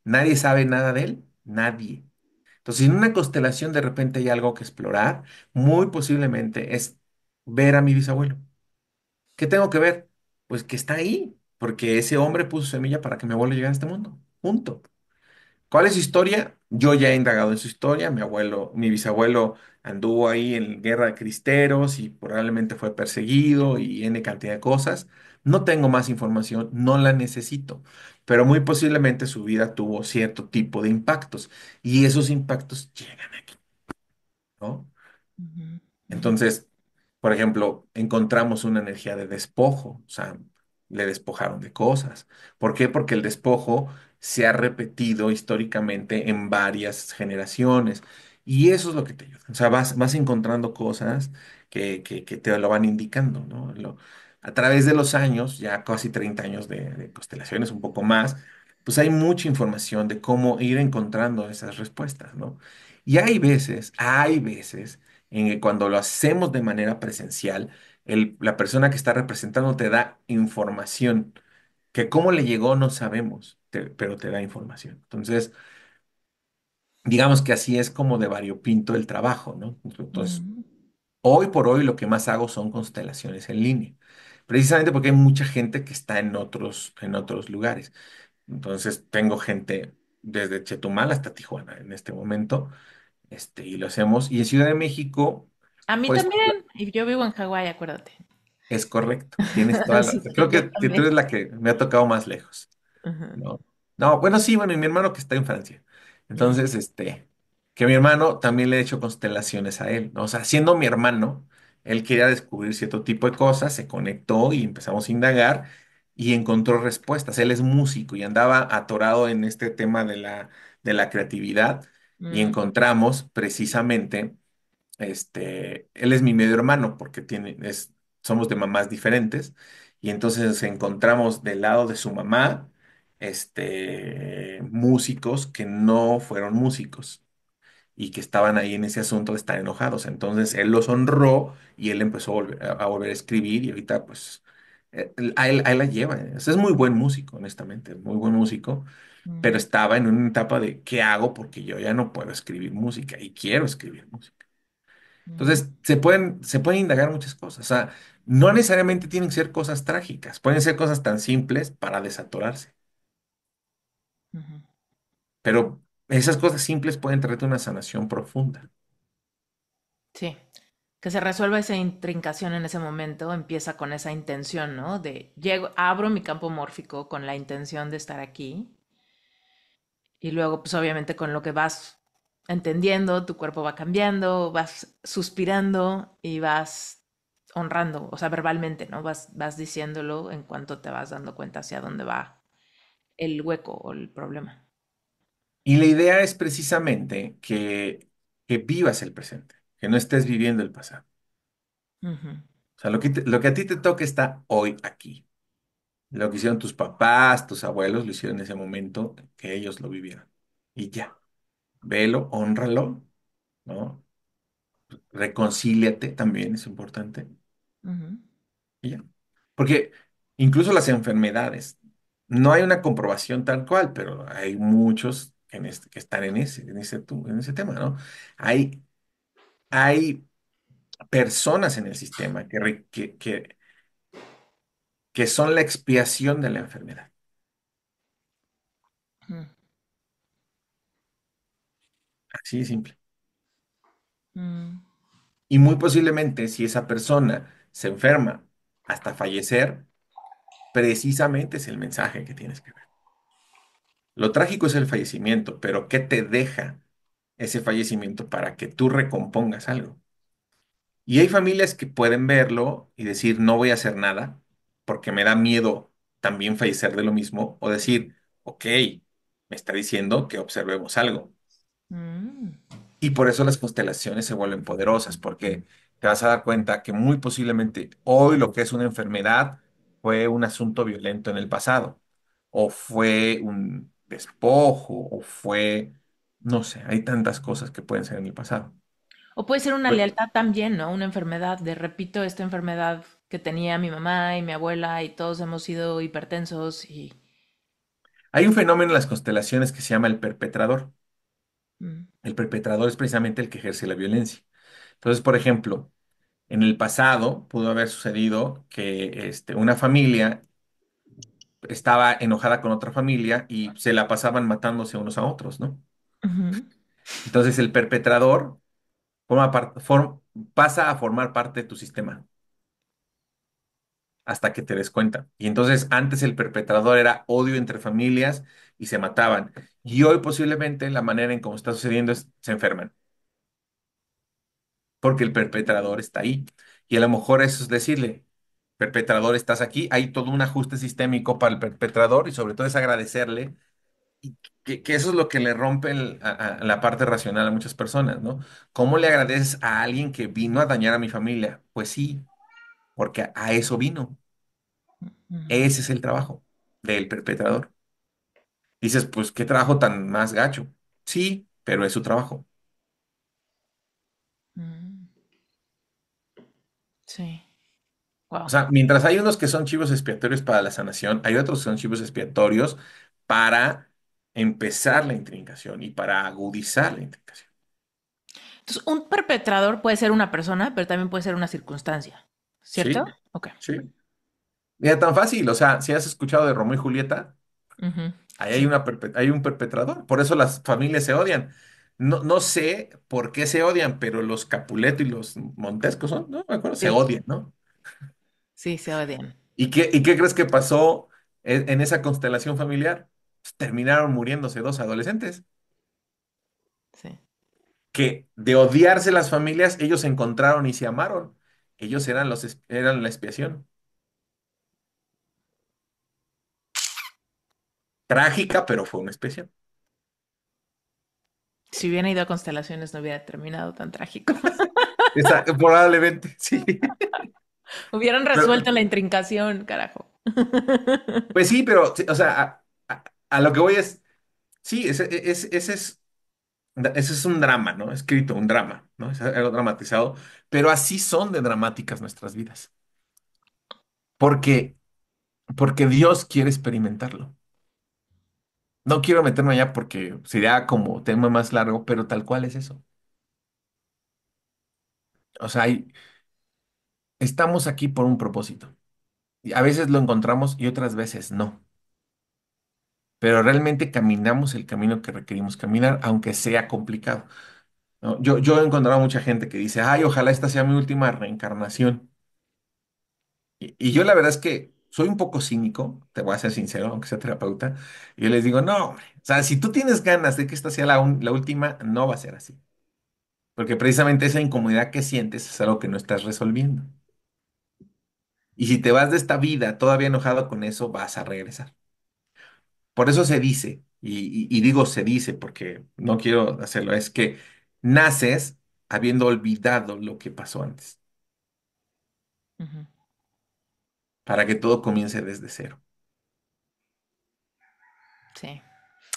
Nadie sabe nada de él, nadie. Entonces, en una constelación de repente hay algo que explorar, muy posiblemente es ver a mi bisabuelo. ¿Qué tengo que ver? Pues que está ahí, porque ese hombre puso semilla para que mi abuelo llegara a este mundo. Punto. ¿Cuál es su historia? Yo ya he indagado en su historia. Mi abuelo, mi bisabuelo anduvo ahí en guerra de cristeros y probablemente fue perseguido y en cantidad de cosas. No tengo más información, no la necesito, pero muy posiblemente su vida tuvo cierto tipo de impactos y esos impactos llegan aquí, ¿no? Entonces, por ejemplo, encontramos una energía de despojo, o sea, le despojaron de cosas. ¿Por qué? Porque el despojo se ha repetido históricamente en varias generaciones. Y eso es lo que te ayuda. O sea, vas, vas encontrando cosas que, te lo van indicando, ¿no? a través de los años, ya casi 30 años de, constelaciones, un poco más, pues hay mucha información de cómo ir encontrando esas respuestas, ¿no? Y hay veces, hay veces en que cuando lo hacemos de manera presencial, el- la persona que está representando te da información que cómo le llegó no sabemos pero te da información. Entonces, digamos que así es como de variopinto el trabajo, ¿no? Entonces, hoy por hoy lo que más hago son constelaciones en línea, precisamente porque hay mucha gente que está en otros, en otros lugares. Entonces, tengo gente desde Chetumal hasta Tijuana en este momento, este, y lo hacemos. Y en Ciudad de México... A mí pues, también, y yo vivo en Hawái, acuérdate. Es correcto, tienes (laughs) creo que tú eres la que me ha tocado más lejos. No. bueno, sí, bueno, y mi hermano que está en Francia. Entonces, este, que mi hermano también le he hecho constelaciones a él, ¿no? O sea, siendo mi hermano, él quería descubrir cierto tipo de cosas, se conectó y empezamos a indagar y encontró respuestas. Él es músico y andaba atorado en este tema de la, de la creatividad y mm. encontramos precisamente, este, él es mi medio hermano porque tiene, somos de mamás diferentes y entonces encontramos del lado de su mamá este, músicos que no fueron músicos y que estaban ahí en ese asunto de estar enojados. Entonces él los honró y él empezó a volver a, escribir y ahorita pues eh, a él, la lleva. es muy buen músico, honestamente, muy buen músico, pero mm. estaba en una etapa de ¿qué hago? Porque yo ya no puedo escribir música y quiero escribir música. Entonces, mm. se pueden, se pueden indagar muchas cosas. O sea, no necesariamente tienen que ser cosas trágicas, pueden ser cosas tan simples para desatorarse. Pero esas cosas simples pueden traerte una sanación profunda. Sí, que se resuelva esa intrincación en ese momento, empieza con esa intención, ¿no? De llego, abro mi campo mórfico con la intención de estar aquí y luego, pues obviamente con lo que vas entendiendo, tu cuerpo va cambiando, vas suspirando y vas honrando, o sea, verbalmente, ¿no? Vas, vas diciéndolo en cuanto te vas dando cuenta hacia dónde va el hueco o el problema. Y la idea es precisamente que, que vivas el presente, que no estés viviendo el pasado. O sea, lo que, a ti te toca está hoy aquí. Lo que hicieron tus papás, tus abuelos, lo hicieron en ese momento que ellos lo vivieron. Y ya, velo, honralo, ¿no? Reconcíliate también, es importante. Y ya. Porque incluso las enfermedades no hay una comprobación tal cual, pero hay muchos que están en ese, en ese, tema, ¿no? Hay, hay personas en el sistema que, que, son la expiación de la enfermedad. Mm. Así de simple. Mm. Y muy posiblemente, si esa persona se enferma hasta fallecer, precisamente es el mensaje que tienes que ver. Lo trágico es el fallecimiento, pero ¿qué te deja ese fallecimiento para que tú recompongas algo? Y hay familias que pueden verlo y decir, no voy a hacer nada porque me da miedo también fallecer de lo mismo, o decir, ok, me está diciendo que observemos algo. Mm. Y por eso las constelaciones se vuelven poderosas, porque te vas a dar cuenta que muy posiblemente hoy lo que es una enfermedad un asunto violento en el pasado, o fue un despojo, o fue, no sé, hay tantas cosas que pueden ser en el pasado. O puede ser una pues lealtad también, ¿no? Una enfermedad, de repito, esta enfermedad que tenía mi mamá y mi abuela y todos hemos sido hipertensos y... Hay un fenómeno en las constelaciones que se llama el perpetrador. Mm. El perpetrador es precisamente el que ejerce la violencia. Entonces, por ejemplo, en el pasado pudo haber sucedido que este, una familia estaba enojada con otra familia y se la pasaban matándose unos a otros, ¿no? Entonces el perpetrador pasa a formar parte de tu sistema hasta que te des cuenta. Y entonces antes el perpetrador era odio entre familias y se mataban. Y hoy posiblemente la manera en cómo está sucediendo es se enferman porque el perpetrador está ahí. Y a lo mejor eso es decirle, perpetrador, estás aquí, hay todo un ajuste sistémico para el perpetrador y sobre todo es agradecerle, y que, eso es lo que le rompe la parte racional a muchas personas, ¿no? ¿Cómo le agradeces a alguien que vino a dañar a mi familia? Pues sí, porque a eso vino. Ese es el trabajo del perpetrador. Dices, pues qué trabajo tan más gacho. Sí, pero es su trabajo. O sea, mientras hay unos que son chivos expiatorios para la sanación, hay otros que son chivos expiatorios para empezar la intrincación y para agudizar la intrincación. Entonces, un perpetrador puede ser una persona, pero también puede ser una circunstancia, ¿cierto? Sí. sí. Mira, tan fácil, o sea, si has escuchado de Romeo y Julieta, ahí hay, una hay un perpetrador, por eso las familias se odian, no, sé por qué se odian, pero los Capuleto y los Montesco son, no me acuerdo, se odian, ¿no? sí, se odian. ¿Y qué, qué crees que pasó en, esa constelación familiar? Pues, terminaron muriéndose dos adolescentes, Sí, que de odiarse las familias, ellos se encontraron y se amaron. Ellos eran los, eran la expiación. Trágica, pero fue una expiación. Si hubiera ido a constelaciones no hubiera terminado tan trágico. (laughs) probablemente, sí. (laughs) Hubieran resuelto la intrincación, carajo. (laughs) Pues sí, pero, o sea, a, lo que voy es, sí, ese e, es, es, es un drama, ¿no? Escrito, un drama, ¿no? Es algo dramatizado, pero así son de dramáticas nuestras vidas. Porque, porque Dios quiere experimentarlo. No quiero meterme allá porque sería como tema más largo, pero tal cual es eso. O sea, estamos aquí por un propósito. Y a veces lo encontramos y otras veces no. Pero realmente caminamos el camino que requerimos caminar, aunque sea complicado. Yo, yo he encontrado mucha gente que dice, ay, ojalá esta sea mi última reencarnación. y yo la verdad es que soy un poco cínico, te voy a ser sincero, aunque sea terapeuta, y yo les digo, no, hombre, o sea, si tú tienes ganas de que esta sea la, última, no va a ser así, porque precisamente esa incomodidad que sientes es algo que no estás resolviendo. Y si te vas de esta vida todavía enojado con eso, vas a regresar. Por eso se dice, y, digo se dice porque no quiero hacerlo, es que naces habiendo olvidado lo que pasó antes. Ajá para que todo comience desde cero. Sí.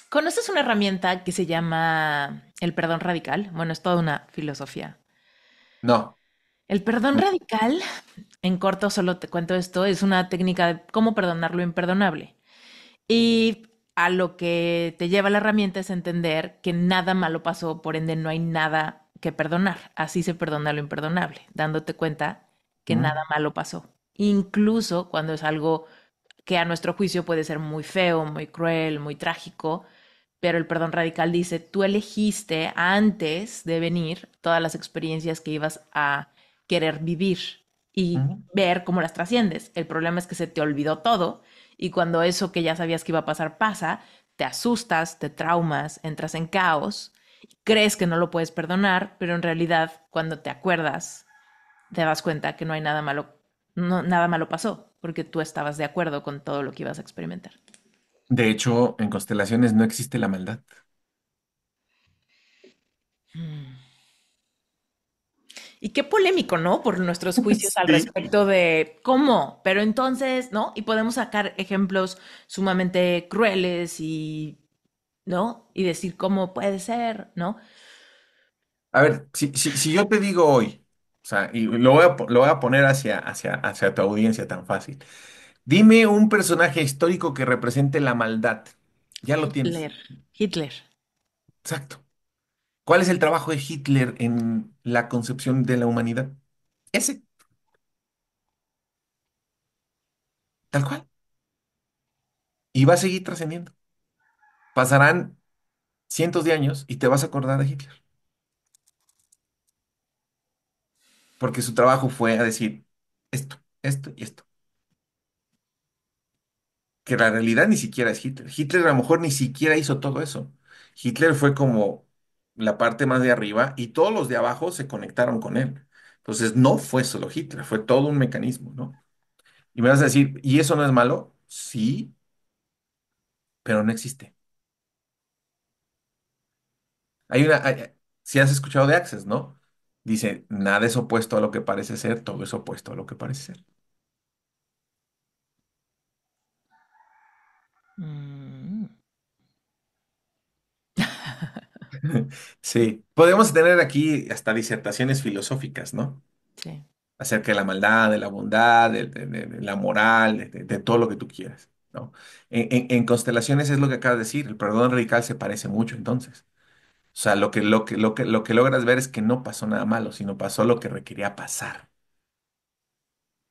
¿Conoces una herramienta que se llama el perdón radical? Bueno, es toda una filosofía. No. El perdón radical, en corto solo te cuento esto, es una técnica de cómo perdonar lo imperdonable. Y a lo que te lleva la herramienta es entender que nada malo pasó, por ende no hay nada que perdonar. Así se perdona lo imperdonable, dándote cuenta que nada malo pasó incluso cuando es algo que a nuestro juicio puede ser muy feo, muy cruel, muy trágico, pero el perdón radical dice, tú elegiste antes de venir todas las experiencias que ibas a querer vivir y ver cómo las trasciendes. El problema es que se te olvidó todo y cuando eso que ya sabías que iba a pasar pasa, te asustas, te traumas, entras en caos, crees que no lo puedes perdonar, pero en realidad cuando te acuerdas, te das cuenta que no hay nada malo no, nada malo pasó, porque tú estabas de acuerdo con todo lo que ibas a experimentar. De hecho, en constelaciones no existe la maldad. Mm. Y qué polémico, ¿no? Por nuestros (laughs) juicios al respecto de cómo, pero entonces, ¿no? Y podemos sacar ejemplos sumamente crueles y, ¿no? Y decir cómo puede ser, ¿no? A ver, si yo te digo hoy, o sea, y lo voy a, poner hacia, hacia, hacia tu audiencia tan fácil. Dime un personaje histórico que represente la maldad. Ya lo tienes. Hitler, Hitler. Exacto. ¿Cuál es el trabajo de Hitler en la concepción de la humanidad? Ese, tal cual. Y va a seguir trascendiendo. Pasarán cientos de años y te vas a acordar de Hitler. porque su trabajo fue a decir esto, esto y esto. Que la realidad ni siquiera es Hitler. Hitler a lo mejor ni siquiera hizo todo eso. Hitler fue como la parte más de arriba y todos los de abajo se conectaron con él. Entonces no fue solo Hitler, fue todo un mecanismo, ¿no? Y me vas a decir, ¿y eso no es malo? Sí, pero no existe. Hay una, si has escuchado de Access, ¿no? Dice, nada es opuesto a lo que parece ser, todo es opuesto a lo que parece ser. Mm. (laughs) Sí, podemos tener aquí hasta disertaciones filosóficas, ¿no? Sí. Acerca de la maldad, de la bondad, de, la moral, de, todo lo que tú quieras, ¿no? En, constelaciones es lo que acaba de decir, el perdón radical se parece mucho entonces. O sea, lo que, lo lo que, logras ver es que no pasó nada malo, sino pasó lo que requería pasar.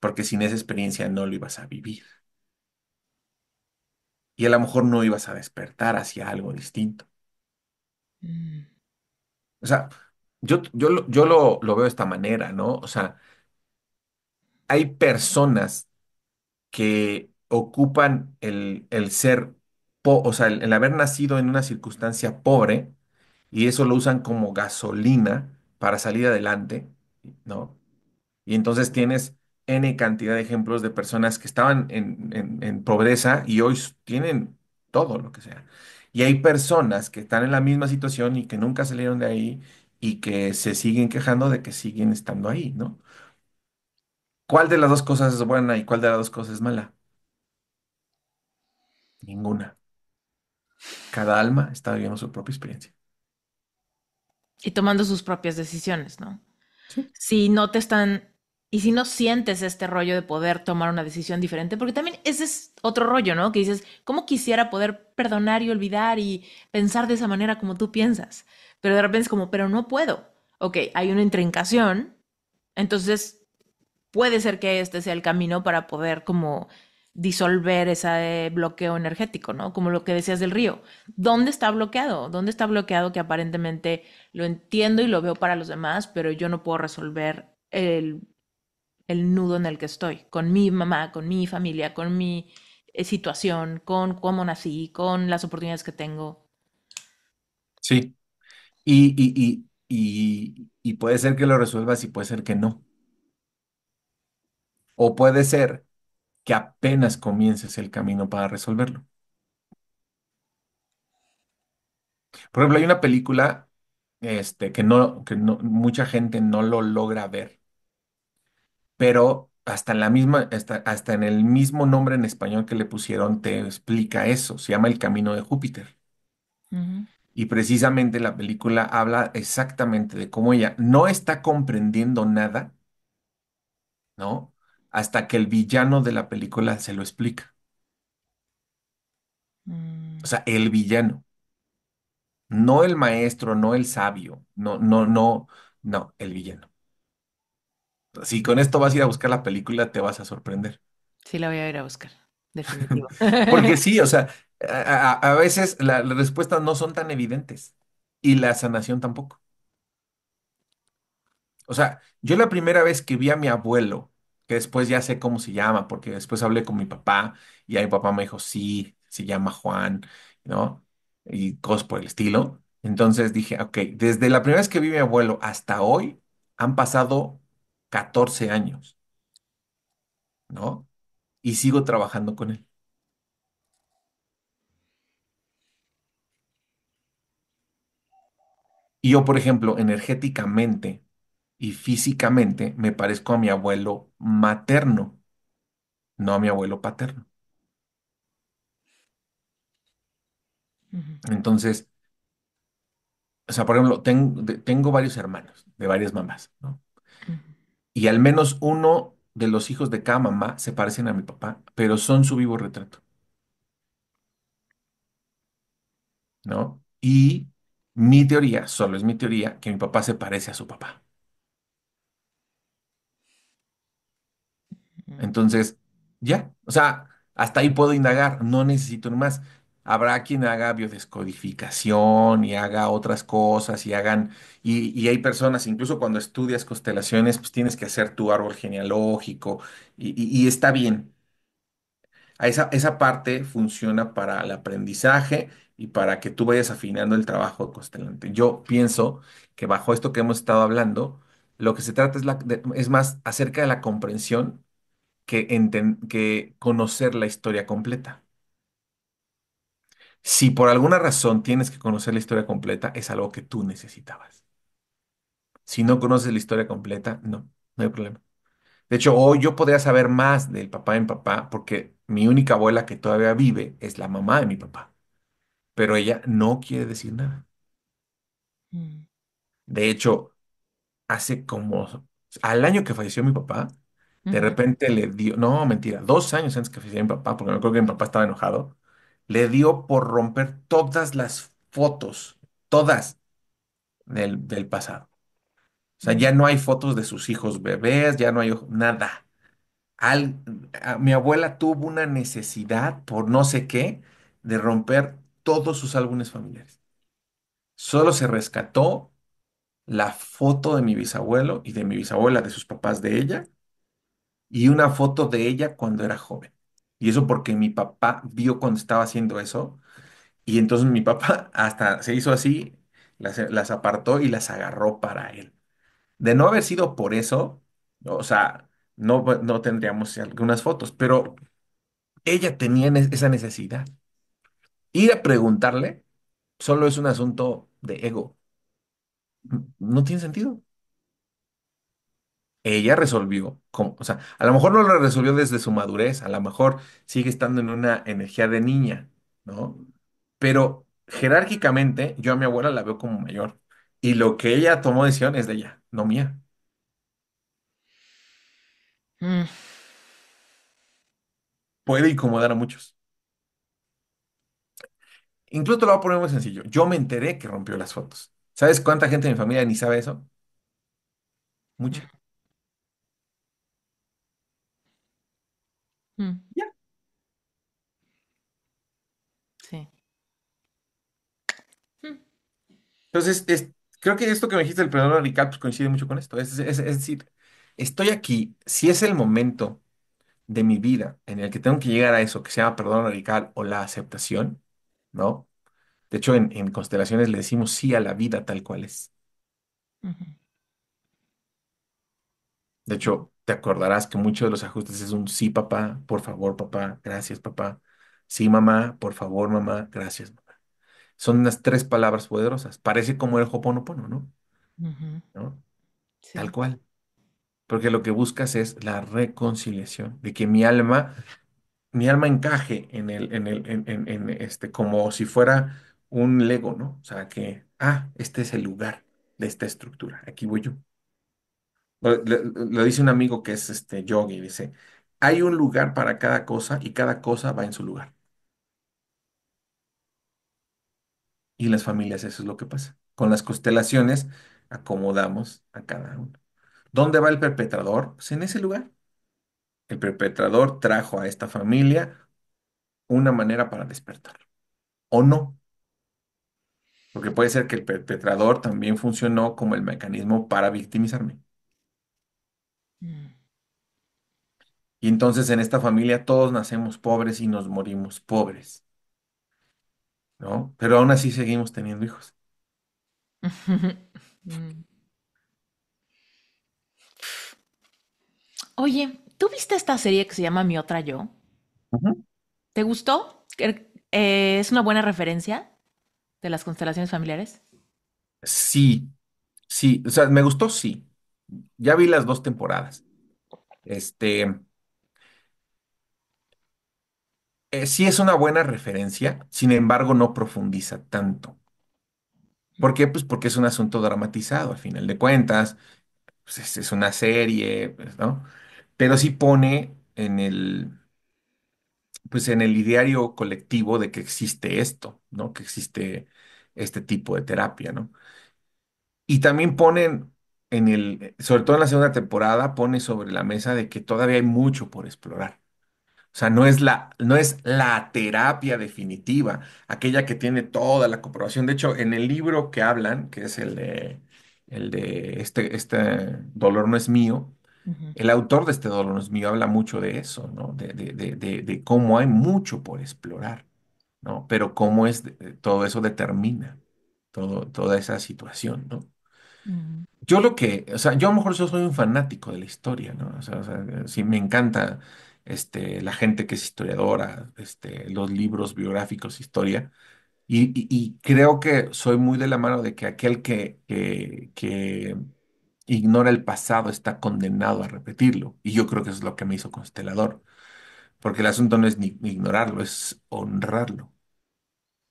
Porque sin esa experiencia no lo ibas a vivir. Y a lo mejor no ibas a despertar hacia algo distinto. Mm. O sea, yo, yo, lo- veo de esta manera, ¿no? O sea, hay personas que ocupan el, ser, o sea, el haber nacido en una circunstancia pobre y eso lo usan como gasolina para salir adelante, ¿no? Y entonces tienes N cantidad de ejemplos de personas que estaban en, pobreza y hoy tienen todo lo que sea. Y hay personas que están en la misma situación y que nunca salieron de ahí y que se siguen quejando de que siguen estando ahí, ¿no? ¿Cuál de las dos cosas es buena y cuál de las dos cosas es mala? Ninguna. Cada alma está viviendo su propia experiencia y tomando sus propias decisiones, ¿no? Si no te están, y si no sientes este rollo de poder tomar una decisión diferente, porque también ese es otro rollo, ¿no? Que dices, ¿cómo quisiera poder perdonar y olvidar y pensar de esa manera como tú piensas? Pero de repente es como, pero no puedo. Ok, hay una intrincación, entonces puede ser que este sea el camino para poder como disolver ese eh, bloqueo energético, ¿no? Como lo que decías del río. ¿Dónde está bloqueado? ¿Dónde está bloqueado que aparentemente lo entiendo y lo veo para los demás, pero yo no puedo resolver el, el nudo en el que estoy, con mi mamá, con mi familia, con mi eh, situación, con cómo nací, con las oportunidades que tengo? Sí. Y, y puede ser que lo resuelvas y puede ser que no. O puede ser que apenas comiences el camino para resolverlo. Por ejemplo, hay una película este, que, no, que mucha gente no lo logra ver, pero hasta en, la misma, en el mismo nombre en español que le pusieron te explica eso, se llama El Camino de Júpiter. Y precisamente la película habla exactamente de cómo ella no está comprendiendo nada, ¿no? hasta que el villano de la película se lo explica. Mm. O sea, el villano. No el maestro, no el sabio, no, no, no, no, el villano. Si con esto vas a ir a buscar la película, te vas a sorprender. Sí, la voy a ir a buscar, definitivo. (laughs) Porque sí, o sea, a, veces las respuestas no son tan evidentes y la sanación tampoco. O sea, yo la primera vez que vi a mi abuelo que después ya sé cómo se llama, porque después hablé con mi papá y ahí mi papá me dijo, sí, se llama Juan, ¿no? Y cosas por el estilo. Entonces dije, ok, desde la primera vez que vi a mi abuelo hasta hoy han pasado 14 años, ¿no? Y sigo trabajando con él. Y yo, por ejemplo, energéticamente, y físicamente me parezco a mi abuelo materno, no a mi abuelo paterno. Entonces, o sea, por ejemplo, tengo, varios hermanos de varias mamás, ¿no? Y al menos uno de los hijos de cada mamá se parecen a mi papá, pero son su vivo retrato. ¿No? Y mi teoría, solo es mi teoría, que mi papá se parece a su papá. Entonces, ya, o sea, hasta ahí puedo indagar, no necesito más. Habrá quien haga biodescodificación y haga otras cosas y hagan, y, hay personas, incluso cuando estudias constelaciones, pues tienes que hacer tu árbol genealógico y, está bien. Esa, esa parte funciona para el aprendizaje y para que tú vayas afinando el trabajo constelante. Yo pienso que bajo esto que hemos estado hablando, lo que se trata es, la- es más acerca de la comprensión que, que conocer la historia completa. Si por alguna razón tienes que conocer la historia completa, es algo que tú necesitabas. Si no conoces la historia completa, no, no hay problema. De hecho, hoy yo podría saber más del papá en papá porque mi única abuela que todavía vive es la mamá de mi papá, pero ella no quiere decir nada. Mm. De hecho, hace como al año que falleció mi papá, de repente le dio, no, mentira, dos años antes que a mi papá, porque me acuerdo que mi papá estaba enojado, le dio por romper todas las fotos, todas del, pasado. O sea, ya no hay fotos de sus hijos bebés, ya no hay nada. mi abuela tuvo una necesidad, por no sé qué, de romper todos sus álbumes familiares. Solo se rescató la foto de mi bisabuelo y de mi bisabuela, de sus papás de ella, y una foto de ella cuando era joven. Y eso porque mi papá vio cuando estaba haciendo eso. Y entonces mi papá (laughs) hasta se hizo así, las, las apartó y las agarró para él. De no haber sido por eso, o sea, no, no tendríamos algunas fotos, pero ella tenía esa necesidad. Ir a preguntarle solo es un asunto de ego. No tiene sentido. Ella resolvió, o sea, a lo mejor no lo resolvió desde su madurez, a lo mejor sigue estando en una energía de niña, ¿no? Pero jerárquicamente yo a mi abuela la veo como mayor y lo que ella tomó decisión es de ella, no mía. Mm. Puede incomodar a muchos. Incluso lo voy a poner muy sencillo. Yo me enteré que rompió las fotos. ¿Sabes cuánta gente de mi familia ni sabe eso? Mucha. Mm. Mm. Sí. Mm. Entonces, creo que esto que me dijiste del perdón radical pues, coincide mucho con esto. Es, decir, estoy aquí, si es el momento de mi vida en el que tengo que llegar a eso que se llama perdón radical o la aceptación, ¿no? De hecho, en, en constelaciones le decimos sí a la vida tal cual es. De hecho, te acordarás que muchos de los ajustes es un sí, papá, por favor, papá, gracias, papá. Sí, mamá, por favor, mamá, gracias, mamá. Son unas tres palabras poderosas. Parece como el Hoponopono, ¿no? ¿No? Tal cual. Porque lo que buscas es la reconciliación, de que mi alma, mi alma encaje en el, en el, en este, como si fuera un Lego, ¿no? O sea, que, ah, este es el lugar de esta estructura, aquí voy yo. Lo, dice un amigo que es este yogi, dice, hay un lugar para cada cosa y cada cosa va en su lugar. Y las familias eso es lo que pasa. Con las constelaciones acomodamos a cada uno. ¿Dónde va el perpetrador? Pues en ese lugar. El perpetrador trajo a esta familia una manera para despertarlo O no, porque puede ser que el perpetrador también funcionó como el mecanismo para victimizarme. Y entonces en esta familia todos nacemos pobres y nos morimos pobres, ¿no? Pero aún así seguimos teniendo hijos. (laughs) Mm. Oye, ¿tú viste esta serie que se llama Mi otra yo? ¿Te gustó? Er, eh, ¿Es una buena referencia de las constelaciones familiares? Sí, sí, o sea, me gustó, sí ya vi las dos temporadas. Este, eh, sí es una buena referencia, sin embargo no profundiza tanto. ¿Por qué? Pues porque es un asunto dramatizado, al final de cuentas, pues, es, una serie, pues, ¿no? Pero sí pone en el, pues en el ideario colectivo de que existe esto, ¿no? Que existe este tipo de terapia, ¿no? Y también ponen en el, sobre todo en la segunda temporada, pone sobre la mesa de que todavía hay mucho por explorar. O sea, no es la, no es la terapia definitiva, aquella que tiene toda la comprobación. De hecho, en el libro que hablan, que es el de, el de este, este dolor no es mío, el autor de este dolor no es mío habla mucho de eso, ¿no? De, de cómo hay mucho por explorar, ¿no? Pero cómo es, eh, todo eso determina todo, toda esa situación, ¿no? Yo lo que, o sea, yo a lo mejor yo soy un fanático de la historia, ¿no? O sea, sí me encanta este, la gente que es historiadora, este, los libros biográficos, historia, y, creo que soy muy de la mano de que aquel que, ignora el pasado está condenado a repetirlo, y yo creo que eso es lo que me hizo constelador, porque el asunto no es ni ignorarlo, es honrarlo,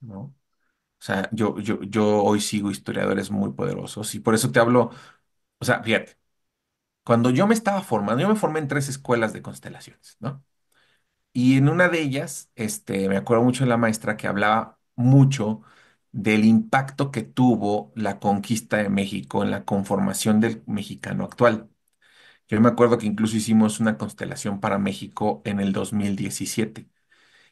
¿no? O sea, yo, yo, yo hoy sigo historiadores muy poderosos y por eso te hablo, o sea, fíjate, cuando yo me estaba formando, yo me formé en tres escuelas de constelaciones, ¿no? Y en una de ellas, este, me acuerdo mucho de la maestra que hablaba mucho del impacto que tuvo la conquista de México en la conformación del mexicano actual. Yo me acuerdo que incluso hicimos una constelación para México en el 2017.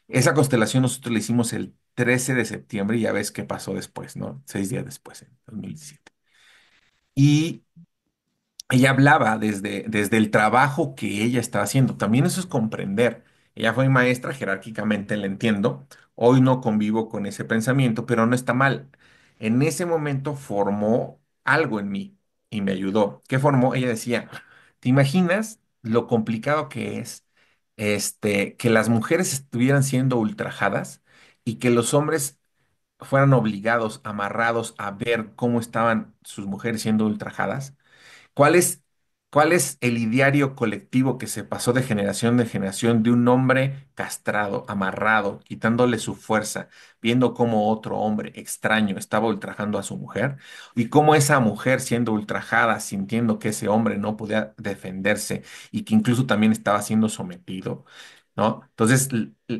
Esa constelación nosotros le hicimos el 13 de septiembre y ya ves qué pasó después, ¿no? Seis días después, en 2017. Y ella hablaba desde, desde el trabajo que ella estaba haciendo. También eso es comprender. Ella fue maestra, jerárquicamente la entiendo. Hoy no convivo con ese pensamiento, pero no está mal. En ese momento formó algo en mí y me ayudó. ¿Qué formó? Ella decía, ¿te imaginas lo complicado que es este, que las mujeres estuvieran siendo ultrajadas? y que los hombres fueran obligados, amarrados a ver cómo estaban sus mujeres siendo ultrajadas? ¿Cuál es, cuál es el ideario colectivo que se pasó de generación en generación de un hombre castrado, amarrado, quitándole su fuerza, viendo cómo otro hombre extraño estaba ultrajando a su mujer? ¿Y cómo esa mujer siendo ultrajada, sintiendo que ese hombre no podía defenderse y que incluso también estaba siendo sometido? ¿no? Entonces,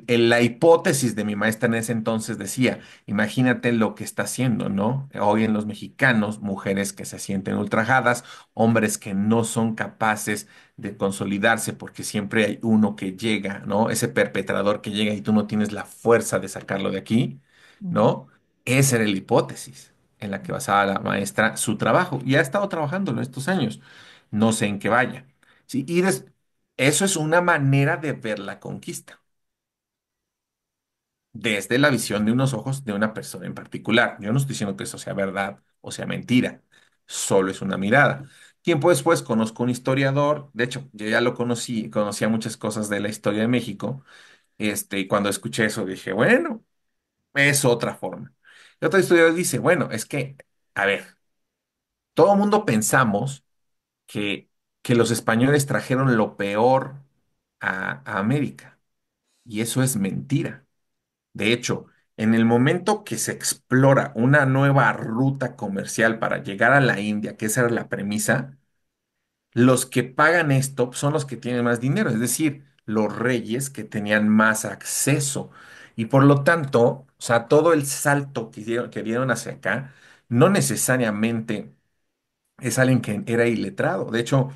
la hipótesis de mi maestra en ese entonces decía, imagínate lo que está haciendo, ¿no? Hoy en los mexicanos, mujeres que se sienten ultrajadas, hombres que no son capaces de consolidarse porque siempre hay uno que llega, ¿no? Ese perpetrador que llega y tú no tienes la fuerza de sacarlo de aquí, ¿no? Esa era la hipótesis en la que basaba la maestra su trabajo y ha estado trabajándolo estos años. No sé en qué vaya. Sí, y des eso es una manera de ver la conquista desde la visión de unos ojos de una persona en particular. Yo no estoy diciendo que eso sea verdad o sea mentira, solo es una mirada. Tiempo después conozco un historiador, de hecho, yo ya lo conocí, conocía muchas cosas de la historia de México, este, y cuando escuché eso dije, bueno, es otra forma. Y otro historiador dice, bueno, es que, a ver, todo mundo pensamos que que los españoles trajeron lo peor a, América. Y eso es mentira. De hecho, en el momento que se explora una nueva ruta comercial para llegar a la India, que esa era la premisa, los que pagan esto son los que tienen más dinero, es decir, los reyes que tenían más acceso. Y por lo tanto, o sea, todo el salto que dieron, que dieron hacia acá, no necesariamente es alguien que era iletrado. De hecho,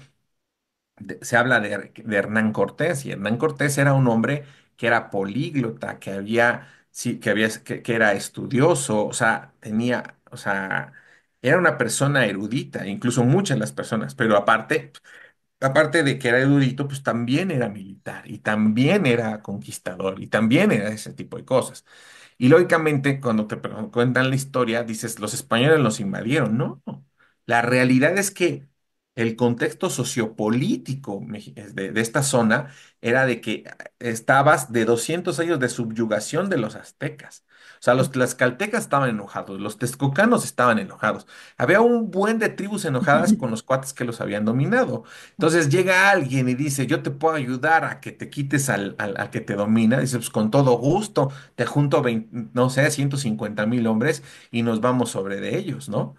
se habla de, Hernán Cortés, y Hernán Cortés era un hombre que era políglota, que había, que que, era estudioso, o sea, tenía, o sea, era una persona erudita, incluso muchas las personas, pero aparte, aparte de que era erudito, pues también era militar, y también era conquistador, y también era ese tipo de cosas. Y lógicamente, cuando te cuentan la historia, dices, los españoles los invadieron. No, la realidad es que el contexto sociopolítico de, esta zona era de que estabas de 200 años de subyugación de los aztecas. O sea, los tlaxcaltecas estaban enojados, los texcocanos estaban enojados. Había un buen de tribus enojadas con los cuates que los habían dominado. Entonces llega alguien y dice, yo te puedo ayudar a que te quites al, que te domina. Dice, pues con todo gusto, te junto, no sé, 150 mil hombres y nos vamos sobre de ellos, ¿no?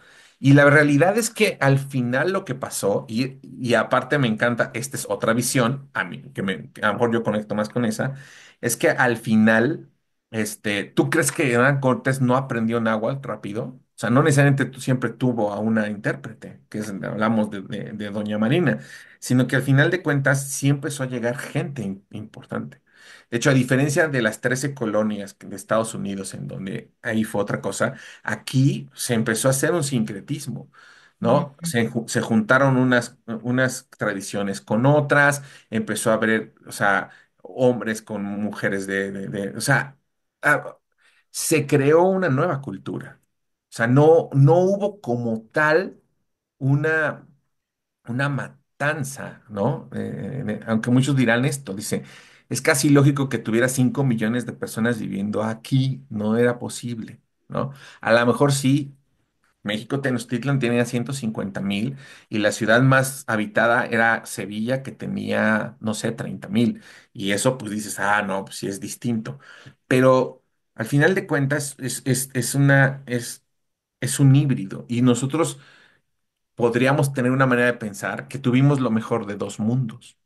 Y la realidad es que al final lo que pasó, y, aparte me encanta, esta es otra visión, a mí, que, me, a lo mejor yo conecto más con esa, es que al final, este, ¿tú crees que Hernán Cortés no aprendió náhuatl rápido? O sea, no necesariamente tú siempre tuvo a una intérprete, que hablamos de, Doña Marina, sino que al final de cuentas siempre empezó a llegar gente importante. De hecho, a diferencia de las 13 colonias de Estados Unidos, en donde ahí fue otra cosa, aquí se empezó a hacer un sincretismo. ¿no? Se, juntaron unas, unas tradiciones con otras, empezó a haber, o sea, hombres con mujeres de, o sea, se creó una nueva cultura. O sea, no, no hubo como tal una, una matanza, ¿no? Eh, aunque muchos dirán esto, dice, es casi lógico que tuviera 5 millones de personas viviendo aquí, no era posible, ¿no? A lo mejor sí, México Tenochtitlan tenía 150 mil y la ciudad más habitada era Sevilla que tenía, no sé, 30 mil. Y eso pues dices, ah, no, pues sí es distinto. Pero al final de cuentas es, una, es, es un híbrido y nosotros podríamos tener una manera de pensar que tuvimos lo mejor de dos mundos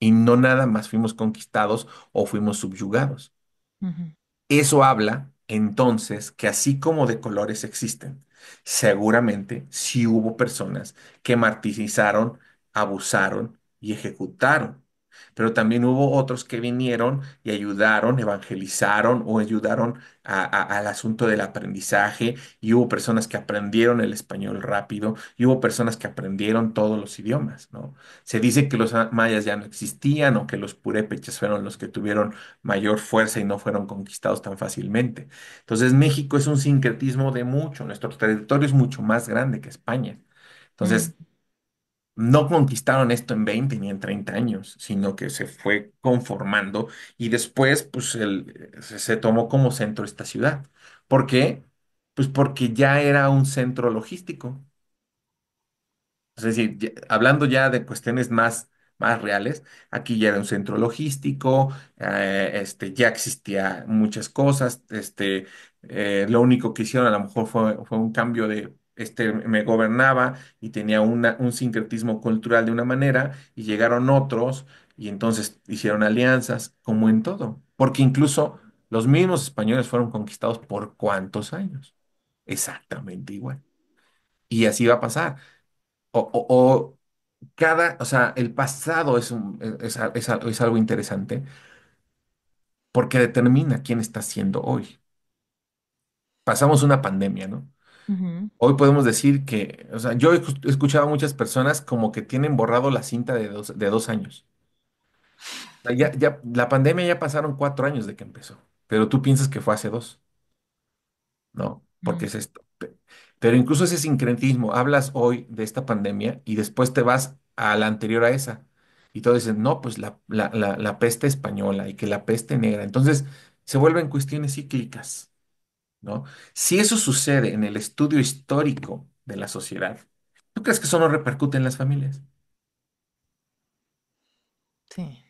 y no nada más fuimos conquistados o fuimos subyugados. Eso habla entonces que así como de colores existen, seguramente sí hubo personas que martirizaron, abusaron y ejecutaron pero también hubo otros que vinieron y ayudaron, evangelizaron o ayudaron al asunto del aprendizaje y hubo personas que aprendieron el español rápido y hubo personas que aprendieron todos los idiomas, ¿no? Se dice que los mayas ya no existían o que los purépechas fueron los que tuvieron mayor fuerza y no fueron conquistados tan fácilmente. Entonces México es un sincretismo de mucho, nuestro territorio es mucho más grande que España. Entonces, no conquistaron esto en 20 ni en 30 años, sino que se fue conformando y después pues el, se tomó como centro esta ciudad. ¿Por qué? Pues porque ya era un centro logístico. Es decir, hablando ya de cuestiones más, más reales, aquí ya era un centro logístico, eh, este, ya existía muchas cosas, este, eh, lo único que hicieron a lo mejor fue un cambio de este, me gobernaba y tenía un sincretismo cultural de una manera y llegaron otros y entonces hicieron alianzas, como en todo, porque incluso los mismos españoles fueron conquistados por cuántos años, exactamente igual. Y así va a pasar. O, cada, o sea, el pasado es, un, e, es, es algo interesante porque determina quién está siendo hoy. Pasamos una pandemia, ¿no? Hoy podemos decir que, o sea, yo he escuchado a muchas personas como que tienen borrado la cinta de dos, de años. ya, ya, la pandemia ya pasaron cuatro años de que empezó, pero tú piensas que fue hace dos, ¿no? Porque es esto. Pero incluso ese sincretismo, hablas hoy de esta pandemia y después te vas a la anterior a esa. Y todos dicen, no, pues la peste española y que la peste negra. Entonces se vuelven cuestiones cíclicas. ¿no? Si eso sucede en el estudio histórico de la sociedad, ¿tú crees que eso no repercute en las familias? Sí.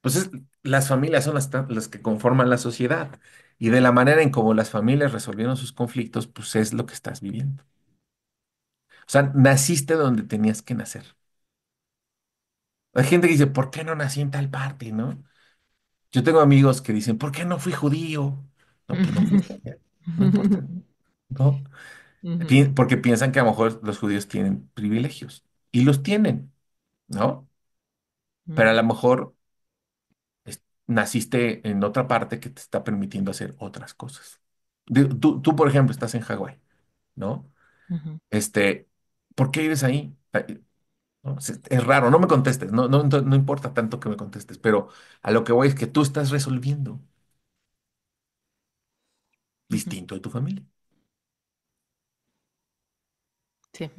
Pues las familias son las, que conforman la sociedad y de la manera en cómo las familias resolvieron sus conflictos, pues es lo que estás viviendo. O sea, naciste donde tenías que nacer. Hay gente que dice, ¿por qué no nací en tal parte, no? Yo tengo amigos que dicen, ¿por qué no fui judío? No, pues, no no importa, ¿no? (laughs) Porque piensan que a lo mejor los judíos tienen privilegios y los tienen, ¿no? Pero a lo mejor naciste en otra parte que te está permitiendo hacer otras cosas. Tú, por ejemplo, estás en Hawái, ¿no? Este, ¿por qué vives ahí? Es, raro, no me contestes, no, importa tanto que me contestes, pero a lo que voy es que tú estás resolviendo distinto de tu familia. Sí.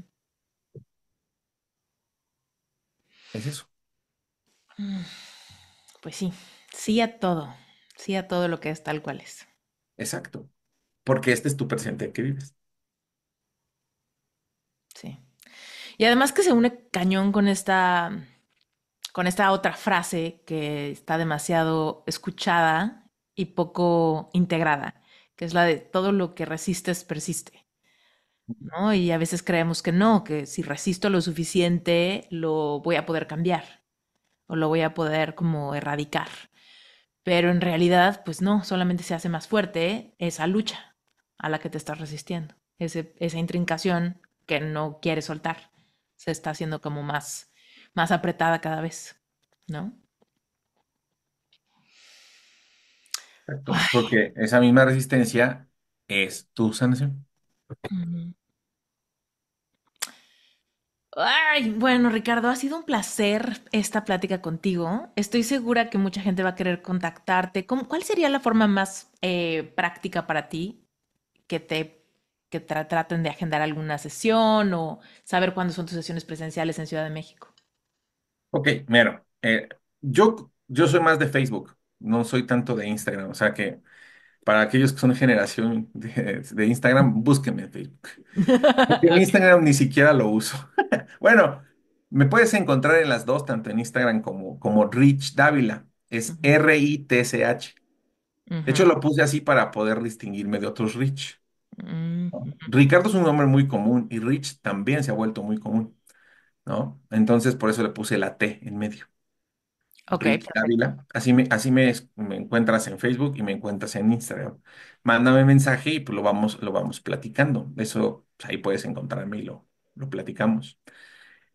Es eso. Mm, pues sí, sí a todo, sí a todo lo que es tal cual es. Exacto. Porque este es tu presente en que vives. Sí. Y además que se une cañón con esta, con esta otra frase que está demasiado escuchada y poco integrada, que es la de todo lo que resistes persiste. Y a veces creemos que no, que si resisto lo suficiente lo voy a poder cambiar o lo voy a poder como erradicar. Pero en realidad, pues no, solamente se hace más fuerte esa lucha a la que te estás resistiendo, esa intrincación que no quieres soltar se está haciendo como más, más apretada cada vez, ¿no? porque esa misma resistencia es tu sanación. Ay, bueno, Ricardo, ha sido un placer esta plática contigo. Estoy segura que mucha gente va a querer contactarte. ¿Cuál sería la forma más eh, práctica para ti que te que traten de agendar alguna sesión o saber cuándo son tus sesiones presenciales en Ciudad de México. Ok, mero. Eh, yo, yo soy más de Facebook, no soy tanto de Instagram, o sea que para aquellos que son generación de, Instagram, búsquenme en Facebook. (laughs) en Instagram ni siquiera lo uso. (laughs) bueno, me puedes encontrar en las dos, tanto en Instagram como, como Rich Dávila. Es R-I-T-C-H. De hecho, lo puse así para poder distinguirme de otros Rich. Ricardo es un nombre muy común y Rich también se ha vuelto muy común, ¿no? Entonces por eso le puse la T en medio. Ok, Así me, así me, encuentras en Facebook y me encuentras en Instagram. Mándame mensaje y pues lo vamos, lo vamos platicando. Eso, pues, ahí puedes encontrarme y lo, lo platicamos.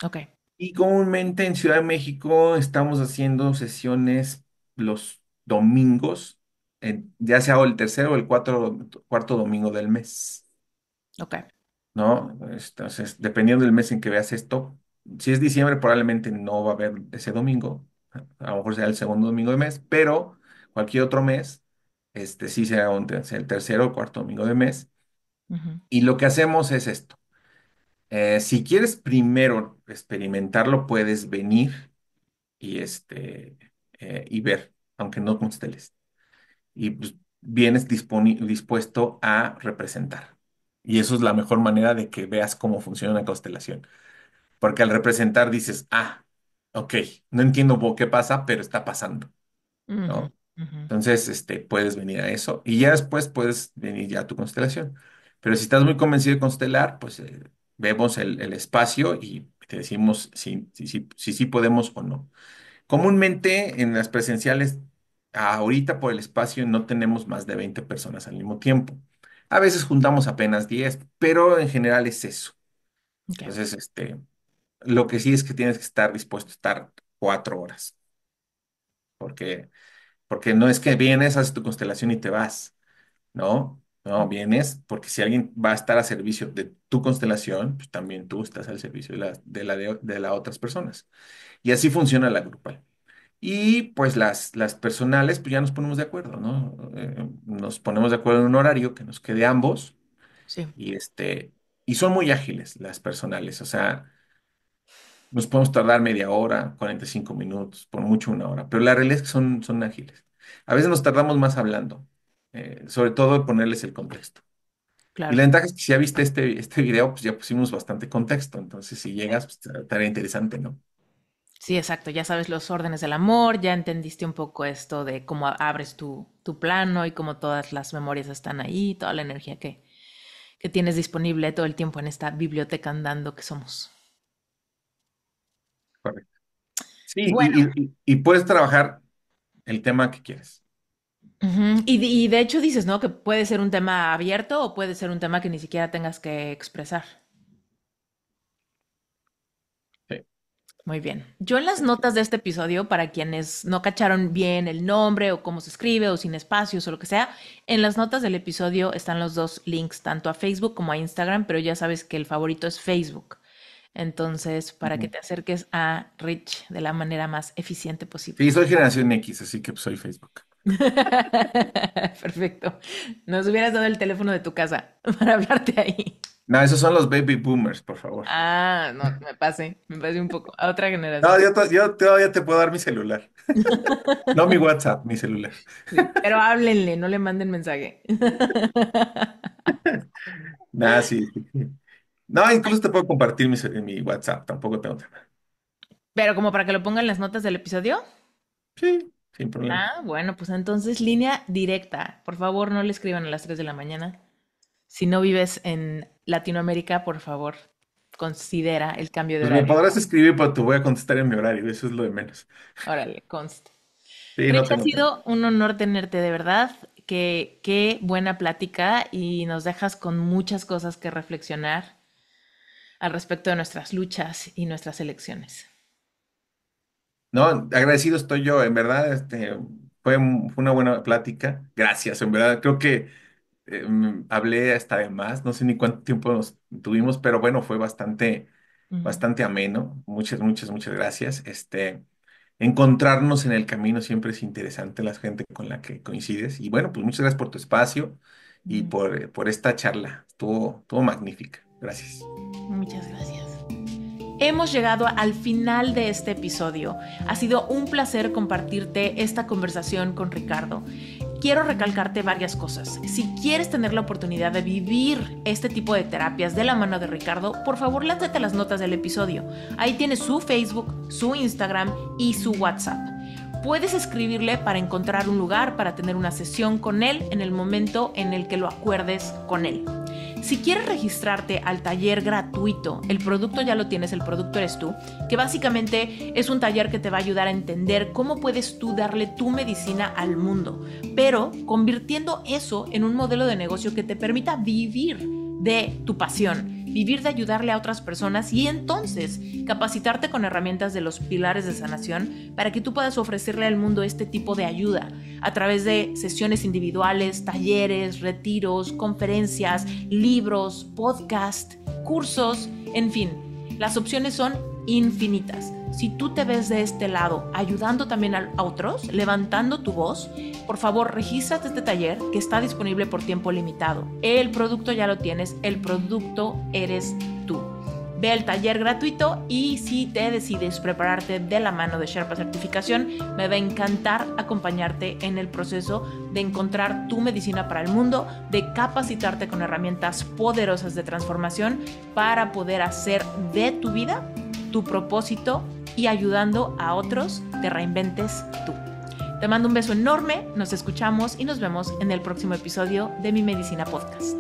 Ok. Y comúnmente en Ciudad de México estamos haciendo sesiones los domingos eh, ya sea el tercero o el cuatro- cuarto domingo del mes, Ok. ¿no? Entonces, dependiendo del mes en que veas esto, si es diciembre, probablemente no va a haber ese domingo, a lo mejor sea el segundo domingo del mes, pero cualquier otro mes, este sí será el tercero o cuarto domingo del mes. Y lo que hacemos es esto. Eh, si quieres primero experimentarlo, puedes venir y, este, eh, y ver, aunque no consteles y pues, vienes dispuesto a representar. Y eso es la mejor manera de que veas cómo funciona una constelación. Porque al representar dices, ah, ok, no entiendo qué pasa, pero está pasando, ¿no? Entonces, este, puedes venir a eso y ya después puedes venir ya a tu constelación. Pero si estás muy convencido de constelar, pues eh, vemos el, espacio y te decimos si sí si, si, si, podemos o no. Comúnmente en las presenciales ahorita por el espacio no tenemos más de 20 personas al mismo tiempo. A veces juntamos apenas 10, pero en general es eso. Entonces, este, lo que sí es que tienes que estar dispuesto a estar cuatro horas. Porque, porque no es que vienes, haces tu constelación y te vas. No, no, vienes porque si alguien va a estar a servicio de tu constelación, pues también tú estás al servicio de la de, la de las otras personas. Y así funciona la grupal. Y pues las, las personales, pues ya nos ponemos de acuerdo, ¿no? Eh, nos ponemos de acuerdo en un horario que nos quede ambos Sí. y este, y son muy ágiles las personales, o sea, nos podemos tardar media hora, 45 minutos, por mucho una hora, pero la realidad es que son, son ágiles. A veces nos tardamos más hablando, eh, sobre todo ponerles el contexto. Y la ventaja es que si ya viste este, este video, pues ya pusimos bastante contexto, entonces si llegas, pues estaría interesante, ¿no? Sí, exacto, ya sabes los órdenes del amor, ya entendiste un poco esto de cómo abres tu, plano y cómo todas las memorias están ahí, toda la energía que, tienes disponible todo el tiempo en esta biblioteca andando que somos. Correcto. Sí, y, puedes trabajar el tema que quieres. y, y, de hecho dices, ¿no? Que puede ser un tema abierto o puede ser un tema que ni siquiera tengas que expresar. Muy bien. Yo en las notas de este episodio, para quienes no cacharon bien el nombre o cómo se escribe o sin espacios o lo que sea, en las notas del episodio están los dos links, tanto a Facebook como a Instagram, pero ya sabes que el favorito es Facebook. Entonces, para que te acerques a Rich de la manera más eficiente posible. Sí, soy generación X, así que soy Facebook. (laughs) Perfecto. Nos hubieras dado el teléfono de tu casa (laughs) para hablarte ahí. No, esos son los baby boomers, por favor. Ah, no, me pasé, me pasé un poco. A otra generación. No, yo, todavía te puedo dar mi celular. (laughs) No mi WhatsApp, mi celular. pero háblenle, no le manden mensaje. (laughs) sí. No, incluso te puedo compartir mi, WhatsApp, tampoco tengo Pero como para que lo pongan las notas del episodio. Sí, sin problema. Ah, bueno, pues entonces línea directa. Por favor, no le escriban a las 3 de la mañana si no vives en Latinoamérica, por favor, considera el cambio de pues horario. Me podrás escribir, pero te voy a contestar en mi horario, eso es lo de menos. Órale, conste. ha sido un honor tenerte, de verdad. Qué, qué buena plática y nos dejas con muchas cosas que reflexionar al respecto de nuestras luchas y nuestras elecciones. No, agradecido estoy yo, en verdad, este, fue una buena plática. Gracias, en verdad, creo que eh, mm, hablé hasta de más, no sé ni cuánto tiempo nos tuvimos, pero bueno, fue bastante, bastante ameno. Muchas, muchas, muchas gracias. Este, encontrarnos en el camino siempre es interesante, la gente con la que coincides. Y bueno, pues muchas gracias por tu espacio y por, esta charla. Estuvo, estuvo magnífica. Gracias. Muchas gracias. Hemos llegado al final de este episodio. Ha sido un placer compartirte esta conversación con Ricardo quiero recalcarte varias cosas. Si quieres tener la oportunidad de vivir este tipo de terapias de la mano de Ricardo, por favor lánzate las notas del episodio. Ahí tienes su Facebook, su Instagram y su WhatsApp. Puedes escribirle para encontrar un lugar para tener una sesión con él en el momento en el que lo acuerdes con él. Si quieres registrarte al taller gratuito, el producto ya lo tienes, el producto eres tú, que básicamente es un taller que te va a ayudar a entender cómo puedes tú darle tu medicina al mundo, pero convirtiendo eso en un modelo de negocio que te permita vivir de tu pasión vivir de ayudarle a otras personas y entonces capacitarte con herramientas de los pilares de sanación para que tú puedas ofrecerle al mundo este tipo de ayuda a través de sesiones individuales, talleres, retiros, conferencias, libros, podcast, cursos, en fin. Las opciones son infinitas. Si tú te ves de este lado ayudando también a otros, levantando tu voz, por favor regístrate este taller que está disponible por tiempo limitado. El producto ya lo tienes, el producto eres tú. Ve el taller gratuito y si te decides prepararte de la mano de Sherpa Certificación, me va a encantar acompañarte en el proceso de encontrar tu medicina para el mundo, de capacitarte con herramientas poderosas de transformación para poder hacer de tu vida tu propósito y ayudando a otros te reinventes tú. Te mando un beso enorme, nos escuchamos y nos vemos en el próximo episodio de Mi Medicina Podcast.